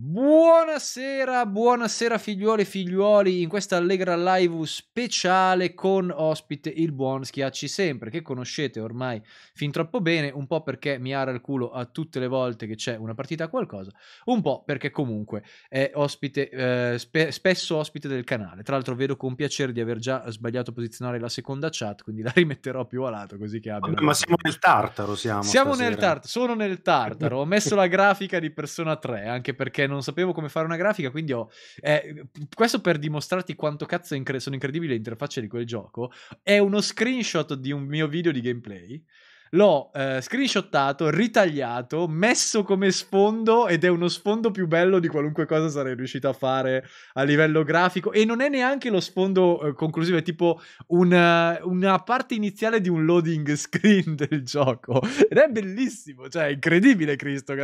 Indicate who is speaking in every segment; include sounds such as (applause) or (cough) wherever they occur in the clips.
Speaker 1: Buonasera, buonasera figliuole e figliuoli in questa Allegra Live speciale con ospite il buon Schiacci Sempre che conoscete ormai fin troppo bene, un po' perché mi ara il culo a tutte le volte che c'è una partita a qualcosa, un po' perché comunque è ospite, eh, spe- spesso ospite del canale. Tra l'altro vedo con piacere di aver già sbagliato a posizionare la seconda chat, quindi la rimetterò più a lato così che abbia... ma siamo
Speaker 2: nel tartaro, siamo. Siamo stasera. nel tartaro,
Speaker 1: sono nel tartaro, ho messo la grafica di Persona 3 anche perché non sapevo come fare una grafica, quindi ho... Eh, questo per dimostrarti quanto cazzo incre- sono incredibili le interfacce di quel gioco, è uno screenshot di un mio video di gameplay l'ho eh, screenshottato, ritagliato, messo come sfondo ed è uno sfondo più bello di qualunque cosa sarei riuscito a fare a livello grafico e non è neanche lo sfondo eh, conclusivo, è tipo una, eh, una, parte iniziale di un loading screen (laughs) del gioco ed è bellissimo, cioè è incredibile Cristo,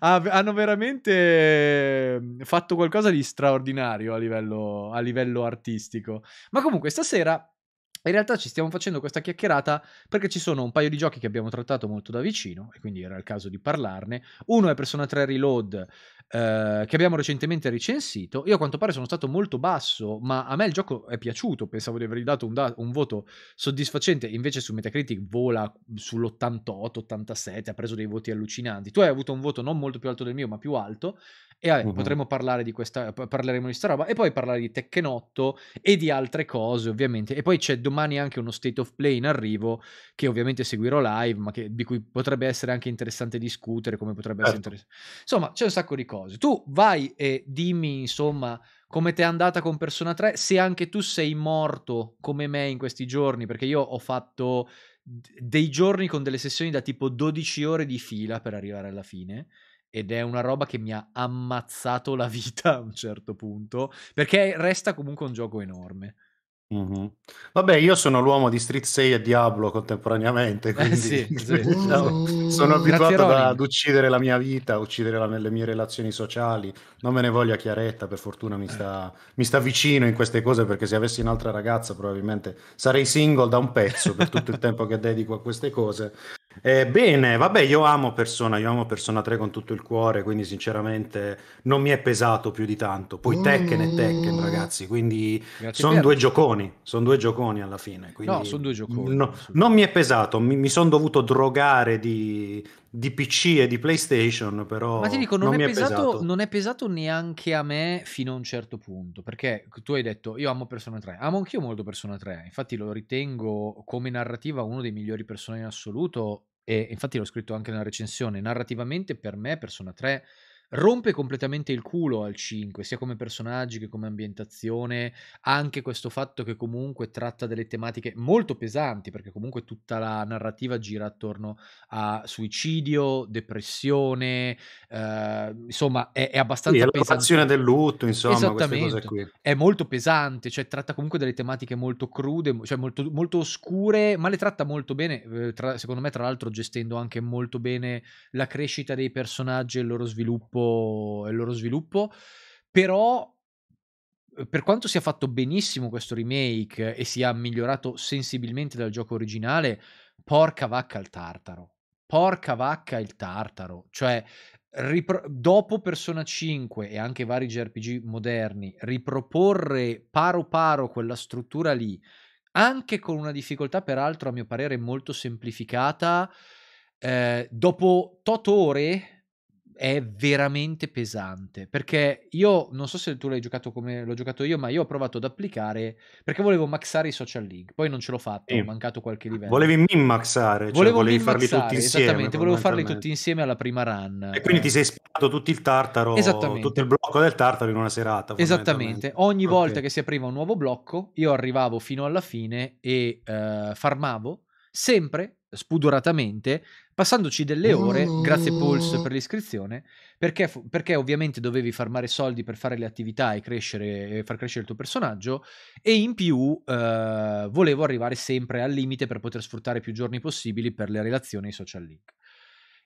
Speaker 1: hanno veramente ehm, fatto qualcosa di straordinario a livello, a livello artistico. Ma comunque stasera in realtà ci stiamo facendo questa chiacchierata perché ci sono un paio di giochi che abbiamo trattato molto da vicino e quindi era il caso di parlarne. Uno è Persona 3 Reload eh, che abbiamo recentemente recensito. Io a quanto pare sono stato molto basso, ma a me il gioco è piaciuto, pensavo di avergli dato un, da- un voto soddisfacente, invece su Metacritic vola sull'88, 87, ha preso dei voti allucinanti. Tu hai avuto un voto non molto più alto del mio, ma più alto e vabbè, uh-huh. potremmo parlare di questa, parleremo di sta roba e poi parlare di Tecchenotto e di altre cose, ovviamente. E poi c'è domani anche uno state of play in arrivo che ovviamente seguirò live, ma che, di cui potrebbe essere anche interessante discutere, come potrebbe certo. essere interessante. Insomma, c'è un sacco di cose. Tu vai e dimmi, insomma, come ti è andata con Persona 3, se anche tu sei morto come me in questi giorni, perché io ho fatto dei giorni con delle sessioni da tipo 12 ore di fila per arrivare alla fine ed è una roba che mi ha ammazzato la vita a un certo punto, perché resta comunque un gioco enorme.
Speaker 2: Mm-hmm. Vabbè, io sono l'uomo di Street 6 e Diablo contemporaneamente, eh, quindi eh sì, (laughs) sì. no, diciamo, sono diciamo. abituato da, ad uccidere la mia vita, uccidere la, le mie relazioni sociali. Non me ne voglia Chiaretta, per fortuna mi eh. sta, mi sta, vicino in queste cose perché se avessi un'altra ragazza probabilmente sarei single da un pezzo per tutto il tempo che dedico a queste cose. Eh, bene, vabbè, io amo Persona, io amo Persona 3 con tutto il cuore, quindi sinceramente non mi è pesato più di tanto. Poi mm. Tekken e Tekken, ragazzi, quindi sono due gioconi, sono due gioconi alla fine. no, sono due gioconi. No, non mi è pesato, mi, mi sono dovuto drogare di, di PC e di PlayStation, però. Ma ti dico, non, non è, pesato, pesato,
Speaker 1: non è pesato neanche a me fino a un certo punto. Perché tu hai detto: Io amo Persona 3, amo anch'io molto Persona 3. Infatti, lo ritengo come narrativa uno dei migliori personaggi in assoluto. E infatti l'ho scritto anche nella recensione. Narrativamente, per me, Persona 3 rompe completamente il culo al 5, sia come personaggi che come ambientazione, anche questo fatto che comunque tratta delle tematiche molto pesanti, perché comunque tutta la narrativa gira attorno a suicidio, depressione, eh, insomma è, è
Speaker 2: abbastanza... Sì, pesante. del lutto, insomma, Esattamente. queste cose qui.
Speaker 1: È molto pesante, cioè tratta comunque delle tematiche molto crude, cioè molto, molto oscure, ma le tratta molto bene, eh, tra, secondo me tra l'altro gestendo anche molto bene la crescita dei personaggi e il loro sviluppo il loro sviluppo, però uhm, per quanto sia fatto benissimo questo remake e sia migliorato sensibilmente dal gioco originale, porca vacca il tartaro. Porca vacca il tartaro. Cioè, ripro- dopo Persona 5 e anche vari JRPG moderni, riproporre paro paro quella struttura lì, anche con una difficoltà peraltro a mio parere molto semplificata, eh, dopo tot ore è veramente pesante perché io non so se tu l'hai giocato come l'ho giocato io ma io ho provato ad applicare perché volevo maxare i social league poi non ce l'ho fatto sì. ho mancato qualche livello volevi
Speaker 2: min-maxare cioè volevo volevi farli tutti insieme esattamente volevo farli tutti
Speaker 1: insieme alla prima run e quindi ti eh.
Speaker 2: sei spiegato tutto il tartaro tutto il blocco del tartaro in una serata esattamente
Speaker 1: ogni okay. volta che si apriva un nuovo blocco io arrivavo fino alla fine e uh, farmavo sempre spudoratamente, passandoci delle ore, grazie Pulse per ah. l'iscrizione, perché, perché, ovviamente dovevi farmare soldi per fare le attività e, crescere, e far crescere il tuo personaggio, e in più eh, volevo arrivare sempre al limite per poter sfruttare più giorni possibili per le relazioni e i social link.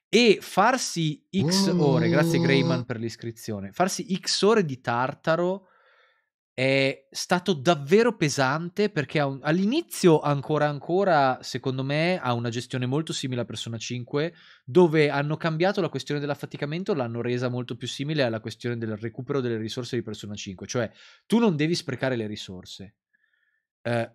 Speaker 1: E farsi X ore, grazie Greyman mm. per l'iscrizione, farsi X ore di tartaro è stato davvero pesante perché un, all'inizio ancora ancora secondo me ha una gestione molto simile a Persona 5 dove hanno cambiato la questione dell'affaticamento l'hanno resa molto più simile alla questione del recupero delle risorse di Persona 5 cioè tu non devi sprecare le risorse eh,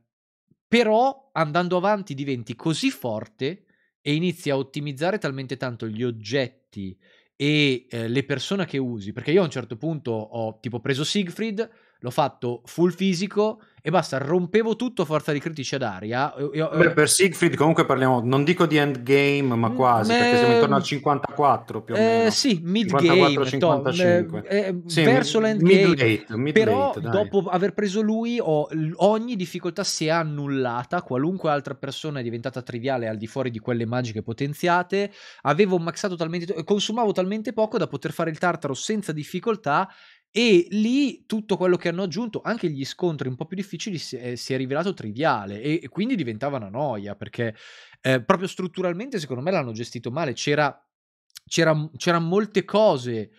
Speaker 1: però andando avanti diventi così forte e inizi a ottimizzare talmente tanto gli oggetti e eh, le persone che usi perché io a un certo punto ho tipo preso Siegfried l'ho fatto full fisico e basta, rompevo tutto a forza di critici ad aria. Io, io, Beh, eh, per
Speaker 2: Siegfried comunque parliamo, non dico di endgame, ma mm, quasi, eh, perché siamo eh, intorno al 54 più o eh, meno. Eh,
Speaker 1: sì, midgame, 55 to, eh, sì, verso mid, l'endgame. Mid late, mid però late, dopo aver preso lui ho, ogni difficoltà si è annullata, qualunque altra persona è diventata triviale al di fuori di quelle magiche potenziate, avevo maxato talmente, consumavo talmente poco da poter fare il tartaro senza difficoltà e lì tutto quello che hanno aggiunto, anche gli scontri un po' più difficili, si è, eh, si è rivelato triviale e, e, quindi diventava una noia perché eh, proprio strutturalmente secondo me l'hanno gestito male. C'era, c'era, c'era molte cose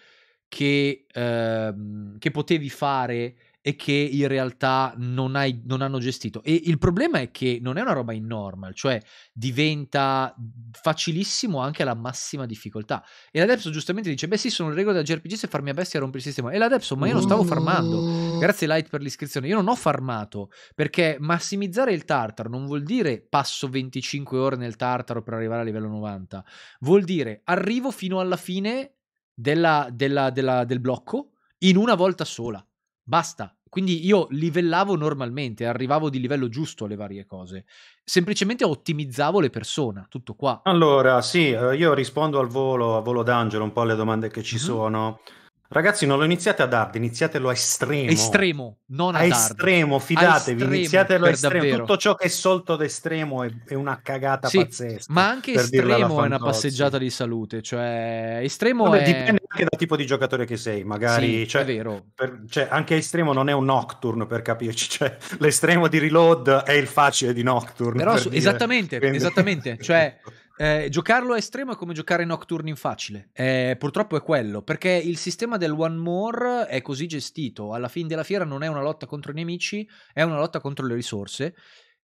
Speaker 1: che, ehm, che potevi fare e che in realtà non, hai, non, hanno gestito. E il problema è che non è una roba in normal, cioè diventa facilissimo anche alla massima difficoltà. E l'Adepso giustamente dice, beh sì, sono le regole da JRPG se farmi a bestia rompere il sistema. E l'Adepso, ma io non stavo farmando. Mm. Grazie Light per l'iscrizione. Io non ho farmato, perché massimizzare il tartaro non vuol dire passo 25 ore nel tartaro per arrivare a livello 90. Vuol dire arrivo fino alla fine della, della, della, del blocco in una volta sola. Basta. Quindi io livellavo normalmente, arrivavo
Speaker 2: di livello giusto alle varie cose. Semplicemente ottimizzavo le persone, tutto qua. Allora, sì, eh, io rispondo al volo, a volo d'angelo, un po' alle domande che ci mm-hmm. sono. Ragazzi, non lo iniziate a dardo, iniziatelo a estremo. Estremo, non a, a estremo, fidatevi, a estremo, iniziatelo a estremo. Davvero. Tutto ciò che è solto ad estremo è, è una cagata sì, pazzesca. Ma anche estremo è una passeggiata di salute, cioè estremo Vabbè, è... Dipende anche dal tipo di giocatore che sei, magari... Sì, cioè, è vero. Per, cioè, anche estremo non è un Nocturne, per capirci. Cioè, l'estremo di Reload è il facile di Nocturne. Però, per su, esattamente, Quindi... esattamente,
Speaker 1: (laughs) cioè eh, giocarlo a estremo è come giocare Nocturne in facile.
Speaker 2: Eh, purtroppo
Speaker 1: è quello, perché il sistema del One More è così gestito. Alla fine della fiera non è una lotta contro i nemici, è una lotta contro le
Speaker 2: risorse.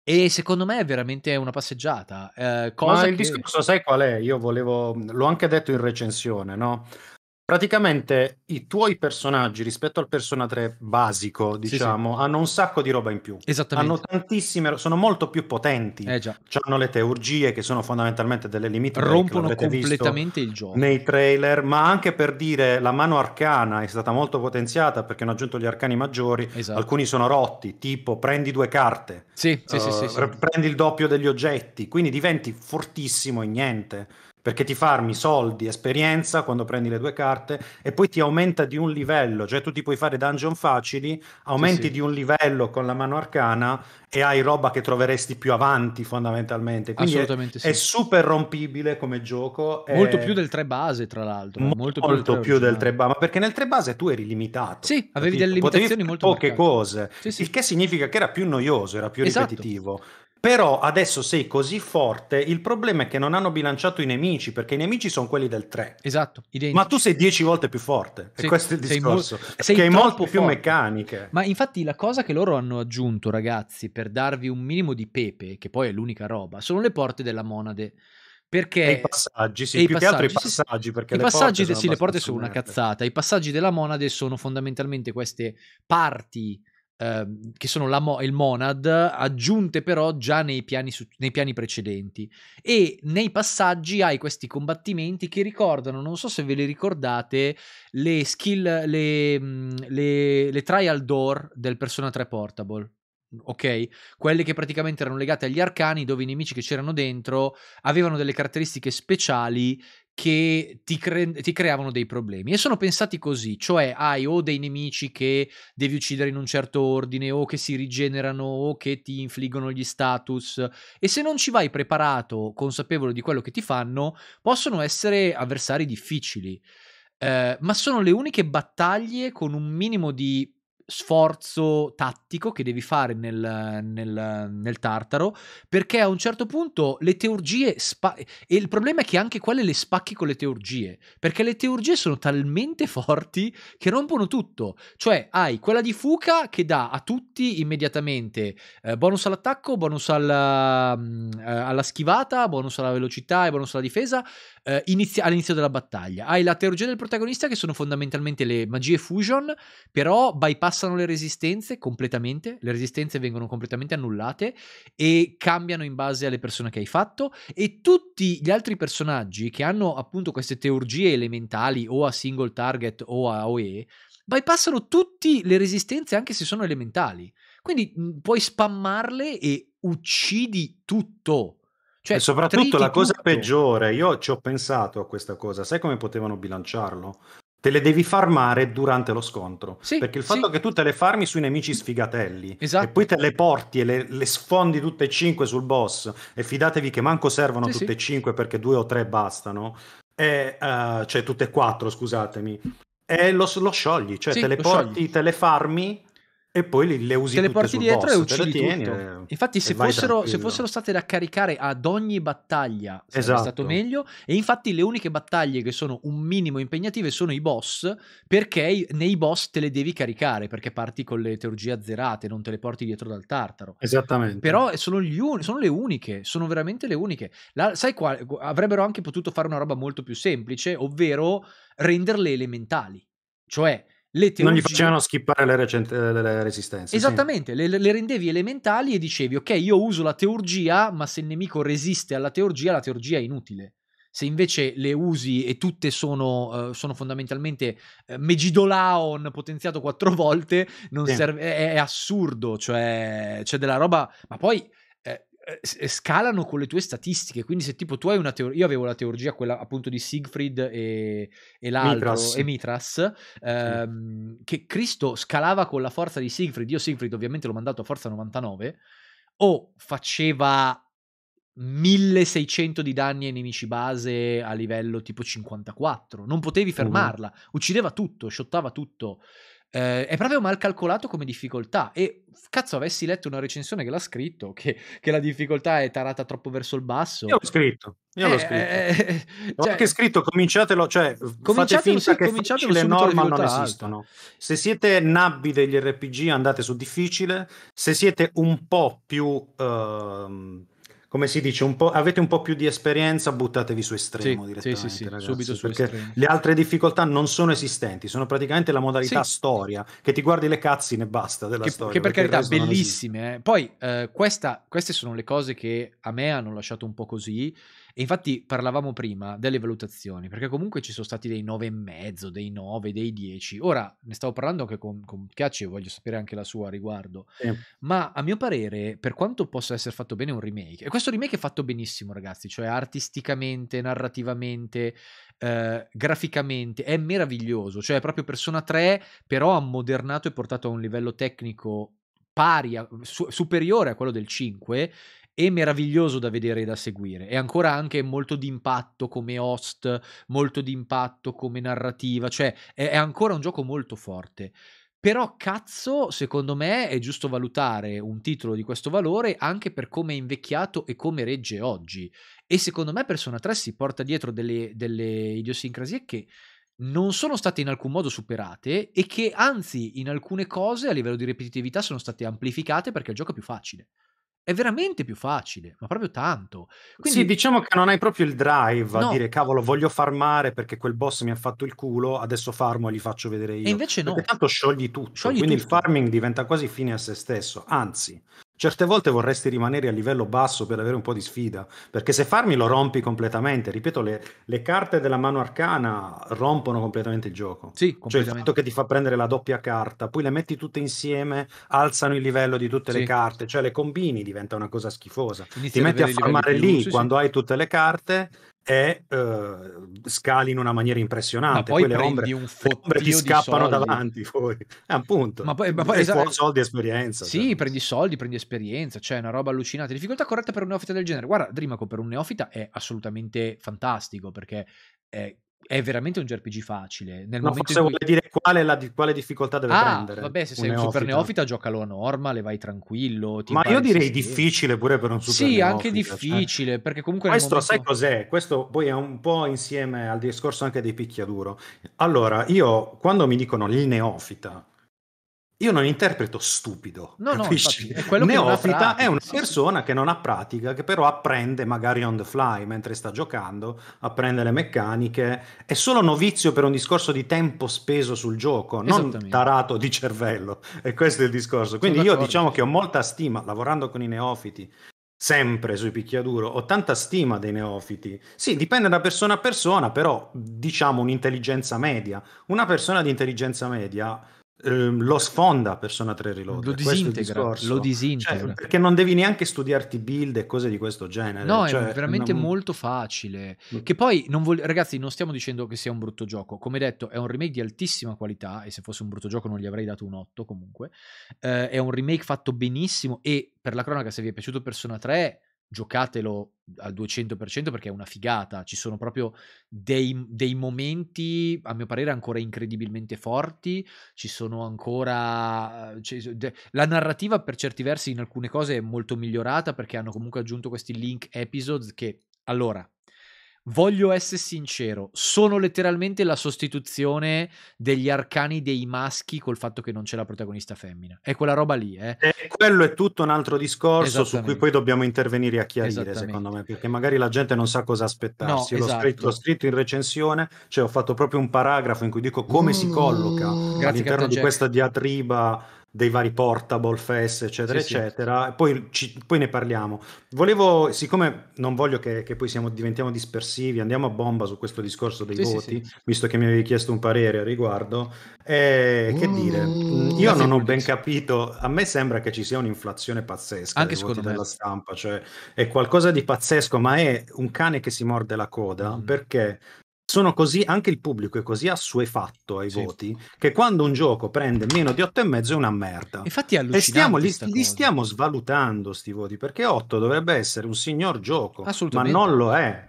Speaker 2: E secondo me è veramente una passeggiata.
Speaker 1: Eh, cosa Ma il che... discorso, sai
Speaker 2: qual è? Io volevo, l'ho anche detto in recensione, no? Praticamente i tuoi personaggi rispetto al Persona 3 basico, diciamo, sì, sì. Diciamo, hanno un sacco di roba in più. Esattamente. Hanno tantissime, sono molto più potenti. Eh già. Hanno le teurgie che sono fondamentalmente delle limitazioni. Rompono completamente il gioco. Nei trailer, ma anche per dire la mano arcana è stata molto potenziata perché hanno aggiunto gli arcani maggiori. Esatto. Alcuni sono rotti, tipo prendi due carte. Sì, sì, uh, sì, sì, eh, sì. Prendi il doppio degli oggetti, quindi diventi fortissimo in niente perché ti farmi soldi, esperienza quando prendi le due carte e poi ti aumenta di un livello, cioè tu ti puoi fare dungeon facili, aumenti sì, sì. di un livello con la mano arcana e hai roba che troveresti più avanti fondamentalmente. Quindi Assolutamente è, sì. è super rompibile come gioco. Molto è... più del 3 base tra l'altro. Molto, molto più, del 3, più del 3 base, perché nel 3 base tu eri limitato. Sì, avevi tipo, delle limitazioni molto poche marcate. cose, il che significa che era più noioso, era più esatto. ripetitivo. Però adesso sei così forte, il problema è che non hanno bilanciato i nemici, perché i nemici sono quelli del 3. Esatto, identici. Ma tu sei 10 volte più forte, sì, e questo è il discorso. Mo- che hai molte più meccaniche.
Speaker 1: Ma infatti la cosa che loro hanno aggiunto, ragazzi, per darvi un minimo di pepe, che poi è l'unica roba, sono le porte della monade. Perché... E i
Speaker 2: passaggi, sì, e più passaggi, che altro i passaggi, sì, perché i le passaggi, porte de- sì, le porte sono una
Speaker 1: cazzata, i passaggi della monade sono fondamentalmente queste parti Ehm, che sono mo- il Monad, aggiunte però già nei piani, su- nei piani, precedenti. E nei passaggi hai questi combattimenti che ricordano, non so se ve li ricordate, le skill, le, mhmm, le, le trial door del Persona 3 Portable ok? Quelle che praticamente erano legate agli arcani, dove i nemici che c'erano dentro avevano delle caratteristiche speciali che ti, cre- ti, creavano dei problemi e sono pensati così, cioè hai o dei nemici che devi uccidere in un certo ordine o che si rigenerano o che ti infliggono gli status e se non ci vai preparato, consapevole di quello che ti fanno, possono essere avversari difficili. Eh, ma sono le uniche battaglie con un minimo di sforzo tattico che devi fare nel, nel, nel, tartaro perché a un certo punto le teurgie spa- e il problema è che anche quelle le spacchi con le teurgie perché le teurgie sono talmente (laughs) forti che rompono tutto cioè hai quella di Fuca che dà a tutti immediatamente eh, bonus all'attacco bonus alla, mh, mm, eh, alla, schivata bonus alla velocità e bonus alla difesa eh, inizia- all'inizio della battaglia hai la teurgia del protagonista che sono fondamentalmente le magie fusion però bypass bypassano le resistenze completamente, le resistenze vengono completamente annullate e cambiano in base alle persone che hai fatto e tutti gli altri personaggi che hanno appunto queste teurgie elementali o a single target o a OE, bypassano tutte le resistenze anche se sono elementali. Quindi mhmm, puoi spammarle
Speaker 2: e uccidi tutto. Cioè,
Speaker 1: e soprattutto la cosa tutto.
Speaker 2: peggiore, io ci ho pensato a questa cosa, sai come potevano bilanciarlo? Te le devi farmare durante lo scontro. Sì, perché il fatto sì. che tu te le farmi sui nemici sfigatelli esatto. e poi te le porti e le, le, sfondi tutte e cinque sul boss e fidatevi che manco servono sì, tutte e cinque perché due o tre bastano, e, uh, cioè tutte e quattro scusatemi, e eh, lo, lo sciogli, cioè te le porti, sciogli. te le farmi e poi le, le usi Te le porti dietro boss, e uccidi tieni, tutto. Infatti se fossero, se fossero,
Speaker 1: state da caricare ad ogni battaglia sarebbe esatto. stato meglio. E infatti le uniche battaglie che sono un minimo impegnative sono i boss, perché nei boss te le devi caricare, perché parti con le teurgie azzerate, non te le porti dietro dal tartaro.
Speaker 2: Esattamente.
Speaker 1: Però sono, un... sono le uniche, sono veramente le uniche. La, sai qua, avrebbero anche potuto fare una roba molto più semplice, ovvero renderle elementali. Cioè
Speaker 2: le teologie... Non gli facevano skippare le, recente, eh, le, le resistenze. Esattamente,
Speaker 1: sì. le, le, rendevi elementali e dicevi, ok, io uso la teurgia, ma se il nemico resiste alla teurgia, la teurgia è inutile. Se invece le usi e tutte sono, uh, sono fondamentalmente uh, eh, Megidolaon potenziato quattro volte, sì. serve, è, è, assurdo, cioè c'è della roba... Ma poi eh, eh, scalano con le tue statistiche. Quindi, se tipo tu hai una teoria, io avevo la teoria, quella appunto di Siegfried e, e l'altro Mitras, e Mitras ehm, sì. che Cristo scalava con la forza di Siegfried. Io, Siegfried, ovviamente l'ho mandato a forza 99, o faceva 1600 di danni ai nemici base a livello tipo 54. Non potevi uh-huh. fermarla, uh-huh. uccideva tutto, shottava tutto eh, è proprio mal calcolato come difficoltà. E cazzo, avessi letto una recensione che l'ha scritto, (laughs) che, che la difficoltà è tarata troppo verso il basso. Io l'ho scritto. Io eh, l'ho scritto. Eh, eh,
Speaker 2: eh Ho cioè anche scritto, cominciatelo, cioè, cominciatelo, fate finta sì, che le norme non esistono. Alta. Se siete nabbi degli RPG andate su difficile, se siete un po' più... Uh, come si dice, un po', avete un po' più di esperienza, buttatevi su estremo sì, direttamente. Sì, sì, ragazzi, subito su estremo. Le altre difficoltà non sono esistenti, sono praticamente la modalità storia, che ti guardi le cazzine e basta della che, storia. Che per carità, bellissime.
Speaker 1: Eh. Poi eh, questa, queste sono le cose che a me hanno lasciato un po' così, e infatti parlavamo prima delle valutazioni, perché comunque ci sono stati dei 9 e mezzo, dei 9, dei 10. Ora ne stavo parlando anche con, con Chiacci voglio sapere anche la sua a riguardo. Sì. Ma a mio parere, per quanto possa essere fatto bene un remake, e questo remake è fatto benissimo, ragazzi, cioè artisticamente, narrativamente, eh, graficamente, è meraviglioso. Cioè, è proprio Persona 3, però ha modernato e portato a un livello tecnico pari a, su, superiore a quello del 5 è meraviglioso da vedere e da seguire. È ancora anche molto d'impatto come host, molto d'impatto come narrativa, cioè è, è ancora un gioco molto forte. Però cazzo, secondo me è giusto valutare un titolo di questo valore anche per come è invecchiato e come regge oggi. E secondo me Persona 3 si porta dietro delle, delle idiosincrasie che non sono state in alcun modo superate e che anzi in alcune cose a livello di ripetitività sono state amplificate perché il gioco è più facile
Speaker 2: è veramente più facile, ma proprio tanto. Quindi... Sì, diciamo che non hai proprio il drive no. a dire cavolo, voglio farmare perché quel boss mi ha fatto il culo, adesso farmo e gli faccio vedere io. E invece no. Perché tanto sciogli tutto, sciogli quindi tutto. il farming diventa quasi fine a se stesso, anzi, Certe volte vorresti rimanere a livello basso per avere un po' di sfida, perché se farmi lo rompi completamente. Ripeto, le, le carte della mano arcana rompono completamente il gioco. Sì, cioè il fatto che ti fa prendere la doppia carta, poi le metti tutte insieme, alzano il livello di tutte sì. le carte, cioè le combini, diventa una cosa schifosa. Inizia ti metti a farmare lì sì, quando hai tutte le carte e uh, scali in una maniera impressionante. Ma poi Quelle ombre, un ombre ti scappano davanti poi. Eh, appunto. Ma poi, ma poi esatto. soldi e esperienza. Sì, cioè. prendi soldi, prendi esperienza,
Speaker 1: cioè una roba allucinante. Difficoltà corretta per un neofita del genere. Guarda, Dreamaco per un neofita è assolutamente fantastico perché è è veramente un JRPG facile. Nel no, momento in cui... vuole dire
Speaker 2: quale, la, quale
Speaker 1: difficoltà deve ah, prendere. Vabbè, se sei un, un super neofita, giocalo a normale, vai tranquillo. Ma io direi difficile
Speaker 2: pure per un super sì, neofita. Sì, cioè. anche difficile, cioè. perché comunque. Questo, momento... sai cos'è? Questo poi è un po' insieme al discorso anche dei picchiaduro. Allora, io quando mi dicono il neofita, io non interpreto stupido, no, capisci? No, infatti, è Neofita è una persona che non ha pratica, che però apprende magari on the fly mentre sta giocando, apprende le meccaniche, è solo novizio per un discorso di tempo speso sul gioco, non tarato di cervello. E questo è il discorso. Quindi io diciamo che ho molta stima, lavorando con i neofiti, sempre sui picchiaduro, ho tanta stima dei neofiti. Sì, dipende da persona a persona, però diciamo un'intelligenza media. Una persona di intelligenza media ehm, lo sfonda Persona 3 Reload. Lo disintegra, lo disintegra. Cioè, perché non devi neanche studiarti build e cose di questo genere. No, cioè, è veramente non...
Speaker 1: molto facile. Mm. Che poi, non voglio... ragazzi, non stiamo dicendo che sia un brutto gioco. Come detto, è un remake di altissima qualità e se fosse un brutto gioco non gli avrei dato un 8 comunque. Eh, è un remake fatto benissimo e per la cronaca, se vi è piaciuto Persona 3 giocatelo al 200% perché è una figata, ci sono proprio dei, dei, momenti a mio parere ancora incredibilmente forti, ci sono ancora... Eh, la narrativa per certi versi in alcune cose è molto migliorata perché hanno comunque aggiunto questi link episodes che allora Voglio essere sincero, sono letteralmente la sostituzione degli arcani dei maschi col fatto che non c'è la protagonista femmina. È quella roba lì, eh. E quello è tutto un altro discorso su cui
Speaker 2: poi dobbiamo intervenire a chiarire, secondo me, perché magari la gente non sa cosa aspettarsi. No, esatto. l'ho, scritto, esatto. l'ho, scritto, in recensione, cioè ho fatto proprio un paragrafo in cui dico come mm, si colloca all'interno di Jack. questa diatriba dei vari portable, FES, eccetera, sì, eccetera. Sì. Poi, ci, poi, ne parliamo. Volevo, siccome non voglio che, che poi siamo, diventiamo dispersivi, andiamo a bomba su questo discorso dei sì, voti, visto che mi avevi chiesto un parere al riguardo. Eh, che mm, dire, io non ho ben capito, a me sembra che ci sia un'inflazione pazzesca Anche dei della stampa, cioè è qualcosa di pazzesco, ma è un cane che si morde la coda mm. perché sono così, anche il pubblico è così assuefatto ai sì. voti che quando un gioco prende meno di 8,5 è una merda. Infatti è E stiamo, li, li stiamo svalutando sti voti perché 8 dovrebbe essere un signor gioco, ma non lo è.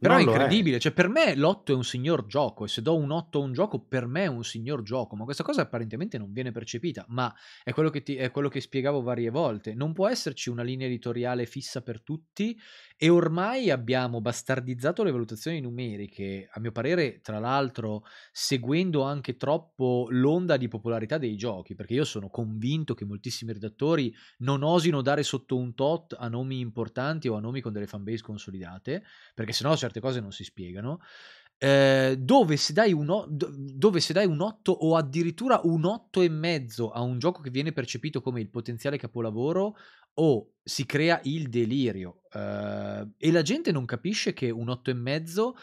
Speaker 2: Però è incredibile,
Speaker 1: è. cioè per me l'8 è un signor gioco e se do un 8 a un gioco per me è un signor gioco, ma questa cosa apparentemente non viene percepita, ma è quello, che, ti, è quello, che spiegavo varie volte, non può esserci una linea editoriale fissa per tutti e ormai abbiamo bastardizzato le valutazioni numeriche, a mio parere tra l'altro seguendo anche troppo l'onda di popolarità dei giochi, perché io sono convinto che moltissimi redattori non osino dare sotto un tot a nomi importanti o a nomi con delle fanbase consolidate, perché sennò certo certe cose non si spiegano. Eh, dove, se dai un, dove se dai un 8 o addirittura un 8 e mezzo a un gioco che viene percepito come il potenziale capolavoro o si crea il delirio eh, e la gente non capisce che un 8 e mezzo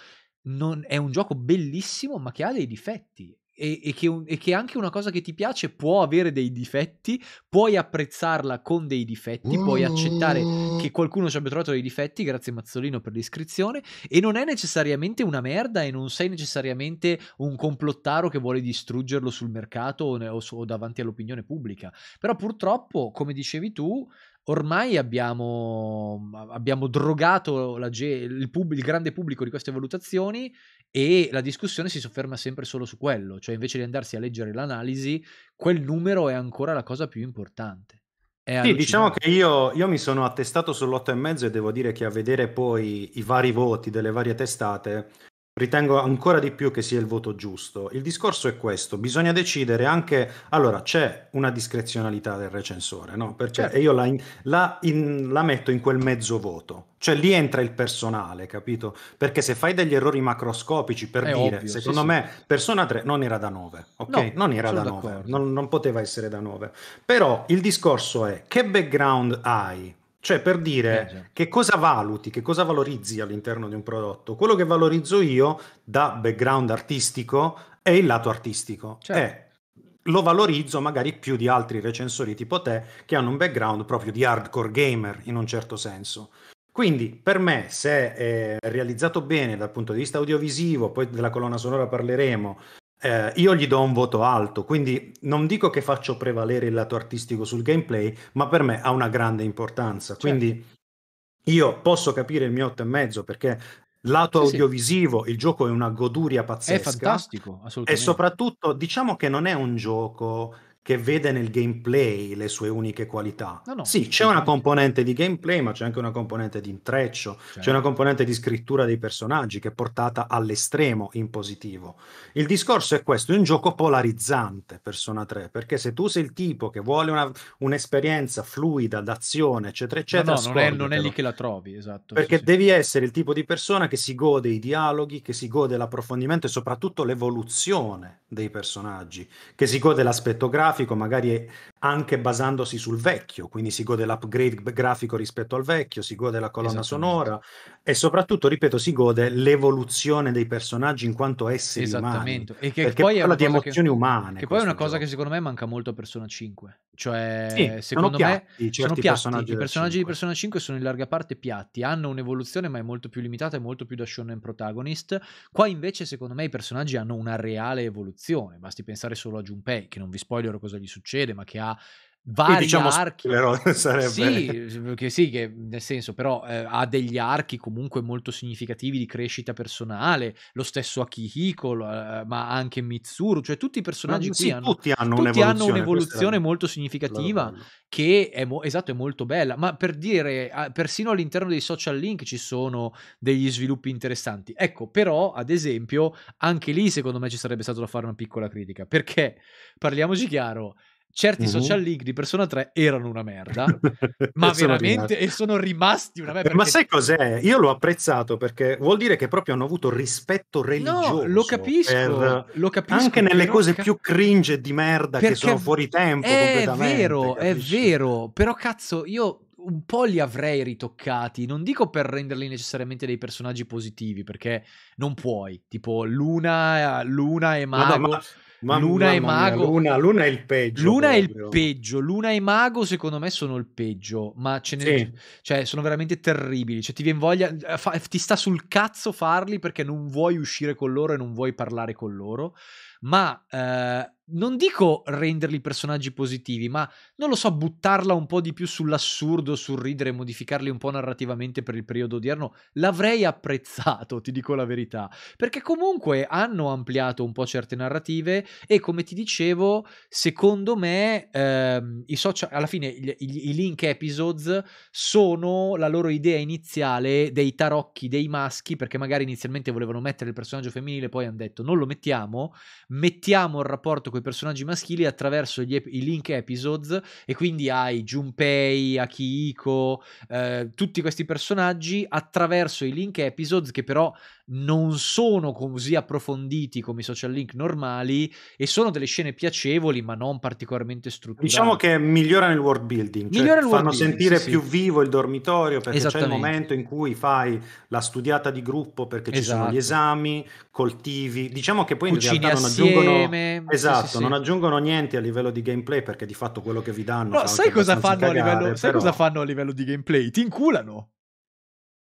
Speaker 1: non, è un gioco bellissimo ma che ha dei difetti e, e, che un, e, che anche una cosa che ti piace può avere dei difetti, puoi apprezzarla con dei difetti, puoi accettare mm. che qualcuno ci abbia trovato dei difetti, grazie Mazzolino per l'iscrizione, e non è necessariamente una merda e non sei necessariamente un complottaro che vuole distruggerlo sul mercato o, o, o davanti all'opinione pubblica. Però purtroppo, come dicevi tu, ormai abbiamo, abbiamo drogato ge- il, pub- il, grande pubblico di queste valutazioni e la discussione si sofferma sempre solo su quello, cioè invece di andarsi a leggere l'analisi, quel numero è ancora la cosa più importante. Sì, diciamo che
Speaker 2: io, io, mi sono attestato sull'8,5 e devo dire che a vedere poi i vari voti delle varie testate Ritengo ancora di più che sia il voto giusto. Il discorso è questo, bisogna decidere anche, allora c'è una discrezionalità del recensore, no? Perché cioè, certo. io la, in, la, in, la, metto in quel mezzo voto, cioè lì entra il personale, capito? Perché se fai degli errori macroscopici, per è dire, ovvio, secondo sì, me sì. persona 3 non era da 9, ok? No, non era da 9, non, non poteva essere da 9. Però il discorso è che background hai? Cioè, per dire eh, che cosa valuti, che cosa valorizzi all'interno di un prodotto. Quello che valorizzo io da background artistico è il lato artistico. Cioè. lo valorizzo magari più di altri recensori tipo te che hanno un background proprio di hardcore gamer in un certo senso. Quindi per me, se è realizzato bene dal punto di vista audiovisivo, poi della colonna sonora parleremo, eh, io gli do un voto alto, quindi non dico che faccio prevalere il lato artistico sul gameplay, ma per me ha una grande importanza. Certo. Quindi io posso capire il mio 8,5 perché lato sì, audiovisivo sì. il gioco è una goduria pazzesca. È fantastico, assolutamente. E soprattutto diciamo che non è un gioco che vede nel gameplay le sue uniche qualità. No, no, sì, c'è una componente di gameplay, ma c'è anche una componente di intreccio, certo. c'è una componente di scrittura dei personaggi che è portata all'estremo in positivo. Il discorso è questo, è un gioco polarizzante Persona 3, perché se tu sei il tipo che vuole una, un'esperienza fluida d'azione, eccetera, eccetera, no, no non, è, non, è, lì che
Speaker 1: la trovi, esatto. Perché
Speaker 2: sì, devi essere il tipo di persona che si gode i dialoghi, che si gode l'approfondimento e soprattutto l'evoluzione dei personaggi, che si gode l'aspetto grafico grafico magari anche basandosi sul vecchio, quindi si gode l'upgrade grafico rispetto al vecchio, si gode la colonna sonora e soprattutto, ripeto, si gode l'evoluzione dei personaggi in quanto esseri Esattamente. umani. Esattamente. che poi parla di emozioni che, umane. Che poi è
Speaker 1: una cosa gioco. che secondo me manca molto a Persona 5. Cioè, sì, secondo piatti, me sono piatti. Personaggi I personaggi 5. di Persona 5 sono in larga parte piatti, hanno un'evoluzione ma è molto più limitata e molto più da shonen protagonist. Qua invece, secondo me, i personaggi hanno una reale evoluzione. Basti pensare solo a Junpei, che non vi spoilerò cosa gli succede, ma che ha vari diciamo archi. Però, (laughs) sarebbe... Sì, che sì, che nel senso, però eh, ha degli archi comunque molto significativi di crescita personale, lo stesso Akihiko, eh, ma anche Mitsuru, cioè tutti i personaggi qui sì, hanno, tutti hanno tutti un'evoluzione, hanno un'evoluzione molto significativa che è, mo- esatto, è molto bella, ma per dire, persino all'interno dei social link ci sono degli sviluppi interessanti. Ecco, però, ad esempio, anche lì secondo me ci sarebbe stato da fare una piccola critica, perché, parliamoci chiaro, certi mm-hmm. social league di Persona 3 erano una merda, (laughs) ma sono veramente rimasti. e sono rimasti una merda. Perché... Ma sai
Speaker 2: cos'è? Io l'ho apprezzato perché vuol dire che proprio hanno avuto rispetto religioso. No, lo capisco, per... lo capisco anche nelle cose ca... più cringe di merda perché che sono fuori tempo È vero, capisci?
Speaker 1: è vero, però cazzo, io un po' li avrei ritoccati, non dico per renderli necessariamente dei personaggi positivi, perché non puoi, tipo Luna, Luna e Mago... No, no, ma Mamma Luna e Mago. Mia, Luna, Luna, è il peggio. Luna proprio. è il peggio. Luna e Mago, secondo me, sono il peggio. Ma ce ne... Sì. Cioè, sono veramente terribili. Cioè, ti viene voglia. Fa... ti sta sul cazzo farli perché non vuoi uscire con loro e non vuoi parlare con loro. Ma. Eh non dico renderli personaggi positivi, ma non lo so, buttarla un po' di più sull'assurdo, sul ridere, modificarli un po' narrativamente per il periodo odierno, l'avrei apprezzato, ti dico la verità, perché comunque hanno ampliato un po' certe narrative e come ti dicevo, secondo me ehm, i social, alla fine i, i, i link episodes sono la loro idea iniziale dei tarocchi dei maschi, perché magari inizialmente volevano mettere il personaggio femminile, poi hanno detto non lo mettiamo, mettiamo il rapporto con con i personaggi maschili attraverso ep- i link episodes e quindi hai Junpei, Akihiko, eh, tutti questi personaggi attraverso i link episodes che però non sono così approfonditi come i social link normali e sono delle scene piacevoli
Speaker 2: ma non particolarmente strutturate. Diciamo che migliorano il world building, cioè fanno world sentire building, più sì. vivo il dormitorio perché c'è il momento in cui fai la studiata di gruppo perché ci esatto. sono gli esatto. esami, coltivi, diciamo che poi in Cucini realtà non aggiungono esatto, sì, sì, non aggiungono niente a livello di gameplay perché di fatto quello che vi danno no, sai, cosa fanno, cagare, livello, sai però... cosa fanno a livello di gameplay? Ti inculano.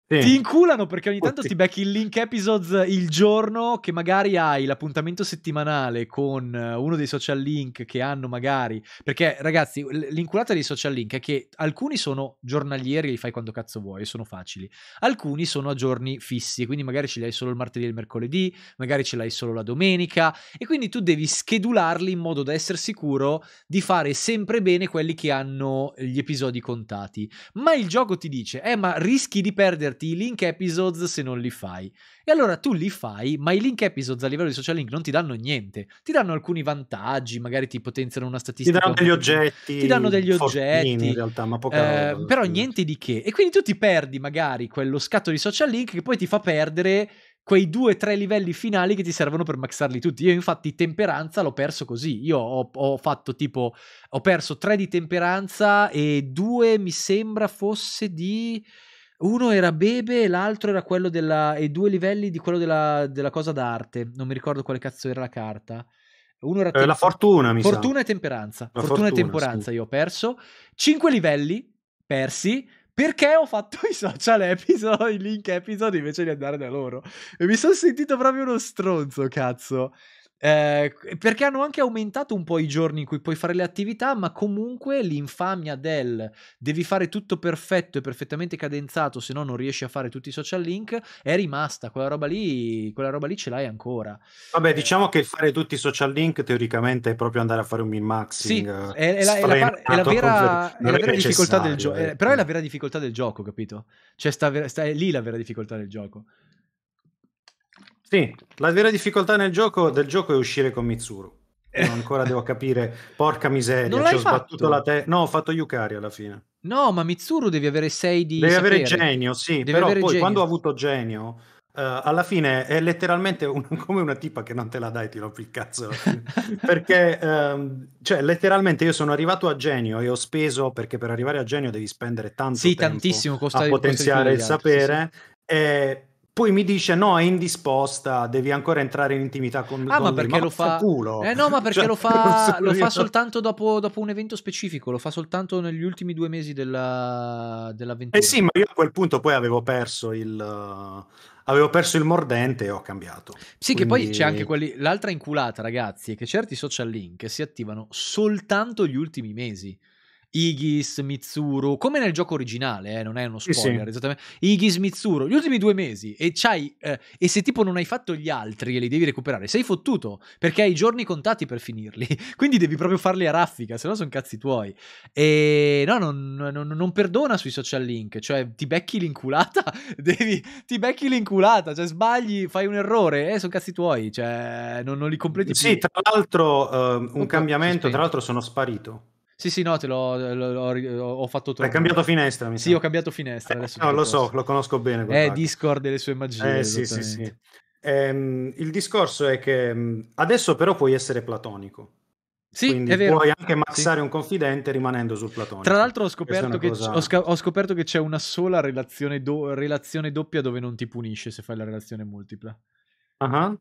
Speaker 2: Sì. Ti inculano perché ogni tanto oh, ti becchi il link episodes
Speaker 1: il giorno che magari hai l'appuntamento settimanale con eh, uno dei social link che hanno magari. Perché ragazzi, l'inculata dei social link è che alcuni sono giornalieri, li fai quando cazzo vuoi, sono facili. Alcuni sono a giorni fissi, quindi magari ce li hai solo il martedì e il mercoledì, magari ce l'hai solo la domenica. E quindi tu devi schedularli in modo da essere sicuro di fare sempre bene quelli che hanno gli episodi contati. Ma il gioco ti dice, eh, ma rischi di perderti metterti i link episodes se non li fai. E allora tu li fai, ma i link episodes a livello di social link non ti danno niente. Ti danno alcuni vantaggi, magari ti potenziano una statistica. Ti danno degli oggetti. Ti danno degli oggetti. In realtà, ma poca eh, roba, Però niente di che. E quindi tu ti perdi magari quello scatto di social link che poi ti fa perdere quei due o tre livelli finali che ti servono per maxarli tutti. Io infatti temperanza l'ho perso così. Io ho, ho, fatto tipo, ho perso tre di temperanza e due mi sembra fosse di... Uno era Bebe, l'altro era quello della... e due livelli di quello della, della cosa d'arte. Non mi ricordo quale cazzo era la carta. Uno era eh, la fortuna, mi Fortuna sa. e temperanza. fortuna, fortuna e temperanza sì. io ho perso. Cinque livelli persi perché ho fatto i social episode, i link episodi invece di andare da loro. E mi sono sentito proprio uno stronzo, cazzo. Eh, perché hanno anche aumentato un po' i giorni in cui puoi fare le attività, ma comunque l'infamia del devi fare tutto perfetto e perfettamente cadenzato, se no non riesci a fare tutti i social link, è rimasta, quella roba lì, quella roba lì ce l'hai ancora.
Speaker 2: Vabbè, eh. diciamo che fare tutti i social link teoricamente è proprio andare a fare un min-maxing. Sì, è, eh, è, la, è, la, è la, vera, la vera difficoltà del gioco, eh. eh, però
Speaker 1: è la vera difficoltà del gioco, capito? Cioè sta, sta, è lì la vera difficoltà del gioco.
Speaker 2: Sì, la vera difficoltà nel gioco, del gioco è uscire con Mitsuru. Io eh. ancora devo capire, porca miseria, non ci ho sbattuto la testa. No, ho fatto Yukari alla fine. No, ma Mitsuru devi avere 6 di Devi sapere. avere genio, sì, devi però poi genio. quando ho avuto genio Uh, alla fine è letteralmente un, (laughs) come una tipa che non te la dai, ti rompi il cazzo. (laughs) perché, um, cioè, letteralmente io sono arrivato a Genio e ho speso, perché per arrivare a Genio devi spendere tanto sì, tempo tantissimo costa, a potenziare costa il sapere. Sì, sì. E poi mi dice no è indisposta devi ancora entrare in intimità con, ah, ma perché ma lo fa culo. eh no ma perché cioè, lo, (laughs) fa, lo fa soltanto
Speaker 1: dopo, dopo, un evento specifico lo fa soltanto negli ultimi due mesi della, dell'avventura eh sì ma
Speaker 2: io a quel punto poi avevo perso il avevo perso il mordente e ho cambiato sì Quindi... che poi c'è anche
Speaker 1: quelli l'altra inculata ragazzi è che certi social link si attivano soltanto gli ultimi mesi Igis, Mitsuru, come nel gioco originale, eh, non è uno spoiler, sì, sì. esattamente. Igis, Mitsuru, gli ultimi due mesi e c'hai, eh, e se tipo non hai fatto gli altri e li devi recuperare, sei fottuto, perché hai i giorni contati per finirli, (laughs) quindi devi proprio farli a raffica, se no sono cazzi tuoi. E no, non, non, non, perdona sui social link, cioè ti becchi l'inculata, (laughs) devi, ti becchi l'inculata, cioè sbagli, fai un errore, eh, sono cazzi tuoi, cioè non, non li completi sì, più. Sì, tra
Speaker 2: l'altro uh, un, un
Speaker 1: cambiamento,
Speaker 2: tra l'altro sono sparito.
Speaker 1: Sì, sì, no, te l'ho, l'ho, l'ho ho fatto troppo. Hai cambiato finestra, mi sa. Sì,
Speaker 2: ho cambiato finestra. Eh, no, lo so, lo conosco bene. È eh, Discord e le sue magie. Eh, sì, sì, sì. Ehm, il discorso è che mm, adesso però puoi essere platonico. Sì, Quindi è vero. puoi anche maxare sì. un confidente rimanendo sul platonico. Tra l'altro ho scoperto, che, cosa...
Speaker 1: ho scoperto che, c'è una sola relazione, do- relazione doppia dove non ti punisce se fai la relazione multipla. Ah, uh-huh.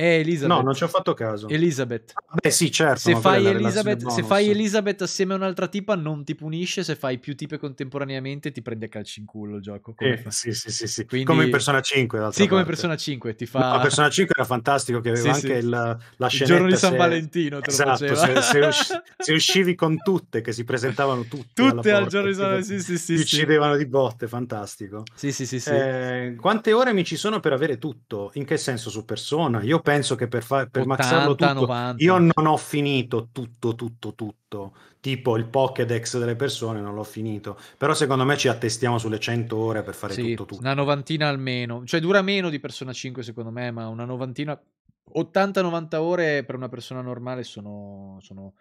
Speaker 1: È Elizabeth. No, non ci ho fatto caso. Elizabeth.
Speaker 2: Ah, beh, sì, certo. Se fai, Elizabeth, se fai
Speaker 1: Elizabeth, assieme a un'altra tipa, non ti punisce. Se fai più tipe contemporaneamente, ti prende a calci in culo il gioco. Come eh, sì, sì, sì, sì. Quindi... Come in Persona 5. Sì, come in Persona 5. Ti fa... No, Persona
Speaker 2: 5 era fantastico, che aveva sì, anche sì. Il, la scenetta. Il giorno di San se... Valentino. Te esatto, lo se, se, usci... (laughs) se, uscivi con tutte, che si presentavano tutte. Tutte al porta, giorno di San Valentino. Sì, sì, ti uccidevano di botte, fantastico. Sì, sì, sì. Eh, quante ore mi ci sono per avere tutto? In che senso su Persona? Io penso che per, fa- per 80, maxarlo tutto, 90. io non ho finito tutto, tutto, tutto, tipo il Pokédex delle persone non l'ho finito, però secondo me ci attestiamo sulle 100 ore per fare sì, tutto, tutto.
Speaker 1: Una novantina almeno, cioè dura meno di Persona 5 secondo me, ma una novantina, 80-90 ore per una persona normale sono... sono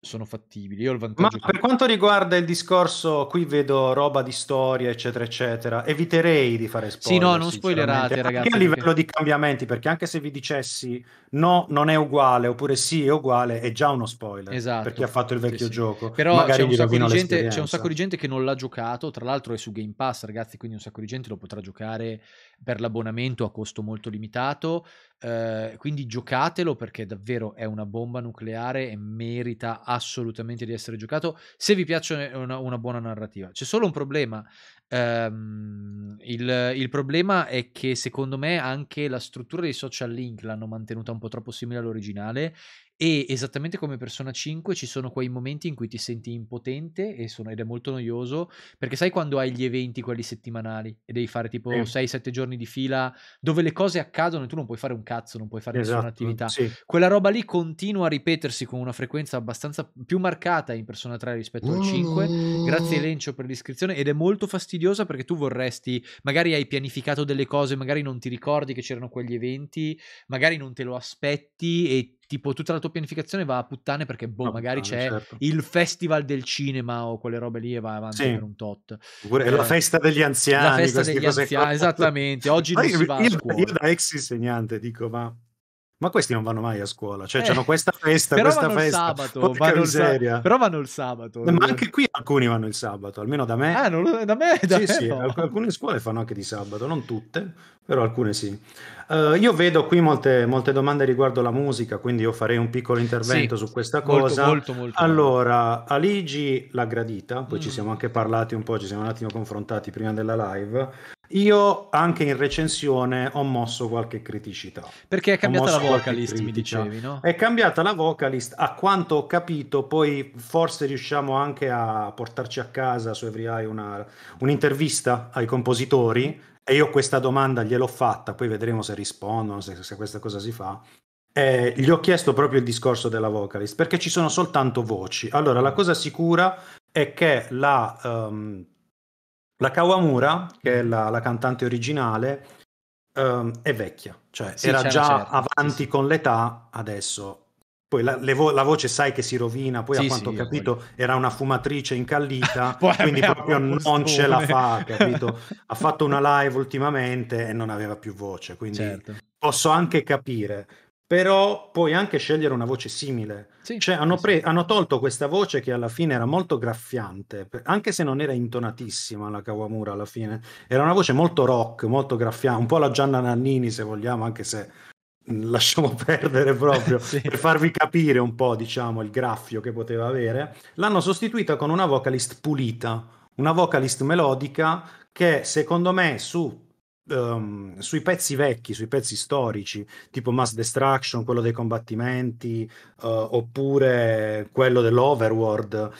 Speaker 1: sono fattibili. Io ho il vantaggio.
Speaker 2: Ma per che... quanto riguarda il discorso, qui vedo roba di storia, eccetera, eccetera. Eviterei di fare spoiler. Sì, no, non spoilerate, ragazzi. Anche a livello perché... di cambiamenti, perché anche se vi dicessi no, non è uguale, oppure sì, è uguale, è già uno spoiler. Esatto. Per chi esatto. ha fatto il vecchio sì, gioco. Sì. Però c'è un, gente, c'è un, sacco di
Speaker 1: gente, che non l'ha giocato. Tra l'altro, è su Game Pass, ragazzi. Quindi un sacco di gente lo potrà giocare per l'abbonamento a costo molto limitato, eh, quindi giocatelo perché davvero è una bomba nucleare e merita assolutamente di essere giocato se vi piace una, una buona narrativa. C'è solo un problema, um, il, il problema è che secondo me anche la struttura dei social link l'hanno mantenuta un po' troppo simile all'originale e esattamente come Persona 5 ci sono quei momenti in cui ti senti impotente sono, ed è molto noioso, perché sai quando hai gli eventi, quelli settimanali, e devi fare tipo eh. 6-7 giorni di fila dove le cose accadono e tu non puoi fare un cazzo, non puoi fare esatto, nessuna attività. Sì. Quella roba lì continua a ripetersi con una frequenza abbastanza più marcata in Persona 3 rispetto al 5. Grazie mm. Lencio per l'iscrizione ed è molto fastidiosa perché tu vorresti, magari hai pianificato delle cose, magari non ti ricordi che c'erano quegli eventi, magari non te lo aspetti e tipo tutta la tua pianificazione va a puttane perché boh, no, magari puttane, c'è certo. il festival del cinema o quelle robe lì e va avanti sì. per un tot. Oppure eh, la festa degli anziani. La festa degli anziani, esattamente. Oggi non io, si va io, io
Speaker 2: da ex insegnante dico, ma ma questi non vanno mai a scuola, cioè eh, hanno questa festa, però questa vanno festa. Il sabato, vanno il però
Speaker 1: vanno il sabato. Ma
Speaker 2: anche qui alcuni vanno il sabato, almeno da me. Ah, non, da me, da sì, me sì, no. alcune scuole fanno anche di sabato, non tutte, però alcune sì. Uh, io vedo qui molte, molte, domande riguardo la musica, quindi io farei un piccolo intervento sì, su questa cosa. Molto, molto, molto allora, Aligi l'ha gradita, poi mm. ci siamo anche parlati un po', ci siamo un attimo confrontati prima della live. Io anche in recensione ho mosso qualche criticità. Perché è cambiata la vocalist, mi dicevi, no? È cambiata la vocalist, a quanto ho capito, poi forse riusciamo anche a portarci a casa su Every Eye una, un'intervista ai compositori e io questa domanda gliel'ho fatta, poi vedremo se rispondono, se, se questa cosa si fa. Eh, gli ho chiesto proprio il discorso della vocalist perché ci sono soltanto voci. Allora, la cosa sicura è che la um, la Kawamura, che è la, la cantante originale, ehm, è vecchia, cioè sì, era certo, già certo, avanti sì. con l'età, adesso poi la, vo- la, voce sai che si rovina, poi sì, a quanto sì, ho capito voglio. era una fumatrice incallita, (laughs) quindi proprio non ce la fa, capito? ha fatto una (laughs) live ultimamente e non aveva più voce, quindi certo. posso anche capire però puoi anche scegliere una voce simile. Sì, cioè hanno, pre- hanno, tolto questa voce che alla fine era molto graffiante, anche se non era intonatissima la Kawamura alla fine, era una voce molto rock, molto graffiante, un po' la Gianna Nannini se vogliamo, anche se mm, lasciamo (laughs) perdere proprio (laughs) sì. per farvi capire un po', diciamo, il graffio che poteva avere. L'hanno sostituita con una vocalist pulita, una vocalist melodica che secondo me su Um, sui pezzi vecchi, sui pezzi storici, tipo Mass Destruction, quello dei combattimenti, uh, oppure quello dell'Overworld,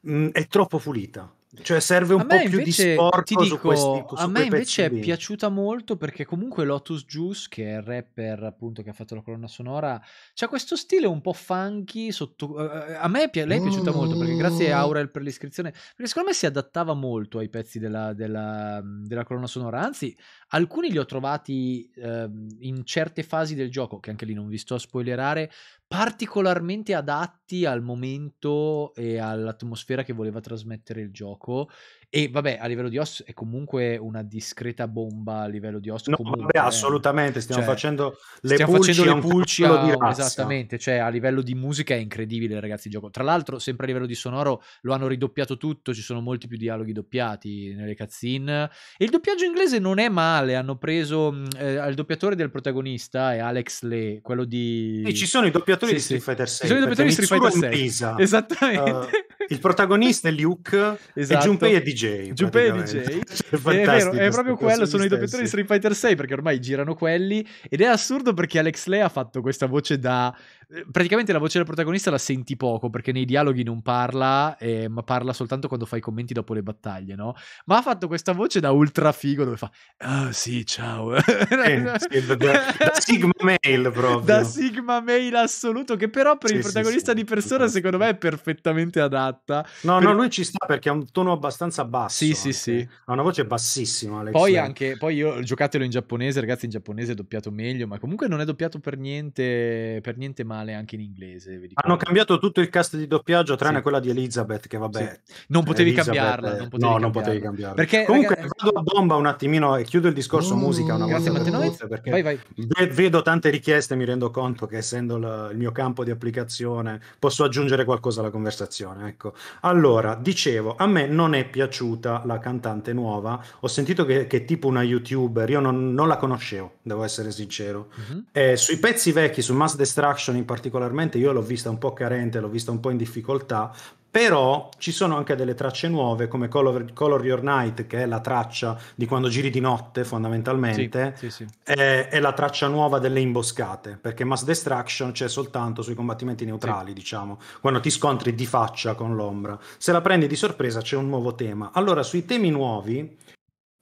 Speaker 2: mh, mm, è troppo pulita. Cioè serve un po' più di sport su questi su A me invece è piaciuta
Speaker 1: molto perché comunque Lotus Juice, che è il rapper appunto che ha fatto la colonna sonora, c'ha questo stile un po' funky sotto... Eh, eh, a me pi- lei è piaciuta mm. molto perché grazie a mm. Aurel per l'iscrizione, perché secondo me si adattava molto ai pezzi della, della, della colonna sonora, anzi alcuni li ho trovati eh, in certe fasi del gioco, che anche lì non vi sto a spoilerare, particolarmente adatti al momento e all'atmosfera che voleva trasmettere il gioco sacco. E vabbè, a livello di OS è comunque una discreta bomba a livello di OS. No, comunque, vabbè, assolutamente, stiamo cioè, facendo le stiamo pulci, facendo le pulci a, di razza. esattamente, cioè a livello di musica è incredibile, ragazzi, il gioco. Tra l'altro, sempre a livello di sonoro lo hanno ridoppiato tutto, ci sono molti più dialoghi doppiati nelle cutscene. E il doppiaggio inglese non è male, hanno preso mm, eh, il doppiatore del protagonista è Alex Lee, quello di Sì, ci sono i doppiatori sì, di Street Fighter 6. Ci sono i doppiatori di Street Fighter 6.
Speaker 2: Esattamente. Uh il protagonista è Luke esatto. e Junpei è DJ. Junpei è DJ. Cioè, è, vero, è proprio quello, sono i doppiatori di Street
Speaker 1: Fighter 6 perché ormai girano quelli ed è assurdo perché Alex Lea ha fatto questa voce da eh, praticamente la voce del protagonista la senti poco perché nei dialoghi non parla, eh, ma parla soltanto quando fa i commenti dopo le battaglie, no? Ma ha fatto questa voce da ultra figo dove fa Ah sì, ciao. Eh,
Speaker 2: sì, da, (laughs) da, Sigma Mail proprio. Da
Speaker 1: Sigma Mail assoluto che però per sì, il protagonista sì, di Persona secondo
Speaker 2: me è perfettamente adatta. No, per... no, lui ci sta perché ha un tono abbastanza basso. Sì, sì, sì. Ha una voce bassissima. Alex. Poi anche,
Speaker 1: poi io giocatelo in giapponese, ragazzi, in giapponese è doppiato meglio, ma comunque non è doppiato per niente, per niente male male anche in
Speaker 2: inglese. Hanno cambiato tutto il cast di doppiaggio, tranne sì. quella di Elizabeth, che vabbè. Sì. Non potevi Elizabeth, cambiarla. Non potevi no, cambiarla. non potevi cambiarla. Perché, Comunque, ragazzi... vado a bomba un attimino e chiudo il discorso uh, musica una volta per tutte, perché vai, vai. vedo tante richieste mi rendo conto che essendo la, il mio campo di applicazione posso aggiungere qualcosa alla conversazione. Ecco. Allora, dicevo, a me non è piaciuta la cantante nuova. Ho sentito che, che è tipo una youtuber, io non, non la conoscevo, devo essere sincero. Uh-huh. Eh, sui pezzi vecchi, su Mass Destruction, in particolarmente io l'ho vista un po' carente, l'ho vista un po' in difficoltà, però ci sono anche delle tracce nuove come Color, Color, Your Night che è la traccia di quando giri di notte fondamentalmente sì, sì, sì. È, è, la traccia nuova delle imboscate perché Mass Destruction c'è soltanto sui combattimenti neutrali diciamo quando ti scontri di faccia con l'ombra se la prendi di sorpresa c'è un nuovo tema allora sui temi nuovi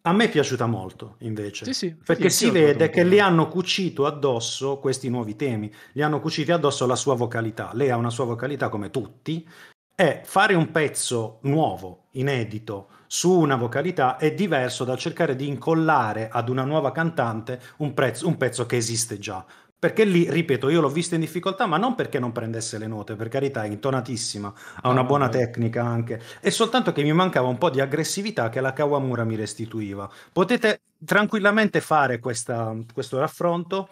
Speaker 2: a me è piaciuta molto, invece, sì, sì, perché sì, si vede che li hanno cucito addosso questi nuovi temi, li hanno cuciti addosso la sua vocalità. Lei ha una sua vocalità come tutti e fare un pezzo nuovo, inedito, su una vocalità è diverso dal cercare di incollare ad una nuova cantante un, prezzo, un pezzo che esiste già perché lì, ripeto, io l'ho vista in difficoltà, ma non perché non prendesse le note, per carità, è intonatissima, ha una ah, buona tecnica anche, è soltanto che mi mancava un po' di aggressività che la Kawamura mi restituiva. Potete tranquillamente fare questa, questo raffronto,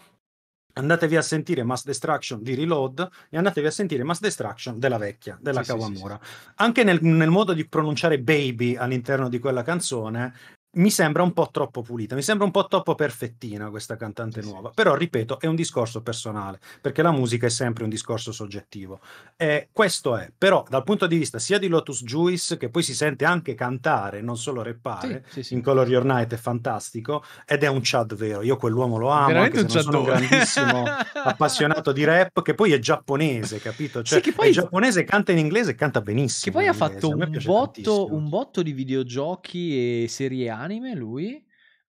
Speaker 2: andatevi a sentire Mass Destruction di Reload e andatevi a sentire Mass Destruction della vecchia, della sì, Kawamura. Sì, sì, Anche nel, nel, modo di pronunciare baby all'interno di quella canzone mi sembra un po' troppo pulita, mi sembra un po' troppo perfettina questa cantante nuova, però ripeto, è un discorso personale, perché la musica è sempre un discorso soggettivo. Eh, questo è, però dal punto di vista sia di Lotus Juice, che poi si sente anche cantare, non solo rappare, sì, sì, sì. in Color Your Night è fantastico, ed è un Chad vero, io quell'uomo lo amo, Veramente anche se non sono grandissimo (laughs) appassionato di rap, che poi è giapponese, capito? Cioè, che poi... è giapponese, canta in inglese e canta benissimo. Che poi ha fatto un botto, un botto di videogiochi e
Speaker 1: serie A anime lui,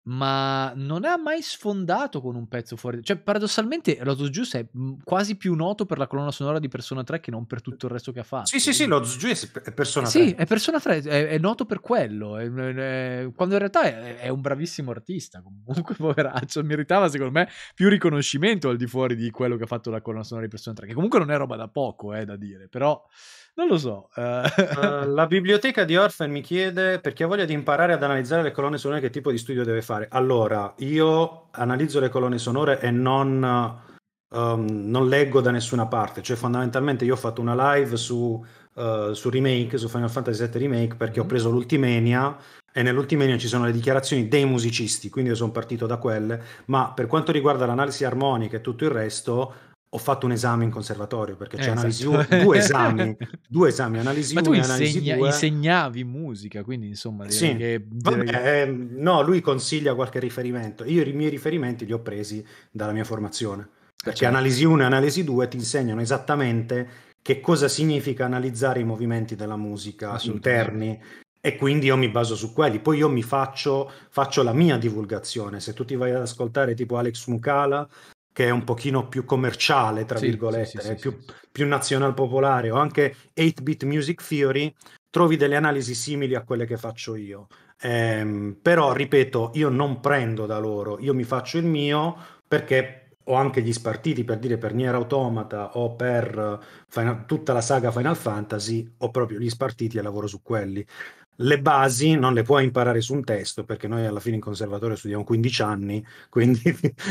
Speaker 1: ma non ha mai sfondato con un pezzo fuori. Cioè, paradossalmente, Lotus Juice è mhmm, quasi più noto per la colonna sonora di Persona 3 che non per tutto il resto che ha fatto.
Speaker 2: Sì, sì, sì, Lotus Juice è Persona 3. Sì, è
Speaker 1: Persona 3, è, è noto per quello. È, è, quando in realtà è, un bravissimo artista, comunque, (laughs) poveraccio. Meritava, secondo me, più riconoscimento al di fuori di quello che ha fatto la colonna sonora di Persona 3, che comunque non è roba da poco, eh, da dire, però.
Speaker 2: Non lo so. Uh... la biblioteca di Orphan mi chiede perché ha voglia di imparare ad analizzare le colonne sonore che tipo di studio deve fare. Allora, io analizzo le colonne sonore e non, um, non leggo da nessuna parte. Cioè, fondamentalmente io ho fatto una live su, uh, su Remake, su Final Fantasy VII Remake, perché ho mm-hmm. preso l'Ultimania e nell'Ultimania ci sono le dichiarazioni dei musicisti, quindi io sono partito da quelle, ma per quanto riguarda l'analisi armonica e tutto il resto, ho fatto un esame in conservatorio perché c'è c'è analisi esatto. due esami, (laughs) due esami, analisi Ma tu insegnavi
Speaker 1: musica, quindi insomma sì. che... Vabbè,
Speaker 2: eh, no, lui consiglia qualche riferimento. Io i miei riferimenti li ho presi dalla mia formazione. Eh, perché certo. analisi 1 e analisi 2 ti insegnano esattamente che cosa significa analizzare i movimenti della musica interni e quindi io mi baso su quelli. Poi io mi faccio, faccio la mia divulgazione. Se tu ti vai ad ascoltare tipo Alex Mukala, che è un pochino più commerciale, tra sì, virgolette, sì, sì, più, più nazional popolare, o anche 8-bit music theory, trovi delle analisi simili a quelle che faccio io. Ehm, però, ripeto, io non prendo da loro, io mi faccio il mio perché ho anche gli spartiti per dire per Nier Automata o per Final, tutta la saga Final Fantasy, ho proprio gli spartiti e lavoro su quelli le basi non le puoi imparare su un testo perché noi alla fine in conservatorio studiamo 15 anni, (laughs) quindi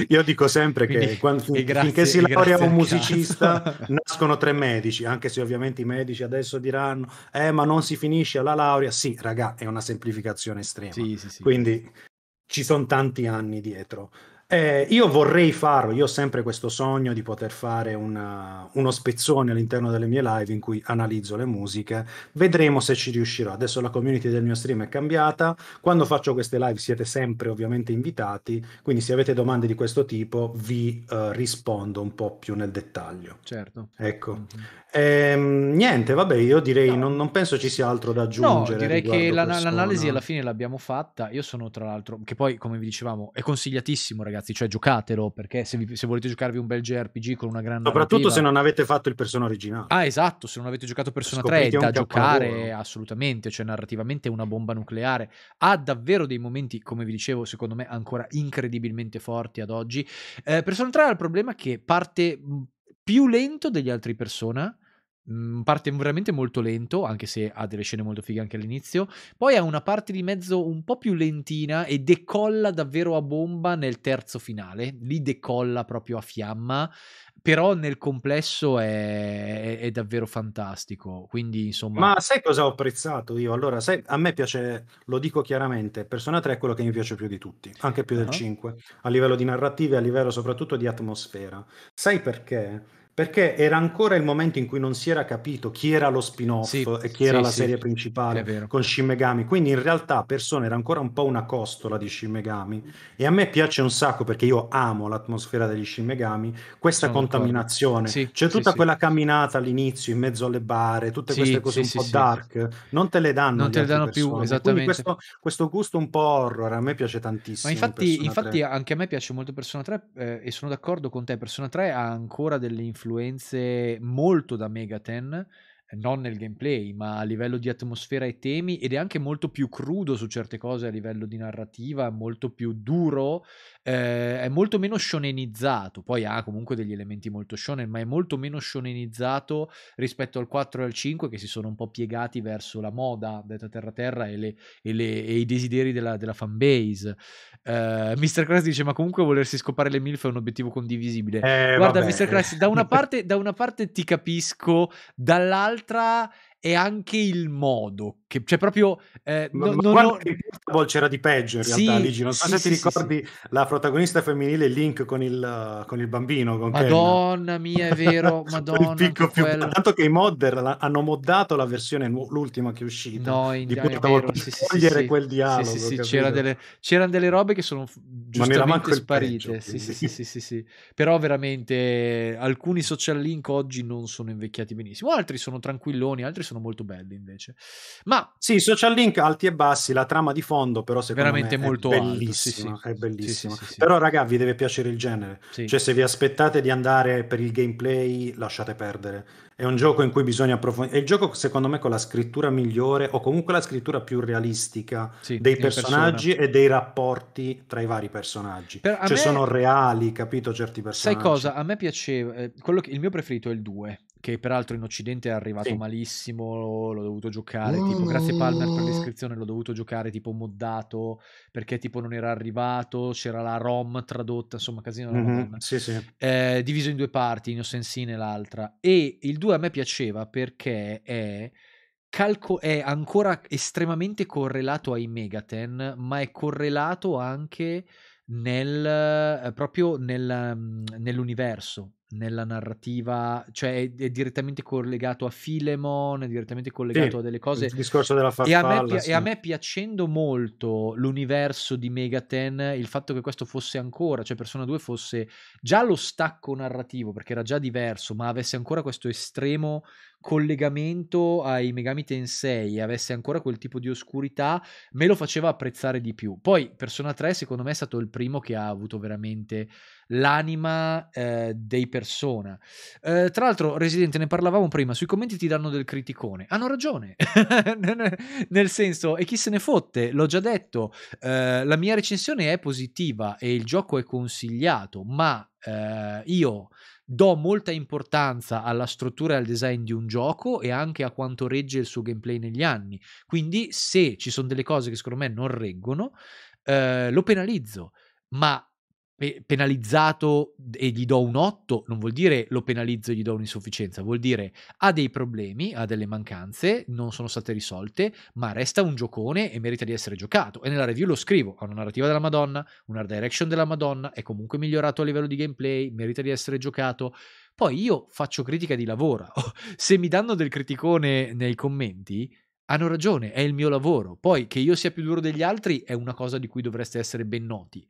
Speaker 2: io dico sempre quindi, che quando, grazie, finché si laurea un musicista (laughs) nascono tre medici, anche se ovviamente i medici adesso diranno eh ma non si finisce alla laurea, sì raga è una semplificazione estrema, sì, sì, sì. quindi ci sono tanti anni dietro. Eh, io vorrei farlo, io ho sempre questo sogno di poter fare una, uno spezzone all'interno delle mie live in cui analizzo le musiche, vedremo se ci riuscirò. Adesso la community del mio stream è cambiata, quando faccio queste live siete sempre ovviamente invitati, quindi se avete domande di questo tipo vi eh, rispondo un po' più nel dettaglio. Certo. Ecco. Mm-hmm. Ehm, niente, vabbè, io direi no. non, non, penso ci sia altro da aggiungere. No, direi che l'an- l'analisi alla
Speaker 1: fine l'abbiamo fatta. Io sono tra l'altro, che poi come vi dicevamo è consigliatissimo ragazzi, cioè giocatelo perché se, vi, se volete giocarvi un bel JRPG con una grande... Soprattutto se non
Speaker 2: avete fatto il persona originale.
Speaker 1: Ah esatto, se non avete giocato Persona Scoprite 3 da giocare assolutamente, cioè narrativamente una bomba nucleare. Ha davvero dei momenti, come vi dicevo, secondo me ancora incredibilmente forti ad oggi. Eh, persona 3 ha il problema che parte più lento degli altri persona Mm, parte veramente molto lento, anche se ha delle scene molto fighe anche all'inizio. Poi ha una parte di mezzo un po' più lentina e decolla davvero a bomba nel terzo finale. Lì decolla proprio a fiamma, però nel complesso è, è, è davvero fantastico. Quindi, insomma...
Speaker 2: Ma sai cosa ho apprezzato io? Allora, sai, a me piace, lo dico chiaramente, Persona 3 è quello che mi piace più di tutti, anche più del uh-huh. Ah. 5, a livello di narrative, a livello soprattutto di atmosfera. Sai perché? perché era ancora il momento in cui non si era capito chi era lo spin-off sì, e chi era sì, la sì, serie principale con Shin Megami, quindi in realtà Persona era ancora un po' una costola di Shin Megami e a me piace un sacco perché io amo l'atmosfera degli Shin Megami, questa Sono contaminazione, c'è tutta quella camminata all'inizio in mezzo alle bare, tutte queste cose un po' dark, non te le danno, non te le danno più, esattamente. Questo, questo, gusto un po' horror a me piace tantissimo. Ma infatti, in infatti
Speaker 1: anche a me piace molto Persona 3 eh, e sono d'accordo con te, Persona 3 ha ancora delle influenze influenze molto da Megaten, non nel gameplay, ma a livello di atmosfera e temi, ed è anche molto più crudo su certe cose a livello di narrativa, molto più duro eh, è molto meno shonenizzato, poi ha comunque degli elementi molto shonen, ma è molto meno shonenizzato rispetto al 4 e al 5 che si sono un po' piegati verso la moda detta Terra Terra e, le, e, le, e i desideri della, della fanbase. Eh, Mr. Crash dice ma comunque volersi scopare le MILF è un obiettivo condivisibile.
Speaker 2: Eh, Guarda vabbè. Mr. Crash, da
Speaker 1: (laughs) da una parte ti capisco, dall'altra
Speaker 2: e anche il modo, che, cioè proprio... Eh, ma, no, ma no, no... c'era di peggio in realtà, sì, Ligi, non so sì, se sì, ti ricordi la protagonista femminile Link con il, con il bambino, con Madonna Ken. mia, è vero, (laughs) madonna. picco più, tanto che i modder hanno moddato la versione, l'ultima che è uscita, no, in, di Portable vero, per sì, togliere quel dialogo. C'era delle,
Speaker 1: c'erano delle robe che sono giustamente sparite, peggio, sì, sì, sì, sì, sì. però veramente alcuni social link oggi non sono invecchiati benissimo, altri sono tranquilloni,
Speaker 2: altri sono sono molto belli invece. Ma sì, social link alti e bassi, la trama di fondo però secondo veramente me molto è bellissima, alto, sì, sì. è bellissima. Sì, però raga, vi deve piacere il genere. Cioè se vi aspettate di andare per il gameplay, lasciate perdere. È un gioco in cui bisogna approfondire. È il gioco secondo me con la scrittura migliore o comunque la scrittura più realistica dei personaggi persona. e dei rapporti tra i vari personaggi. Per, cioè me... sono reali, capito certi personaggi. Sai cosa?
Speaker 1: A me piaceva, eh, che... il mio preferito è il 2 che peraltro in Occidente è arrivato sì. malissimo, l'ho dovuto giocare, no, tipo grazie Palmer per l'iscrizione l'ho dovuto giocare tipo moddato perché tipo non era arrivato, c'era la ROM tradotta, insomma casino mm-hmm, Sì, sì. Eh, diviso in due parti, Innocence In e l'altra. E il 2 a me piaceva perché è... Calco è ancora estremamente correlato ai Megaten, ma è correlato anche nel, eh, proprio nel, mm, nell'universo nella narrativa, cioè è, è, direttamente collegato a Filemon, è direttamente collegato sì, a delle cose. Il discorso della farfalla. E a, me, sì. e a me piacendo molto l'universo di Megaten, il fatto che questo fosse ancora, cioè Persona 2 fosse già lo stacco narrativo, perché era già diverso, ma avesse ancora questo estremo collegamento ai Megami Tensei avesse ancora quel tipo di oscurità, me lo faceva apprezzare di più. Poi Persona 3 secondo me è stato il primo che ha avuto veramente l'anima eh, dei Persona. Eh, tra l'altro Residente ne parlavamo prima, sui commenti ti danno del criticone. Hanno ragione. (laughs) Nel senso, e chi se ne fotte? L'ho già detto, eh, la mia recensione è positiva e il gioco è consigliato, ma eh, io do molta importanza alla struttura e al design di un gioco e anche a quanto regge il suo gameplay negli anni. Quindi se ci sono delle cose che secondo me non reggono, eh, lo penalizzo, ma penalizzato e gli do un 8, non vuol dire lo penalizzo e gli do un'insufficienza, vuol dire ha dei problemi, ha delle mancanze, non sono state risolte, ma resta un giocone e merita di essere giocato. E nella review lo scrivo, ha una narrativa della Madonna, una direction della Madonna, è comunque migliorato a livello di gameplay, merita di essere giocato. Poi io faccio critica di lavoro. (laughs) Se mi danno del criticone nei commenti, hanno ragione, è il mio lavoro. Poi che io sia più duro degli altri è una cosa di cui dovreste essere ben noti.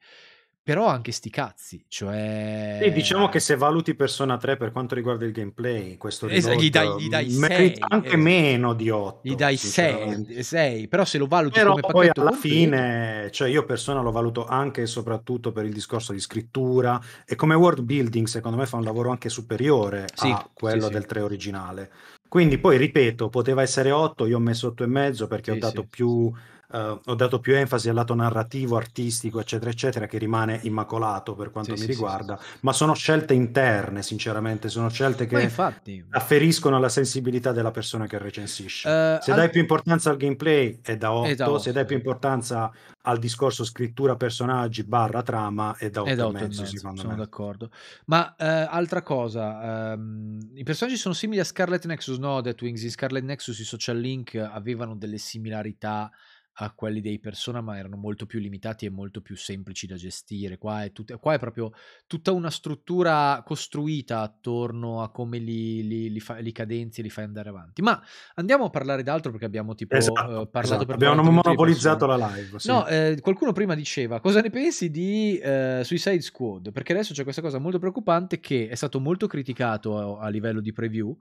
Speaker 1: Però anche sti cazzi, cioè... E diciamo
Speaker 2: che se valuti Persona 3 per quanto riguarda il gameplay, questo esatto, gli dai, gli dai 6, anche eh, meno di 8. Gli dai 6, però se lo valuti però come poi alla fine, cioè io Persona lo valuto anche e soprattutto per il discorso di scrittura e come world building secondo me fa un lavoro anche superiore sì, a quello sì, del 3 originale. Quindi poi ripeto, poteva essere 8, io ho messo 8 e mezzo perché ho dato più Uh, ho dato più enfasi al lato narrativo, artistico, eccetera, eccetera, che rimane immacolato per quanto sì, mi sì, riguarda, sì, ma sono scelte interne, sinceramente, sono scelte che infatti... afferiscono alla sensibilità della persona che recensisce. Uh, se al... dai più importanza al gameplay è da 8, se dai più importanza al discorso scrittura personaggi barra trama è da 8, è da 8 e mezzo, e mezzo secondo sono me. d'accordo. Ma
Speaker 1: uh, altra cosa, ehm, i personaggi sono simili a Scarlet Nexus, no? Deathwings, in Scarlet Nexus i social link avevano delle similarità a quelli dei persona, ma erano molto più limitati e molto più semplici da gestire. Qua è, tut- qua è proprio tutta una struttura costruita attorno a come li, li, li, fa- li cadenzi e li fai andare avanti. Ma andiamo a parlare d'altro perché abbiamo tipo eh, esatto, eh, parlato esatto. per Abbiamo monopolizzato la live. Sì. No, eh, qualcuno prima diceva cosa ne pensi di eh, Suicide Squad? Perché adesso c'è questa cosa molto preoccupante che è stato molto criticato a, a livello di preview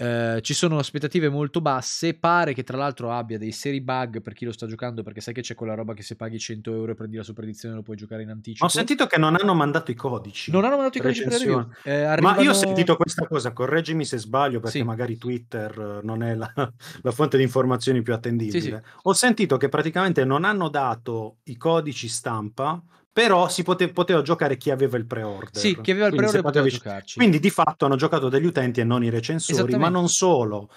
Speaker 1: eh, ci sono aspettative molto basse, pare che tra l'altro abbia dei seri bug per chi lo sta giocando, perché sai che c'è quella roba che se paghi 100
Speaker 2: euro e prendi la superedizione lo puoi giocare in anticipo. Ho sentito che non hanno mandato i codici. Non hanno mandato i codici per review. Eh, arrivano... Ma io ho sentito questa cosa, correggimi se sbaglio, perché sì. magari Twitter eh, non è la, (laughs) la, fonte di informazioni più attendibile. Sì, sì. Ho sentito che praticamente non hanno dato i codici stampa però si pote- poteva giocare chi aveva il pre-order. Sì, chi aveva il pre-order poteva giocarci. giocarci. Quindi di fatto hanno giocato degli utenti e non i recensori, ma non solo.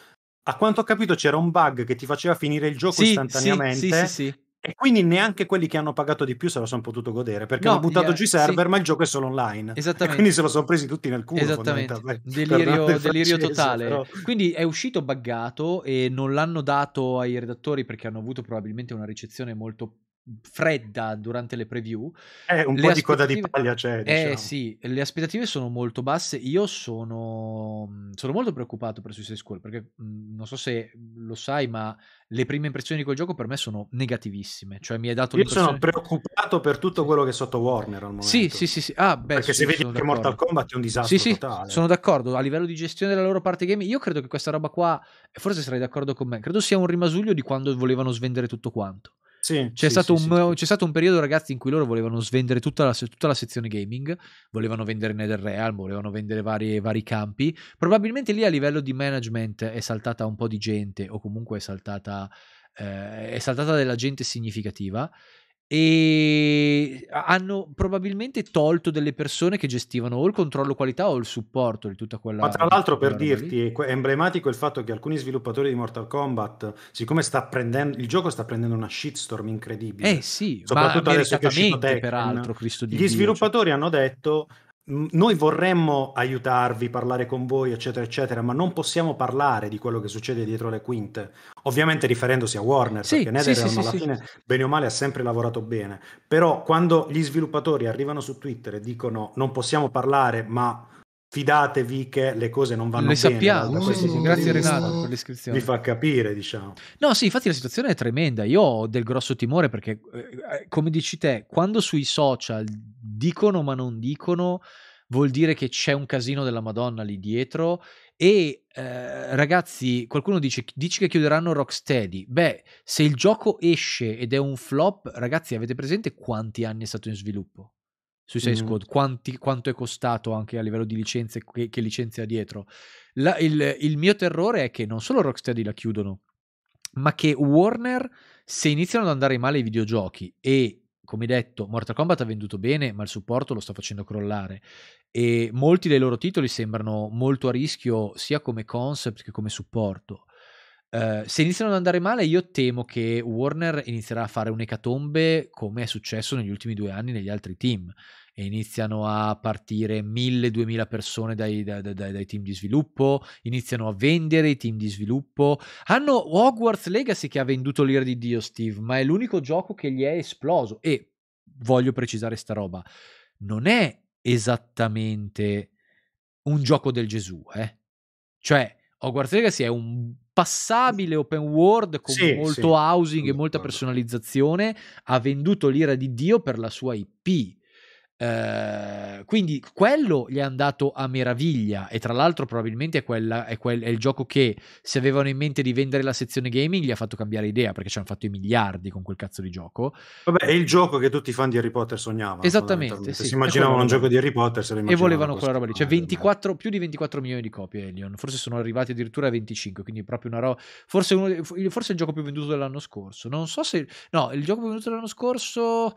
Speaker 2: A quanto ho capito c'era un bug che ti faceva finire il gioco sì, istantaneamente. Sì, e quindi neanche quelli che hanno pagato di più se lo sono potuto godere perché no, hanno buttato yeah, giù i server, ma il gioco è solo online. Esattamente. E quindi se lo sono presi tutti nel culo. Esattamente. Delirio, delirio francese, totale. Però.
Speaker 1: Quindi è uscito buggato e non l'hanno dato ai redattori perché hanno avuto probabilmente una ricezione molto fredda durante le preview. È eh, un le po' di coda di paglia c'è. Eh, diciamo. Eh sì, le aspettative sono molto basse. Io sono, mhmm, sono molto preoccupato per Suicide Squad perché mh, mhmm, non so se lo sai, ma le prime impressioni di quel gioco per me sono negativissime. Cioè, mi è dato Io sono
Speaker 2: preoccupato per tutto quello che è sotto Warner al momento. Sì, sì, sì. sì. Ah, beh, Perché sì, se vedi che Mortal Kombat è un disastro sì, totale.
Speaker 1: sono d'accordo. A livello di gestione della loro parte game, io credo che questa roba qua, forse sarai d'accordo con me, credo sia un rimasuglio di quando volevano svendere tutto quanto. Sì, c'è, sì, stato sì, un, c'è, stato un, periodo, ragazzi, in cui loro volevano svendere tutta la, tutta la sezione gaming, volevano vendere NetherRealm, volevano vendere vari, vari, campi. Probabilmente lì a livello di management è saltata un po' di gente, o comunque è saltata, eh, è saltata della gente significativa e hanno probabilmente tolto delle persone che gestivano o il controllo qualità o il supporto di tutta quella. Ma tra l'altro, per dirti,
Speaker 2: è emblematico il fatto che alcuni sviluppatori di Mortal Kombat, siccome sta prendendo il gioco, sta prendendo una shitstorm incredibile. Eh sì, soprattutto adesso che è uscito Tekken, peraltro, Cristo di Gli Dio, cioè. sviluppatori cioè. hanno detto noi vorremmo aiutarvi, parlare con voi, eccetera, eccetera, ma non possiamo parlare di quello che succede dietro le quinte. Ovviamente riferendosi a Warner, sì, perché Netherrealm sì, sì, alla sì, fine, bene o male, ha sempre lavorato bene. Però quando gli sviluppatori arrivano su Twitter e dicono non possiamo parlare, ma fidatevi che le cose non vanno le bene. sappiamo, oh, sì, sì, grazie Renato per l'iscrizione. Vi fa capire, diciamo.
Speaker 1: No, sì, infatti la situazione è tremenda. Io ho del grosso timore perché, eh, come dici te, quando sui social dicono ma non dicono, vuol dire che c'è un casino della Madonna lì dietro. E eh, ragazzi, qualcuno dice, dice che chiuderanno Rocksteady. Beh, se il gioco esce ed è un flop, ragazzi, avete presente quanti anni è stato in sviluppo? Suicide mm-hmm. Squad, quanti, quanto è costato anche a livello di licenze, che, che ha dietro. La, il, il mio terrore è che non solo Rocksteady la chiudono, ma che Warner, se iniziano ad andare male i videogiochi e come detto, Mortal Kombat ha venduto bene, ma il supporto lo sta facendo crollare. E molti dei loro titoli sembrano molto a rischio sia come concept che come supporto. Uh, se iniziano ad andare male, io temo che Warner inizierà a fare un'ecatombe come è successo negli ultimi due anni negli altri team e iniziano a partire 1000-2000 persone dai, dai, dai, dai, team di sviluppo, iniziano a vendere i team di sviluppo. Hanno Hogwarts Legacy che ha venduto l'ira di Dio Steve, ma è l'unico gioco che gli è esploso e voglio precisare sta roba, non è esattamente un gioco del Gesù, eh? Cioè, Hogwarts Legacy è un passabile open world con sì, molto sì. housing e molta personalizzazione, ha venduto l'ira di Dio per la sua IP eh, quindi quello gli è andato a meraviglia e tra l'altro probabilmente è, quella, è, quel, è, il gioco che se avevano in mente di vendere la sezione gaming gli ha fatto cambiare idea perché ci hanno fatto i miliardi con quel cazzo di gioco vabbè è il gioco
Speaker 2: che tutti i fan di Harry Potter sognavano esattamente sì. si immaginavano un gioco di Harry Potter se e volevano quella roba lì
Speaker 1: cioè 24, più di 24 milioni di copie Elion forse sono arrivati addirittura a 25 quindi proprio una roba forse, forse è il gioco più venduto dell'anno scorso non so se no il gioco più venduto dell'anno scorso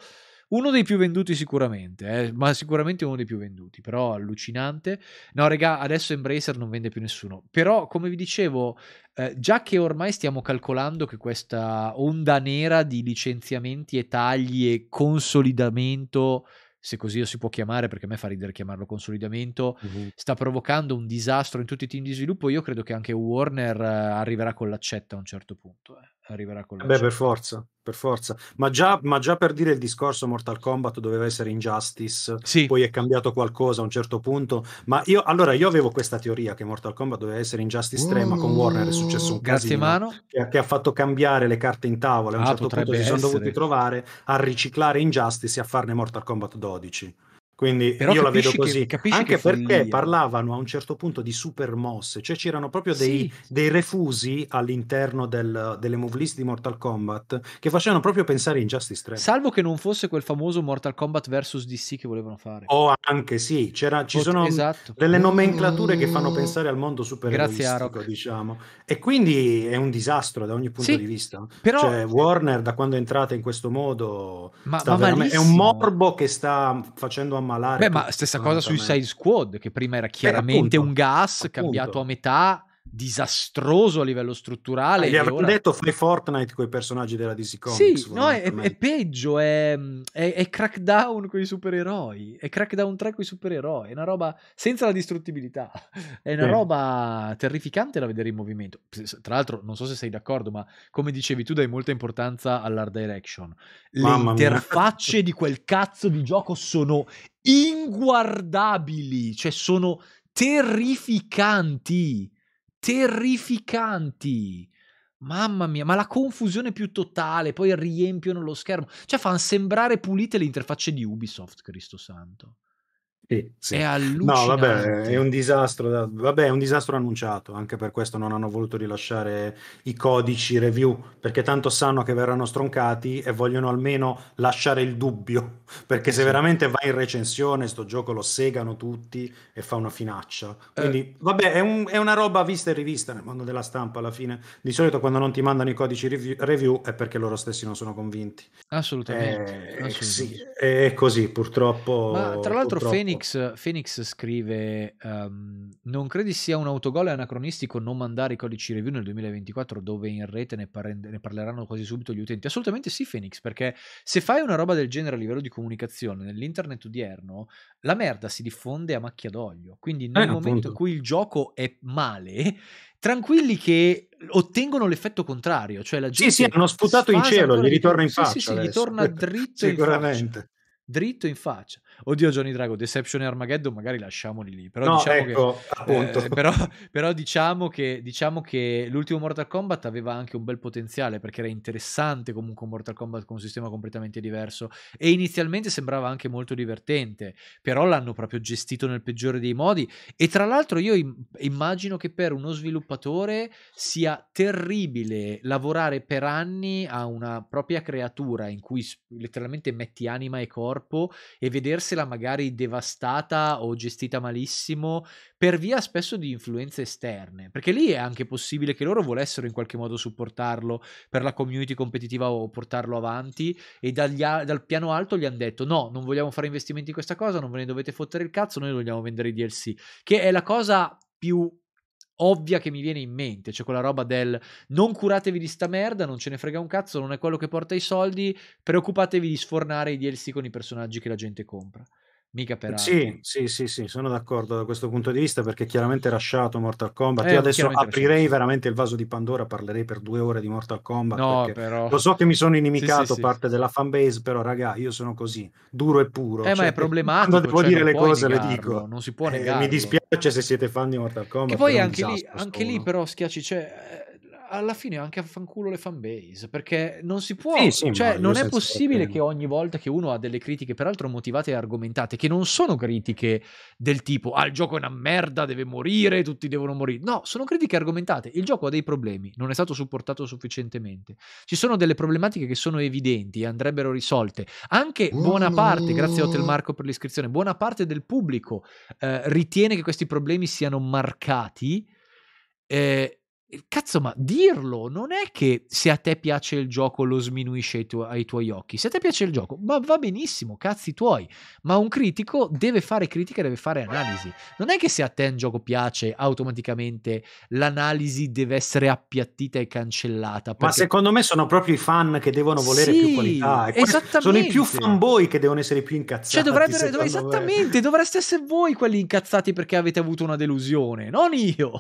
Speaker 1: uno dei più venduti sicuramente, eh, ma sicuramente uno dei più venduti, però allucinante. No, regà, adesso Embracer non vende più nessuno. Però, come vi dicevo, eh, già che ormai stiamo calcolando che questa onda nera di licenziamenti e tagli e consolidamento se così lo si può chiamare, perché a me fa ridere chiamarlo consolidamento, uh-huh. sta provocando un disastro in tutti i team di sviluppo. Io credo che anche Warner eh, arriverà con l'accetta a un certo punto.
Speaker 2: Eh arriverà con la Beh, per forza, per forza. Ma già, ma già, per dire il discorso Mortal Kombat doveva essere Injustice, sì. poi è cambiato qualcosa a un certo punto, ma io allora io avevo questa teoria che Mortal Kombat doveva essere Injustice 3, uh, ma con Warner è successo un mm, grazie Che, che, ha fatto cambiare le carte in tavola, a un ah, certo punto si sono dovuti trovare a riciclare Injustice e a farne Mortal Kombat 12. Quindi Però io la vedo così, che, anche perché parlavano a un certo punto di super mosse, cioè c'erano proprio dei, sì. dei refusi all'interno del, delle move list di Mortal Kombat che facevano proprio pensare in Justice 3. Salvo che non fosse quel famoso Mortal Kombat vs DC che volevano fare. O anche sì, c'era, ci sono esatto. delle nomenclature che fanno pensare al mondo super supereroistico, diciamo. E quindi è un disastro da ogni punto sì, di vista. Però... Cioè, Warner da quando è entrata in questo modo ma, ma veramente... è un morbo che sta facendo a ammalare. Beh, ma stessa cosa sui Side Squad, che
Speaker 1: prima era eh, chiaramente Beh, appunto, un gas appunto. cambiato a metà, disastroso a livello strutturale. Ah, gli ora... detto
Speaker 2: fai Fortnite con i personaggi della DC Comics. Sì, no, è, è,
Speaker 1: peggio, è, è, è Crackdown con i supereroi, è Crackdown 3 con i supereroi, è una roba senza la distruttibilità, è una sì. roba terrificante da vedere in movimento. Tra l'altro, non so se sei d'accordo, ma come dicevi tu dai molta importanza all'art direction. Le Mamma interfacce mia. di quel cazzo di gioco sono inguardabili, cioè sono terrificanti, terrificanti. Mamma mia, ma la confusione più totale, poi riempiono lo schermo, cioè fanno sembrare pulite le interfacce di Ubisoft, Cristo santo.
Speaker 2: Sì, sì. È allucinante. No, vabbè, è un disastro. Da... Vabbè, è un disastro annunciato. Anche per questo non hanno voluto rilasciare i codici review perché tanto sanno che verranno stroncati e vogliono almeno lasciare il dubbio. Perché se veramente va in recensione, sto gioco lo segano tutti e fa una finaccia. Quindi, eh. vabbè, è, un, è, una roba vista e rivista nel mondo della stampa alla fine. Di solito, quando non ti mandano i codici review, è perché loro stessi non sono convinti. Assolutamente. Eh, Assolutamente. Sì, è così, purtroppo. Ma, tra l'altro, purtroppo... Feni
Speaker 1: Phoenix, Phoenix scrive: um, Non credi sia un autogol anacronistico non mandare i codici review nel 2024, dove in rete ne, par- ne, parleranno quasi subito gli utenti? Assolutamente sì, Phoenix, perché se fai una roba del genere a livello di comunicazione nell'internet odierno, la merda si diffonde a macchia d'olio. Quindi, nel eh, momento appunto. in cui il gioco è male, tranquilli che ottengono l'effetto contrario, cioè la gente. Sì, sì, hanno sputato in cielo, gli ritorna in faccia. Sì, sì, adesso. gli torna (laughs) dritto in faccia. Dritto in faccia. Oddio, Johnny Drago, Deception e Armageddon, magari lasciamoli lì. Però, no, diciamo, ecco, che, eh, però, però diciamo, che, diciamo che l'ultimo Mortal Kombat aveva anche un bel potenziale perché era interessante comunque un Mortal Kombat con un sistema completamente diverso. E inizialmente sembrava anche molto divertente, però l'hanno proprio gestito nel peggiore dei modi. E tra l'altro, io immagino che per uno sviluppatore sia terribile lavorare per anni a una propria creatura in cui letteralmente metti anima e corpo e vedersi viversela magari devastata o gestita malissimo per via spesso di influenze esterne, perché lì è anche possibile che loro volessero in qualche modo supportarlo per la community competitiva o portarlo avanti e dagli, dal piano alto gli hanno detto no, non vogliamo fare investimenti in questa cosa, non ve ne dovete fottere il cazzo, noi vogliamo vendere i DLC, che è la cosa più ovvia che mi viene in mente, cioè quella roba del non curatevi di sta merda, non ce ne frega un cazzo, non è quello che porta i soldi, preoccupatevi di sfornare i DLC con i personaggi che la gente compra mica per altro. Sì,
Speaker 2: sì, sì, sì, sono d'accordo da questo punto di vista perché chiaramente rasciato Mortal Kombat. Eh, Io adesso aprirei rasciato. veramente il vaso di Pandora, parlerei per due ore di Mortal Kombat. No,
Speaker 1: però... Lo so che mi sono inimicato sì, sì, parte
Speaker 2: della fanbase, però raga, io sono così, duro e puro. Eh, cioè, ma è (laughs) problematico. Quando devo cioè, dire le cose negarlo, le dico. Non si può negare. Eh, mi dispiace se siete fan di Mortal Kombat. E poi anche, lì,
Speaker 1: anche lì, però schiacci, cioè alla fine anche a fanculo le fanbase, perché non si può, sì, sì, cioè non è possibile che ogni volta che uno ha delle critiche, peraltro motivate e argomentate, che non sono critiche del tipo ah il gioco è una merda, deve morire, tutti devono morire, no, sono critiche argomentate, il gioco ha dei problemi, non è stato supportato sufficientemente, ci sono delle problematiche che sono evidenti e andrebbero risolte, anche buona parte, grazie a Hotel Marco per l'iscrizione, buona parte del pubblico eh, ritiene che questi problemi siano marcati. Eh, eh, cazzo, ma dirlo non è che se a te piace il gioco lo sminuisce ai, tu- ai, tuoi occhi. Se a te piace il gioco, ma va benissimo, cazzi tuoi. Ma un critico deve fare critica, deve fare analisi. Non è che se a te un gioco piace, automaticamente l'analisi deve essere appiattita e
Speaker 2: cancellata. Perché... Ma secondo me sono proprio i fan che devono volere sì, più qualità. Esattamente. Sono i più
Speaker 1: fanboy che devono essere più
Speaker 2: incazzati. Cioè, dovrebbero, dov- esattamente,
Speaker 1: me. dovreste essere voi quelli incazzati perché
Speaker 2: avete avuto una delusione, non io.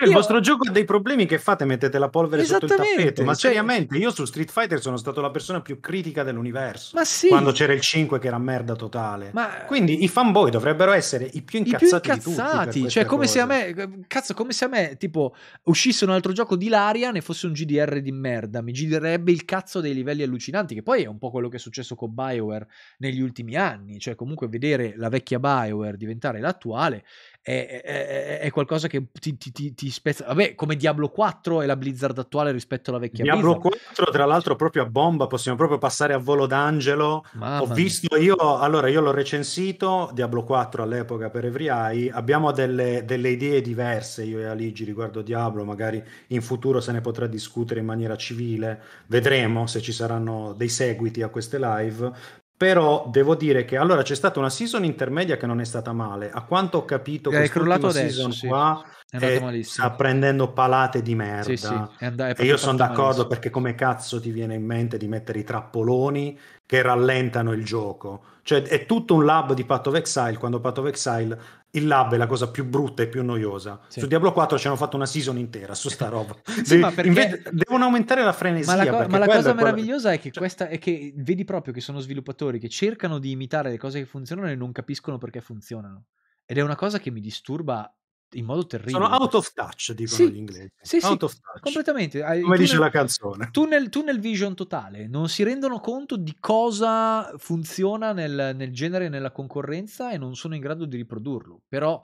Speaker 2: Il io... vostro gioco ha dei problemi streaming che fate mettete la polvere sotto il tappeto. Ma sì. Cioè- seriamente, io su Street Fighter sono stato la persona più critica dell'universo. Ma sì. Quando c'era il 5 che era merda totale. Ma... Quindi i fanboy dovrebbero essere i più incazzati. I più incazzati. cioè, come cose. se a
Speaker 1: me, cazzo, come se a me, tipo, uscisse un altro gioco di Larian e fosse un GDR di merda. Mi girerebbe il cazzo dei livelli allucinanti, che poi è un po' quello che è successo con Bioware negli ultimi anni. Cioè, comunque, vedere la vecchia Bioware diventare l'attuale è, è, è qualcosa che ti, ti, ti, spezza. Vabbè, come Diablo 4 e la Blizzard attuale
Speaker 2: rispetto alla vecchia Diablo Blizzard. 4, tra l'altro, proprio a bomba, possiamo proprio passare a volo d'angelo. Mamma Ho visto io, allora io l'ho recensito, Diablo 4 all'epoca per Evriai, abbiamo delle, delle idee diverse, io e Aligi riguardo Diablo, magari in futuro se ne potrà discutere in maniera civile, vedremo se ci saranno dei seguiti a queste live, però devo dire che allora c'è stata una season intermedia che non è stata male. A quanto ho capito, eh, è crollato season sì. qua è, eh, sta prendendo palate di merda. Sì, sì. È and- è e io sono d'accordo malissimo. perché come cazzo ti viene in mente di mettere i trappoloni che rallentano il gioco. Cioè è tutto un lab di Path of Exile, quando Path of Exile il lab è la cosa più brutta e più noiosa. Sì. Su Diablo 4 ci hanno fatto una season intera su sta roba. (laughs) sì, sì, perché... Invece devono aumentare la frenesia. Ma la, co- ma la cosa è meravigliosa
Speaker 1: quella... è, che cioè... questa, è che vedi proprio che sono sviluppatori che cercano di imitare le cose che funzionano e non capiscono perché funzionano. Ed è una cosa che mi disturba in modo terribile. Sono out of touch, dicono sì, gli
Speaker 2: inglesi. Sì, out sì, of touch.
Speaker 1: Completamente. Come tunnel, dice la canzone. Tunnel, tunnel vision totale. Non si rendono conto di cosa funziona nel, nel genere, nella concorrenza e non sono in grado di riprodurlo. Però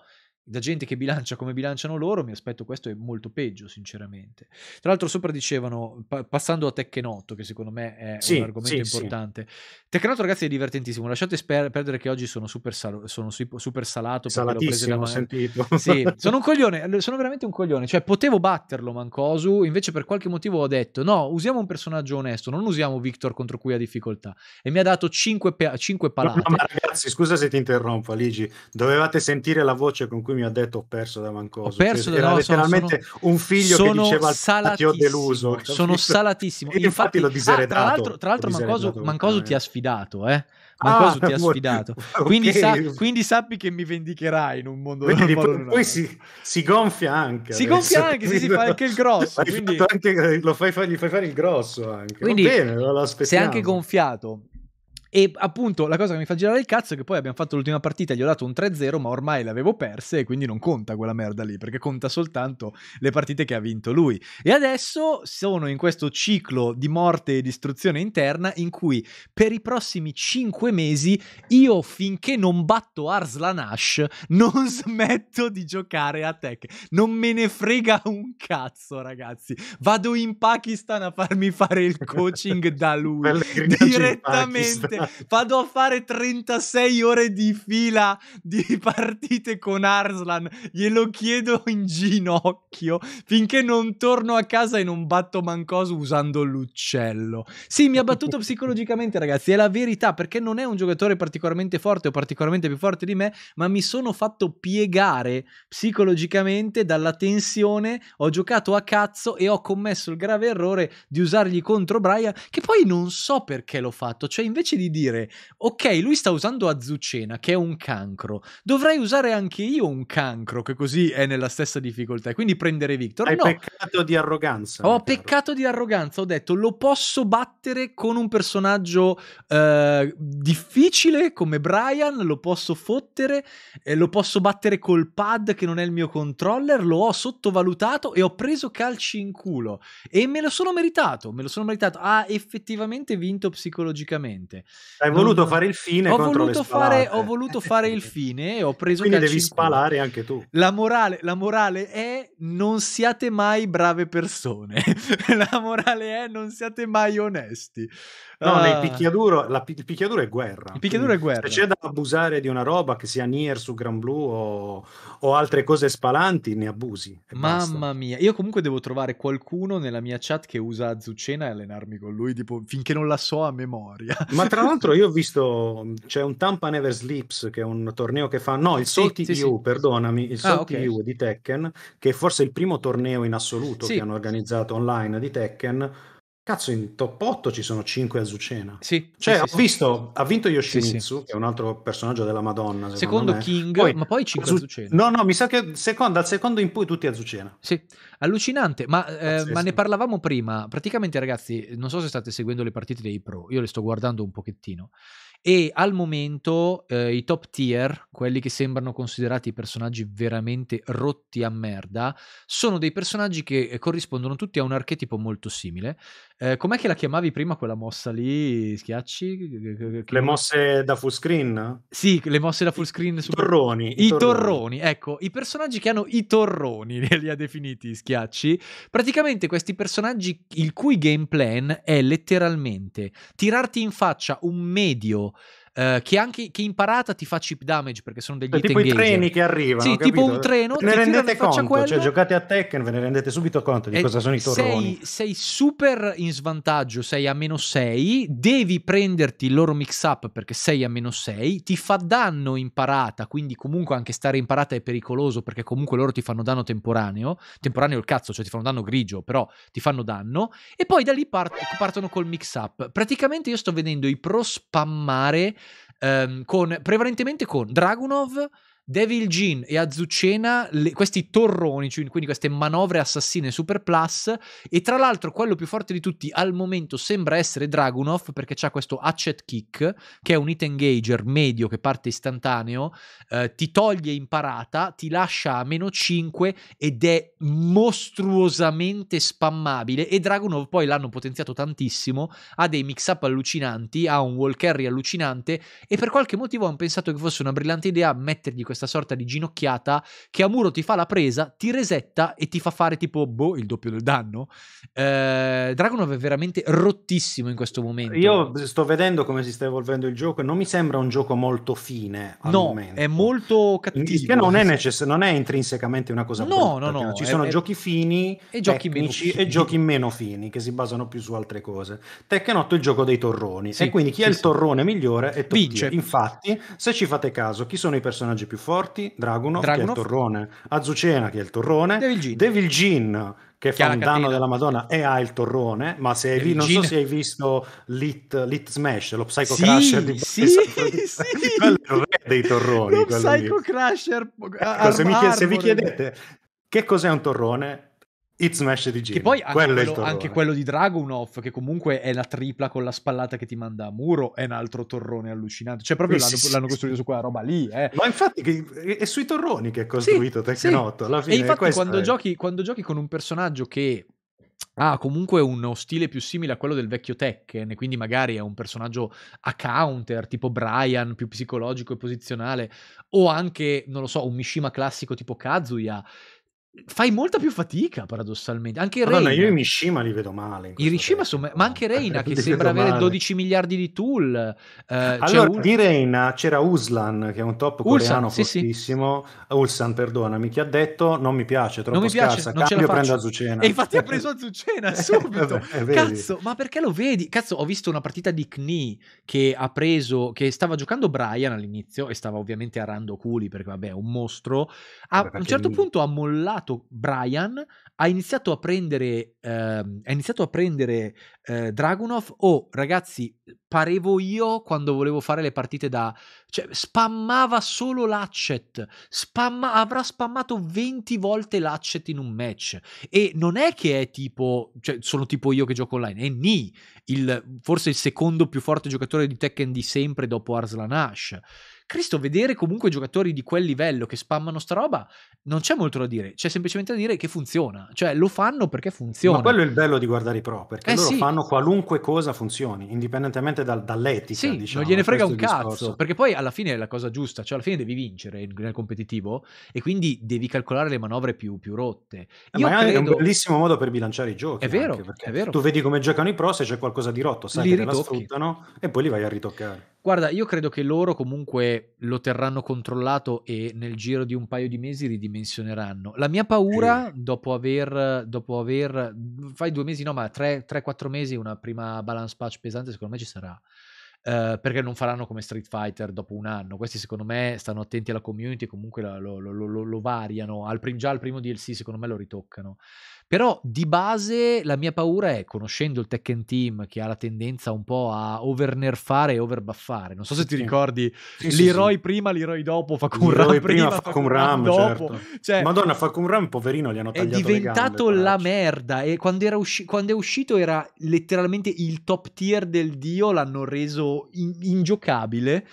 Speaker 1: da gente che bilancia come bilanciano loro, mi aspetto questo è molto peggio, sinceramente. Tra l'altro, sopra dicevano, pa- passando a Tecnotto, che secondo me è sì, un argomento sì, importante. Sì. Tecchenoto, ragazzi, è divertentissimo. Lasciate sper- perdere che oggi sono super, sal- sono super salato. Salatissimo, ho sentito.
Speaker 2: Sì, (laughs) sono un
Speaker 1: coglione, sono veramente un coglione. Cioè, potevo batterlo Mancosu, invece per qualche motivo ho detto, no, usiamo un personaggio onesto, non usiamo Victor contro cui ha difficoltà. E mi ha dato 5, pe- palate. No, no,
Speaker 2: ragazzi, scusa se ti interrompo, Aligi. Dovevate sentire la voce con cui mi ha detto ho perso da Mancoso. Ho perso cioè, da, no, letteralmente sono, un figlio che diceva al ti ho deluso. Sono salatissimo. (laughs) E infatti, l'ho diseredato. Ah, tra l'altro, tra l'altro Mancoso, Mancoso ti ha
Speaker 1: sfidato, eh. Ah, Mancoso ah, ti ha sfidato. (laughs) Okay. Quindi, sa, quindi, sappi che mi vendicherai in un mondo Vedi, poi, poi si, si, gonfia anche.
Speaker 2: Si adesso. gonfia anche, si, si fa anche il (laughs) grosso. Quindi... Anche, lo fai, gli fai fare il grosso anche. Quindi, Va bene, lo aspettiamo. Si anche
Speaker 1: gonfiato e appunto la cosa che mi fa girare il cazzo è che poi abbiamo fatto l'ultima partita, gli ho dato un 3-0, ma ormai l'avevo persa e quindi non conta quella merda lì, perché conta soltanto le partite che ha vinto lui. E adesso sono in questo ciclo di morte e distruzione interna in cui per i prossimi 5 mesi io finché non batto Arslan Ash non (laughs) smetto di giocare a Tech. Non me ne frega un cazzo, ragazzi. Vado in Pakistan a farmi fare il coaching da (laughs) lui direttamente veramente (laughs) vado a fare 36 ore di fila di (laughs) partite con Arslan, glielo chiedo in ginocchio finché non torno a casa e non batto Mancoso usando l'uccello. Sì, mi ha battuto (laughs) psicologicamente, ragazzi, è la verità perché non è un giocatore particolarmente forte o particolarmente più forte di me, ma mi sono fatto piegare psicologicamente dalla tensione, ho giocato a cazzo e ho commesso il grave errore di usargli contro Brian, che poi non so perché l'ho fatto, cioè invece di di dire, ok, lui sta usando Azucena, che è un cancro, dovrei usare anche io un cancro, che così è nella stessa difficoltà, e quindi prendere Victor. Hai no. peccato di arroganza. Ho peccato di arroganza, ho detto, lo posso battere con un personaggio eh, difficile come Brian, lo posso fottere, eh, lo posso battere col pad che non è il mio controller, lo ho sottovalutato e ho preso calci in culo. E me lo sono meritato, me lo sono meritato. Ha effettivamente vinto psicologicamente. Hai non... voluto fare il fine ho voluto fare, ho voluto fare il (laughs) fine e ho preso Quindi devi spalare anche tu. La morale, la morale è non siate mai brave persone. (laughs) la
Speaker 2: morale è non siate mai onesti. No, ah. nel picchiaduro, la, il picchiaduro è guerra. Il picchiaduro è guerra. Se c'è da abusare di una roba, che sia Nier su Gran Blu o, o altre cose spalanti, ne abusi. Mamma basta. mia, io comunque devo trovare qualcuno nella mia chat che
Speaker 1: usa Azucena e allenarmi con lui, tipo finché non la so a memoria.
Speaker 2: Ma tra (laughs) l'altro, io ho visto c'è un Tampa Never Sleeps che è un torneo che fa, no, il Soul sì, TU, sì, sì. perdonami, il Soul ah, okay. TU di Tekken, che è forse il primo torneo in assoluto che hanno organizzato online di Tekken Cazzo, in top 8 ci sono 5 Azucena. Sì. Cioè, sì, ho sì, visto, sì. ha vinto Yoshimitsu, che è un altro personaggio della Madonna. Secondo, secondo King, poi, ma poi 5 Azu- Azucena. No, no, mi sa
Speaker 1: che secondo, dal secondo in poi tutti Azucena. Sì, allucinante. Ma, eh, ma, ne parlavamo prima. Praticamente, ragazzi, non so se state seguendo le partite dei pro, io le sto guardando un pochettino. E al momento eh, i top tier, quelli che sembrano considerati personaggi veramente rotti a merda, sono dei personaggi che eh, corrispondono tutti a un archetipo molto simile. Eh, com'è che la chiamavi prima quella mossa lì? Schiacci? Le
Speaker 2: mosse da full screen?
Speaker 1: Sì, le mosse da full screen. I super... torroni. I, torroni. torroni. ecco, i personaggi che hanno i torroni, (laughs) li ha definiti Schiacci. Praticamente questi personaggi, il cui game plan è letteralmente tirarti in faccia un medio eh, che anche che in parata ti fa chip damage perché sono degli cioè, tipo engage. i treni che arrivano sì, tipo un treno ne rendete conto quello, cioè giocate
Speaker 2: a Tekken ve ne rendete subito conto di eh, cosa sono i torroni sei,
Speaker 1: sei super in svantaggio sei a meno 6 devi prenderti il loro mix up perché sei a meno 6 ti fa danno in parata quindi comunque anche stare in parata è pericoloso perché comunque loro ti fanno danno temporaneo temporaneo il cazzo cioè ti fanno danno grigio però ti fanno danno e poi da lì part- partono col mix up praticamente io sto vedendo i pro spammare ehm, con, prevalentemente con Dragunov Devil Jean e Azucena, le, questi torroni, cioè, quindi queste manovre assassine super plus, e tra l'altro quello più forte di tutti al momento sembra essere Dragunov perché ha questo Hatchet Kick, che è un hit engager medio che parte istantaneo, eh, ti toglie in parata, ti lascia a meno 5 ed è mostruosamente spammabile e Dragunov poi l'hanno potenziato tantissimo, ha dei mix up allucinanti, ha un wall carry allucinante e per qualche motivo hanno pensato che fosse una brillante idea mettergli questo questa sorta di ginocchiata che a muro ti fa la presa, ti resetta e ti fa fare tipo, boh, il doppio del danno. Eh, Dragonov è veramente rottissimo in questo momento.
Speaker 2: Io sto vedendo come si sta evolvendo il gioco e non mi sembra un gioco molto fine al no, momento. è molto cattivo. Che non è, necess- non è intrinsecamente una cosa no, brutta, No, no, no. Ci è, sono è, giochi fini e giochi, meno fini. e giochi meno fini che si basano più su altre cose. Tekken 8 è il gioco dei torroni sì, e quindi chi sì, è il torrone migliore è Top Infatti, se ci fate caso, chi sono i personaggi più forti? Forti, Dragunov, Dragunov, che è il torrone, Azucena che è il torrone, Devil Gin, che Chiara fa un Caterina. danno della Madonna e ha il torrone, ma se hai vi- non so se hai visto Lit, Lit Smash, lo Psycho sì, Crusher di sì, sì. (laughs) quello è il re dei torroni. Lo Psycho
Speaker 1: lì. Crusher. Ecco, se, vi chiedete
Speaker 2: che cos'è un torrone, It Mesh di Gino. Che poi anche quello, anche quello,
Speaker 1: di Dragunov, che comunque è la tripla con la spallata che ti manda a muro, è un altro torrone allucinante. Cioè, proprio sì, l'hanno, sì, l'hanno, costruito sì. su quella
Speaker 2: roba lì. Eh. Ma infatti è sui torroni che è costruito sì, Tecnotto. Alla fine, e infatti, quando
Speaker 1: giochi, quando giochi con un personaggio che ha comunque uno stile più simile a quello del vecchio Tekken, quindi magari è un personaggio a counter, tipo Brian, più psicologico e posizionale, o anche, non lo so, un Mishima classico tipo Kazuya fai molta più fatica paradossalmente anche Reina Madonna, io i Mishima li vedo male i Mishima sono ma anche Reina che sembra avere male. 12
Speaker 2: miliardi di tool eh, allora un... di Reina c'era Uslan che è un top coreano Ulsan, fortissimo sì, sì. Ulsan uh, perdonami che ha detto non mi piace troppo non mi piace, scarsa non cambio prendo Azucena e infatti
Speaker 1: ha preso Azucena (laughs) eh, subito vabbè, eh, cazzo ma perché lo vedi cazzo ho visto una partita di Kni che ha preso che stava giocando Brian all'inizio e stava ovviamente arando culi perché vabbè è un mostro a un certo lì. punto ha mollato nato Brian, ha iniziato a prendere, ehm, ha iniziato a prendere eh, Dragunov. Oh, ragazzi, parevo io quando volevo fare le partite da... Cioè, spammava solo l'accet. Spamma... Avrà spammato 20 volte l'accet in un match. E non è che è tipo... Cioè, sono tipo io che gioco online. È Ni, forse il secondo più forte giocatore di Tekken di sempre dopo Arslan Ash. Cristo, vedere comunque giocatori di quel livello che spammano sta roba, non
Speaker 2: c'è molto da dire, c'è
Speaker 1: semplicemente da dire che funziona, cioè lo fanno perché funziona.
Speaker 2: Ma quello è il bello di guardare i pro, perché eh loro sì. fanno qualunque cosa funzioni, indipendentemente dal, dall'etica. Sì, diciamo, non gliene frega un cazzo, perché
Speaker 1: poi alla fine è la cosa giusta, cioè alla fine devi vincere nel competitivo e quindi devi
Speaker 2: calcolare le manovre più, più rotte. Eh, Io ma credo... è un bellissimo modo per bilanciare i giochi. È vero, anche, è vero. Tu vedi come giocano i pro, se c'è qualcosa di rotto, sai Li che la sfruttano e poi li vai a ritoccare.
Speaker 1: Guarda, io credo che loro comunque lo terranno controllato e nel giro di un paio di mesi ridimensioneranno. La mia paura, sì. dopo, aver, dopo aver, fai due mesi, no, ma tre, tre, quattro mesi, una prima balance patch pesante, secondo me ci sarà. Uh, perché non faranno come Street Fighter dopo un anno. Questi, secondo me, stanno attenti alla community. Comunque lo, lo, lo, lo variano. Al prim- già al primo DLC, secondo me, lo ritoccano. Però di base la mia paura è, conoscendo il Tekken Team, che ha la tendenza un po' a overnerfare e overbuffare, non so se ti sì. ricordi, sì, l'eroi
Speaker 2: sì, prima, l'eroi dopo, fa un ram prima, prima fa un ram dopo. Certo. Cioè, Madonna, fa un ram, poverino, gli hanno tagliato È diventato gambe,
Speaker 1: la merda e quando, usci- quando, è uscito era letteralmente il top tier del dio, l'hanno reso in- ingiocabile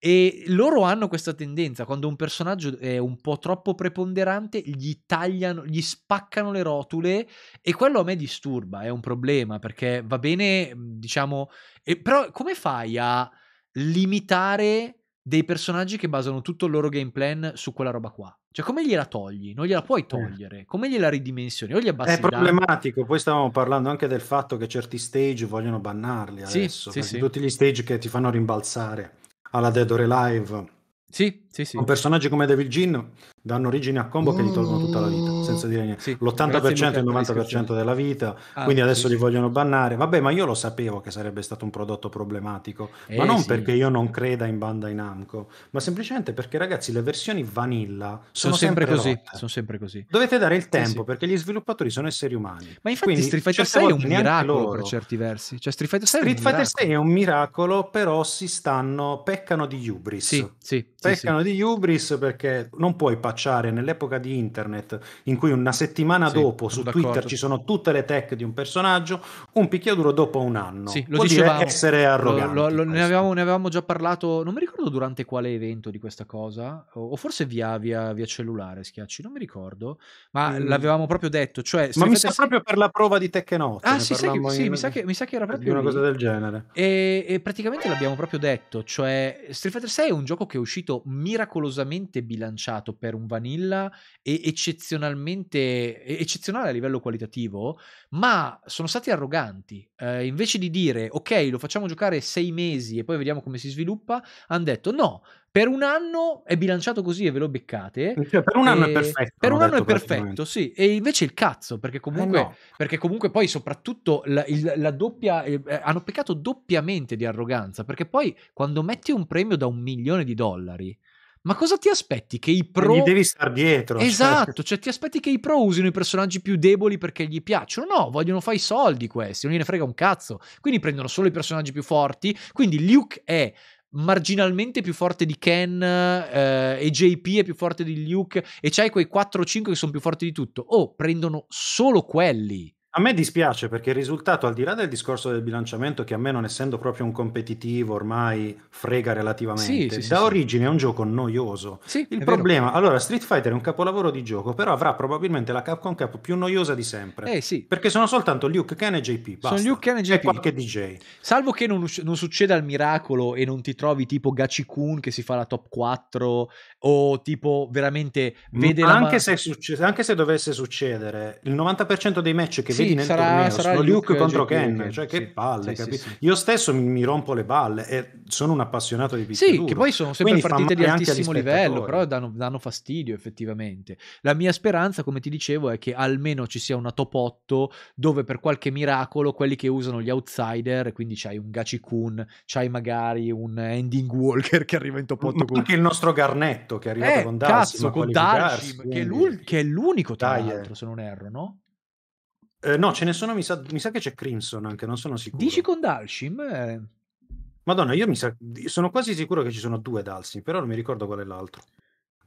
Speaker 1: e loro hanno questa tendenza, quando un personaggio è un po' troppo preponderante, gli tagliano, gli spaccano le rotule e quello a me disturba, è un problema perché va bene, mhmm, diciamo, eh, però come fai a limitare dei personaggi che basano tutto il loro game plan su quella roba qua? Cioè, come gliela togli? Non gliela puoi eh. togliere. Come gliela ridimensioni? O gli abbassi È problematico.
Speaker 2: Poi stavamo parlando anche del fatto che certi stage vogliono bannarli adesso. Sì, sì, sì. Tutti gli stage che ti fanno rimbalzare alla Dead or Alive. Sì, sì, sì. Con personaggi come David Gin danno origine a combo che gli tolgono tutta la vita, senza dire niente. Sì, L'80% e il 90% della vita, ah, quindi adesso li vogliono bannare. Vabbè, ma io lo sapevo che sarebbe stato un prodotto problematico, eh, ma non perché io non creda in Bandai Namco, ma semplicemente perché ragazzi le versioni vanilla sono, sono sempre, sempre così,
Speaker 1: sono sempre così.
Speaker 2: Dovete dare il eh, tempo perché gli sviluppatori sono esseri umani. Ma infatti quindi, Street Fighter 6 è un miracolo loro. per certi
Speaker 1: versi. Cioè, Street Fighter 6 Street è un miracolo, Fighter
Speaker 2: 6 è un miracolo però si stanno peccano di Ubris. Sì, sì, peccano di di hubris perché non puoi pacciare nell'epoca di internet in cui una settimana sì, dopo su d'accordo. Twitter ci sono tutte le tech di un personaggio, un picchiaduro dopo un anno. Sì, lo Vuol dicevamo, essere arroganti. Lo, lo, ne, avevamo, ne, avevamo, già parlato,
Speaker 1: non mi ricordo durante quale evento di questa cosa, o, o forse via, via, via, cellulare, schiacci, non mi ricordo, ma mm. l'avevamo proprio detto. Cioè, ma mi sa essere... proprio per la prova di Tech Note. Ah sì, sai che, in... mi, sa che, mi, sa che, era proprio... Una lì. cosa del genere. E, e praticamente l'abbiamo proprio detto, cioè Street Fighter 6 è un gioco che è uscito mir miracolosamente bilanciato per un vanilla e eccezionalmente eccezionale a livello qualitativo, ma sono stati arroganti. Eh, invece di dire ok, lo facciamo giocare sei mesi e poi vediamo come si sviluppa, hanno detto no, per un anno è bilanciato così e ve lo beccate. Eh, cioè, per un anno è perfetto. Per un anno è perfetto, sì. E invece il cazzo, perché eh, comunque, eh no. perché comunque poi soprattutto la, il, la doppia... Eh, hanno peccato doppiamente di arroganza, perché poi quando metti un premio da un milione di dollari, ma cosa ti aspetti che i pro... Gli devi star
Speaker 2: dietro. Cioè. Esatto,
Speaker 1: cioè... cioè ti aspetti che i pro usino i personaggi più deboli perché gli piacciono? No, vogliono fare i soldi questi, non gliene frega un cazzo. Quindi prendono solo i personaggi più forti. Quindi Luke è marginalmente più forte di Ken eh, e JP è più forte di Luke e c'hai quei 4
Speaker 2: o 5 che sono più forti di tutto. Oh, prendono solo quelli. A me dispiace perché il risultato, al di là del discorso del bilanciamento, che a me non essendo proprio un competitivo ormai frega relativamente, sì, sì, da sì, origine è un gioco noioso. Sì, il problema, vero. allora Street Fighter è un capolavoro di gioco, però avrà probabilmente la Capcom Cup più noiosa di sempre. Eh, perché sono soltanto Luke, Ken e JP. Basta. Sono Luke, Ken e JP. E qualche DJ. Salvo che non, non, succeda il miracolo e non ti trovi tipo
Speaker 1: Gachi Gachikun che si fa la top 4 o tipo veramente vede anche, ma- se
Speaker 2: succe- anche se dovesse succedere, il 90% dei match che vedi lì nel sarà, torneo, sarà Luke, Luke contro Ken, Ken, cioè che sì, palle, sì, sì, Io stesso mi, mi, rompo le balle e sono un appassionato di picchiaduro. Sì, che poi sono sempre Quindi partite di altissimo livello, però
Speaker 1: danno, danno, fastidio effettivamente. La mia speranza, come ti dicevo, è che almeno ci sia una top 8 dove per qualche miracolo quelli che usano gli outsider, quindi c'hai un Gachikun, c'hai magari un Ending Walker
Speaker 2: che arriva in top 8 con... anche il nostro Garnetto che è arrivato eh, con Darcy, cazzo, con Darcy, che, che, è l'unico tra Dai, eh. l'altro, eh. se non erro, no? Eh, no, ce ne sono, mi sa, mi sa, che c'è Crimson anche, non sono sicuro. Dici con Dalshim? Eh. Madonna, io mi sa, sono quasi sicuro che ci sono due Dalsim, però non mi ricordo qual è l'altro.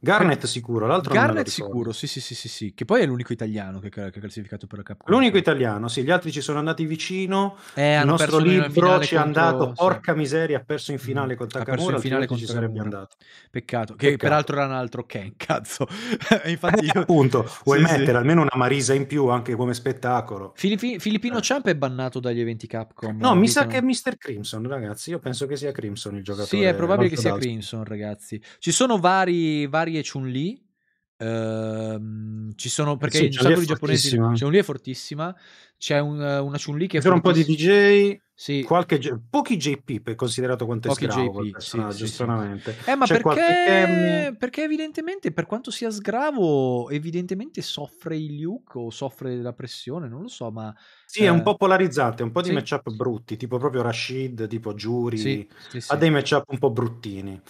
Speaker 1: Garnet sicuro, l'altro Garnet sicuro, sì, sì, sì, sì, che poi è l'unico italiano che, è classificato per la Capcom.
Speaker 2: L'unico italiano, sì, gli altri ci sono andati vicino. Eh, il nostro libro ci è andato, porca miseria, ha perso in mm-hmm. finale con Takamura, ha perso in finale con ci sarebbe andato. Peccato, che peraltro era un altro Ken, (laughs) cazzo. Eh, infatti eh, appunto, vuoi mettere almeno una Marisa in più anche come spettacolo. Filippino Champ è bannato dagli eventi Capcom. No, mi sa che è Mr. Crimson, ragazzi, io penso che sia Crimson il giocatore. Sì, è probabile che sia
Speaker 1: Crimson, ragazzi. Ci sono vari e Chun-Li. Uh, ci sono eh perché sì, un sacco di giapponesi Chun-Li è fortissima c'è un, una Chun-Li che... C'era un po' di
Speaker 2: DJ, sì. Qualche, pochi JP per considerato quanto pochi è sgravo JP, sì, sì, stranamente. Eh, ma perché,
Speaker 1: perché, evidentemente
Speaker 2: per quanto sia sgravo,
Speaker 1: evidentemente soffre il Luke o soffre la pressione, non lo so, ma... Sì, eh... è un eh, po'
Speaker 2: polarizzante, un po' di sì. matchup brutti, tipo proprio Rashid, tipo Jury, ha dei matchup un po' bruttini.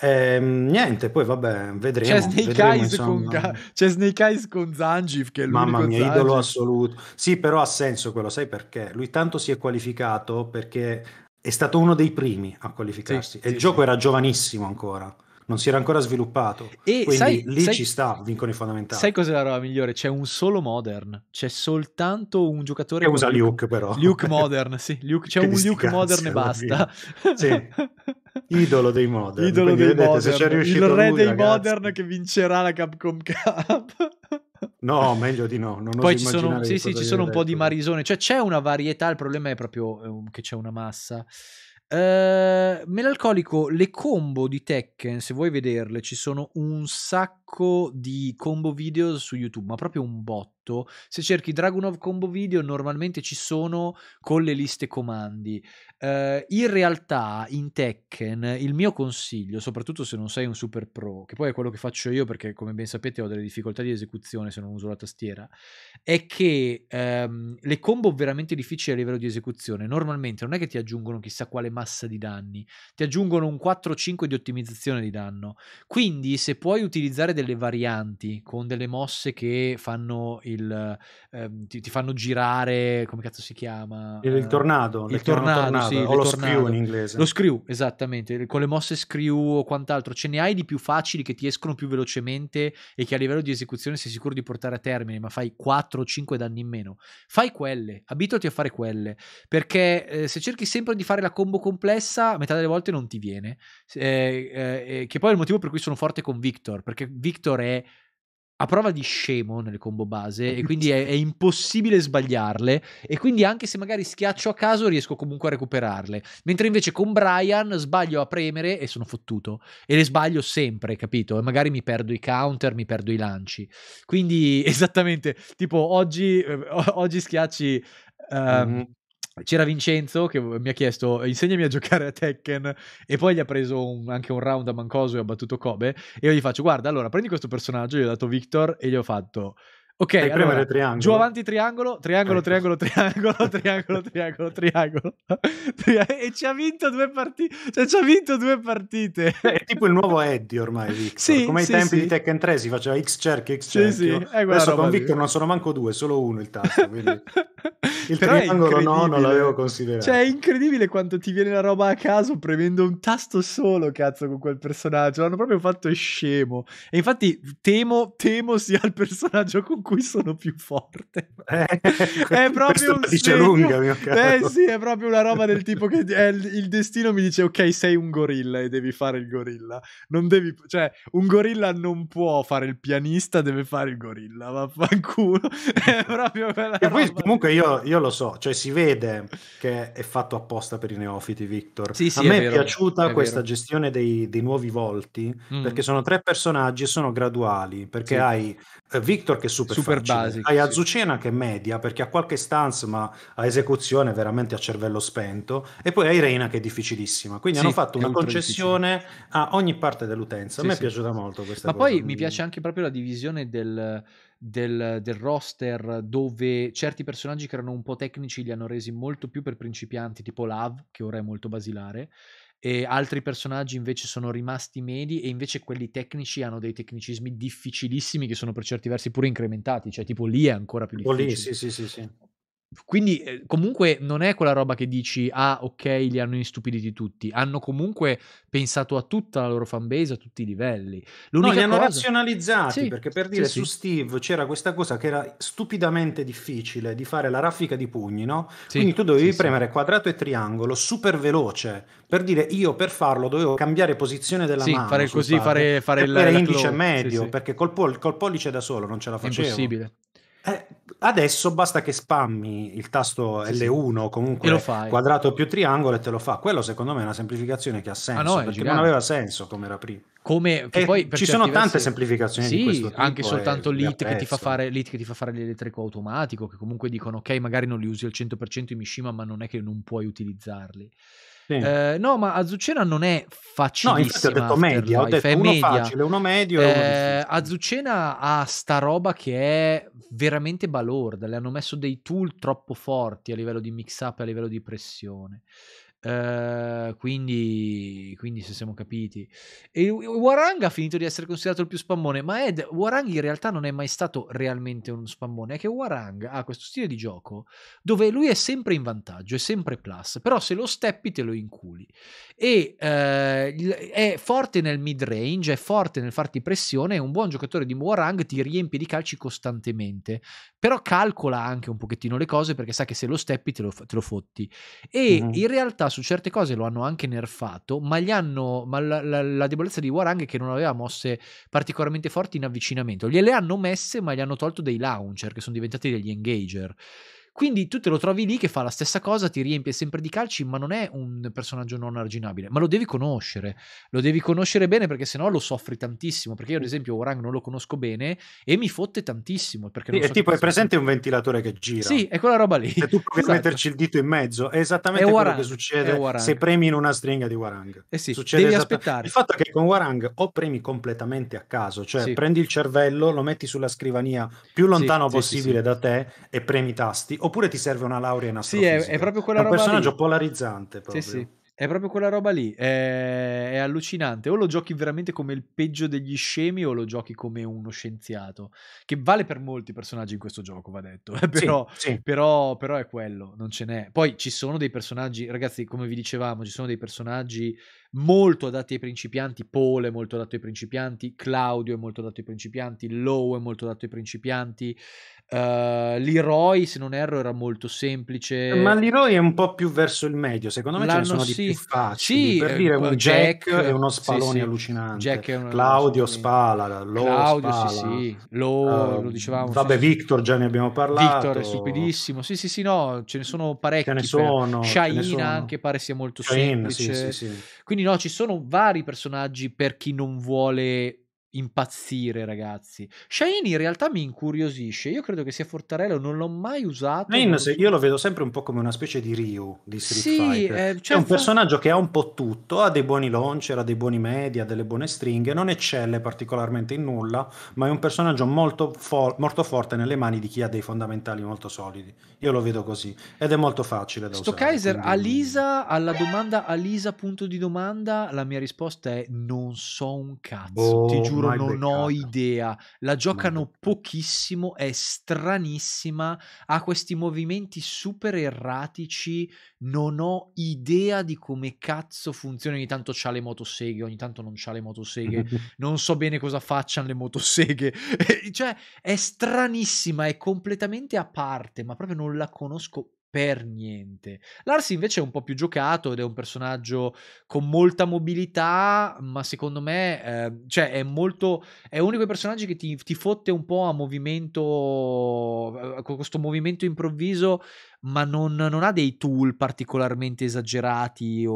Speaker 2: Eh, niente, poi vabbè, vedremo. C'è Snake, vedremo, Eyes, con, Ga- c'è Snake Eyes con Zangief che è Mamma mia, Zangief. idolo assoluto. Sì, però ha senso quello, sai perché? Lui tanto si è qualificato perché è stato uno dei primi a qualificarsi sì, e sì, il gioco era giovanissimo ancora. Non si era ancora sviluppato. E quindi sai, lì sai, ci sta, vincono i fondamentali. Sai
Speaker 1: cos'è la roba migliore? C'è un solo Modern. C'è soltanto un giocatore che usa Luke, Luke, però. Luke (laughs) Modern, sì. Luke, c'è che un Luke Modern e basta. Sì.
Speaker 2: (laughs) Idolo dei
Speaker 1: Modern. Idolo quindi dei vedete, modern. Se c'è riuscito il re lui, dei ragazzi. Modern che vincerà la Capcom Cup.
Speaker 2: No, meglio di no. Non Poi ci sono, sì, sì, ci sono un po'
Speaker 1: di marisone, cioè c'è una varietà, il problema è proprio ehm, che c'è una massa. Uh, Melalcolico, le combo di Tekken, se vuoi vederle, ci sono un sacco di combo video su YouTube, ma proprio un botto. Se cerchi Dragon of combo video, normalmente ci sono con le liste comandi. Uh, in realtà in Tekken il mio consiglio, soprattutto se non sei un super pro, che poi è quello che faccio io perché come ben sapete ho delle difficoltà di esecuzione se non uso la tastiera, è che um, le combo veramente difficili a livello di esecuzione normalmente non è che ti aggiungono chissà quale massa di danni, ti aggiungono un 4-5 di ottimizzazione di danno. Quindi se puoi utilizzare delle varianti con delle mosse che fanno il, uh, ti, ti, fanno girare, come cazzo si chiama? Il, eh, tornado. Il tornado, tornado sì, o lo tornado. screw in inglese. Lo screw, esattamente, con le mosse screw o quant'altro. Ce ne hai di più facili che ti escono più velocemente e che a livello di esecuzione sei sicuro di portare a termine, ma fai 4 o 5 danni in meno. Fai quelle, abituati a fare quelle, perché eh, se cerchi sempre di fare la combo complessa, metà delle volte non ti viene. Eh, eh, eh, che poi è il motivo per cui sono forte con Victor, perché Victor è a prova di scemo nelle combo base e quindi è, (laughs) è, impossibile sbagliarle e quindi anche se magari schiaccio a caso riesco comunque a recuperarle. Mentre invece con Brian sbaglio a premere e sono fottuto e le sbaglio sempre, capito? E magari mi perdo i counter, mi perdo i lanci. Quindi (laughs) esattamente, tipo oggi, eh, oggi schiacci... Um, mm-hmm c'era Vincenzo che eh, mi ha chiesto insegnami a giocare a Tekken e poi gli ha preso un, anche un round a Mancoso e ha battuto Kobe e io gli faccio guarda allora prendi questo personaggio gli ho dato Victor e gli ho fatto Ok, allora, triangolo. giù avanti triangolo, triangolo, ecco. triangolo, triangolo, triangolo, (laughs) triangolo, triangolo, triangolo.
Speaker 2: E ci ha vinto due partite. Cioè, ci ha vinto due partite. È tipo il nuovo Eddie ormai, Victor. Sì, Come sì, ai tempi sì. di Tekken 3 si faceva X cerchio, X cerchio. Sì, sì. Eh, Adesso con Victor non sono manco due, solo uno il tasto. (laughs) Quindi... Il Però triangolo no, non l'avevo considerato. Cioè,
Speaker 1: è incredibile quanto ti viene la roba a caso premendo un tasto solo, cazzo, con quel personaggio. L'hanno proprio fatto scemo. E infatti temo, temo sia il personaggio con cui cui sono più forte. Eh, (laughs) è proprio un dice segno. lunga, mio eh, caro. Eh sì, è proprio una roba del tipo che il, il, destino mi dice ok, sei un gorilla e devi fare il gorilla. Non devi, cioè, un gorilla non può fare il pianista, deve fare il gorilla, vaffanculo. (laughs) è
Speaker 2: proprio quella E poi comunque io, io, lo so, cioè si vede che è fatto apposta per i neofiti, Victor. Sì, sì, A me è, è piaciuta è questa vero. gestione dei, dei, nuovi volti, mm. perché sono tre personaggi e sono graduali, perché sì. hai eh, Victor che supera super, super facile. Hai Azucena che è media perché ha qualche stance ma ha esecuzione veramente a cervello spento e poi hai Reina che è difficilissima. Quindi sì, hanno fatto una concessione a ogni parte dell'utenza. Sì, a me è piaciuta molto questa ma cosa. Ma poi mi piace anche proprio la divisione del,
Speaker 1: del, del, roster dove certi personaggi che erano un po' tecnici li hanno resi molto più per principianti, tipo Lav, che ora è molto basilare, e altri personaggi invece sono rimasti medi e invece quelli tecnici hanno dei tecnicismi difficilissimi che sono per certi versi pure incrementati, cioè tipo lì è ancora più difficile. Lì, sì, sì, sì, sì. Quindi eh, comunque non è quella roba che dici, ah ok, li hanno instupiditi tutti, hanno comunque pensato a tutta
Speaker 2: la loro fanbase, a tutti i livelli. L'unica no, li hanno cosa... razionalizzati, sì, perché per dire sì, su sì. Steve c'era questa cosa che era stupidamente difficile di fare la raffica di pugni, no? Quindi tu dovevi premere quadrato e triangolo super veloce, per dire io per farlo dovevo cambiare posizione della mano. fare così, padre, fare, l'indice il... indice medio, perché col, pol- col, pollice da solo non ce la facevo. Impossibile. Eh, adesso basta che spammi il tasto sì, L1 comunque quadrato più triangolo e te lo fa. Quello secondo me è una semplificazione che ha senso, ah, no, perché non aveva senso come era prima. Come, poi, ci sono diversi... tante semplificazioni sì, di questo tipo anche soltanto l'IT che, fare,
Speaker 1: l'IT che, ti fa fare l'elettrico automatico, che comunque dicono ok magari non li usi al 100% in Mishima ma non è che non puoi utilizzarli. Sì. Eh, no, ma Azucena non è facile. No, infatti ho detto media, ho detto è uno media. facile, uno medio e eh, uno Azucena ha sta roba che è veramente balorda, le hanno messo dei tool troppo forti a livello di mix up a livello di pressione. Ehm, quindi, quindi, se siamo capiti, e Warang ha finito di essere considerato il più spammone. Ma Ed Warang in realtà non è mai stato realmente un spammone. È che Warang ha questo stile di gioco dove lui è sempre in vantaggio, è sempre plus. Però se lo steppi te lo inculi. E uh, è forte nel mid range, è forte nel farti pressione. un buon giocatore di Warang, ti riempie di calci costantemente. Però calcola anche un pochettino le cose perché sa che se lo steppi te lo, te lo fotti. E mm. in realtà su certe cose lo hanno anche nerfato, ma, gli hanno, ma la, la, la, debolezza di Warang è che non aveva mosse particolarmente forti in avvicinamento. Gliele hanno messe, ma gli hanno tolto dei launcher che sono diventati degli engager. Quindi tu te lo trovi lì che fa la stessa cosa, ti riempie sempre di calci, ma non è un personaggio non arginabile, ma lo devi conoscere, lo devi conoscere bene perché sennò lo soffri tantissimo, perché io ad esempio Orang non lo conosco bene e mi fotte
Speaker 2: tantissimo. Perché sì, so è tipo, è presente un ventilatore che gira. Sì, è
Speaker 1: quella roba lì. E cioè, tu provi esatto. metterci
Speaker 2: il dito in mezzo, è esattamente è quello warang, che succede se premi in una stringa di Warang. Eh sì, succede devi aspettare. Il fatto è che con Warang o premi completamente a caso, cioè sì. prendi il cervello, lo metti sulla scrivania più lontano sì, possibile da te e premi i tasti oppure ti serve una laurea in astrofisica. Sì, è, è proprio quella è un roba. Un personaggio lì. polarizzante. Proprio. Sì, sì. È proprio quella roba lì, è... è allucinante.
Speaker 1: O lo giochi veramente come il peggio degli scemi o lo giochi come uno scienziato, che vale per molti personaggi in questo gioco, va detto. (laughs) però, sì, però, però è quello, non ce n'è. Poi ci sono dei personaggi, ragazzi, come vi dicevamo, ci sono dei personaggi molto adatti ai principianti, Paul è molto adatto ai principianti, Claudio è molto adatto ai principianti, Lowe è molto adatto ai principianti, uh, Leroy se non erro era molto semplice. Ma Leroy è
Speaker 2: un po' più verso il medio, secondo me L'anno, ce ne sono sì. di più facili, sì, per eh, dire un Jack, è uno spalone sì, allucinante, Jack è un, Claudio spala, Lowe Claudio, spala. sì, ehm, sì, Lowe uh, lo dicevamo. Vabbè, Victor già ne abbiamo parlato. Victor è
Speaker 1: stupidissimo, sì sì sì no, ce ne sono parecchi. Ce ne sono. Shaina anche pare sia molto Shain, semplice. Sì, sì, sì. Quindi quindi no, ci sono vari personaggi per chi non vuole impazzire, ragazzi. Shine in realtà mi incuriosisce. Io credo che sia Fortarello, non l'ho mai usato. Io, so. io
Speaker 2: lo vedo sempre un po' come una specie di Ryu di Street sì, Fighter. Eh, cioè, è un fa... personaggio che ha un po' tutto, ha dei buoni launcher, ha dei buoni media, delle buone stringhe, non eccelle particolarmente in nulla, ma è un personaggio molto, fo- molto forte nelle mani di chi ha dei fondamentali molto solidi. Io lo vedo così ed è molto facile da Sto usare. Kaiser, quindi... Alisa, alla domanda Alisa punto di domanda, la mia risposta è
Speaker 1: non so un cazzo, boh, ti giuro giuro non beccata. ho idea. La giocano pochissimo, è stranissima, ha questi movimenti super erratici, non ho idea di come cazzo funziona. Ogni tanto c'ha le motoseghe, ogni tanto non c'ha le motoseghe, (laughs) non so bene cosa facciano le motoseghe. (laughs) cioè, è stranissima, è completamente a parte, ma proprio non la conosco per niente. Lars invece è un po' più giocato ed è un personaggio con molta mobilità, ma secondo me eh, cioè è molto è uno di quei personaggi che ti, ti fotte un po' a movimento eh, con questo movimento improvviso ma non, non ha dei tool particolarmente esagerati o,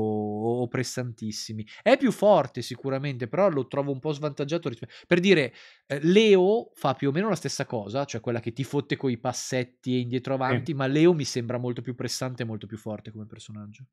Speaker 1: o, pressantissimi. È più forte sicuramente, però lo trovo un po' svantaggiato. Rispetto... Per dire, eh, Leo fa più o meno la stessa cosa, cioè quella che ti fotte con i passetti e indietro avanti, eh. ma Leo mi sembra molto più pressante e molto più forte come personaggio.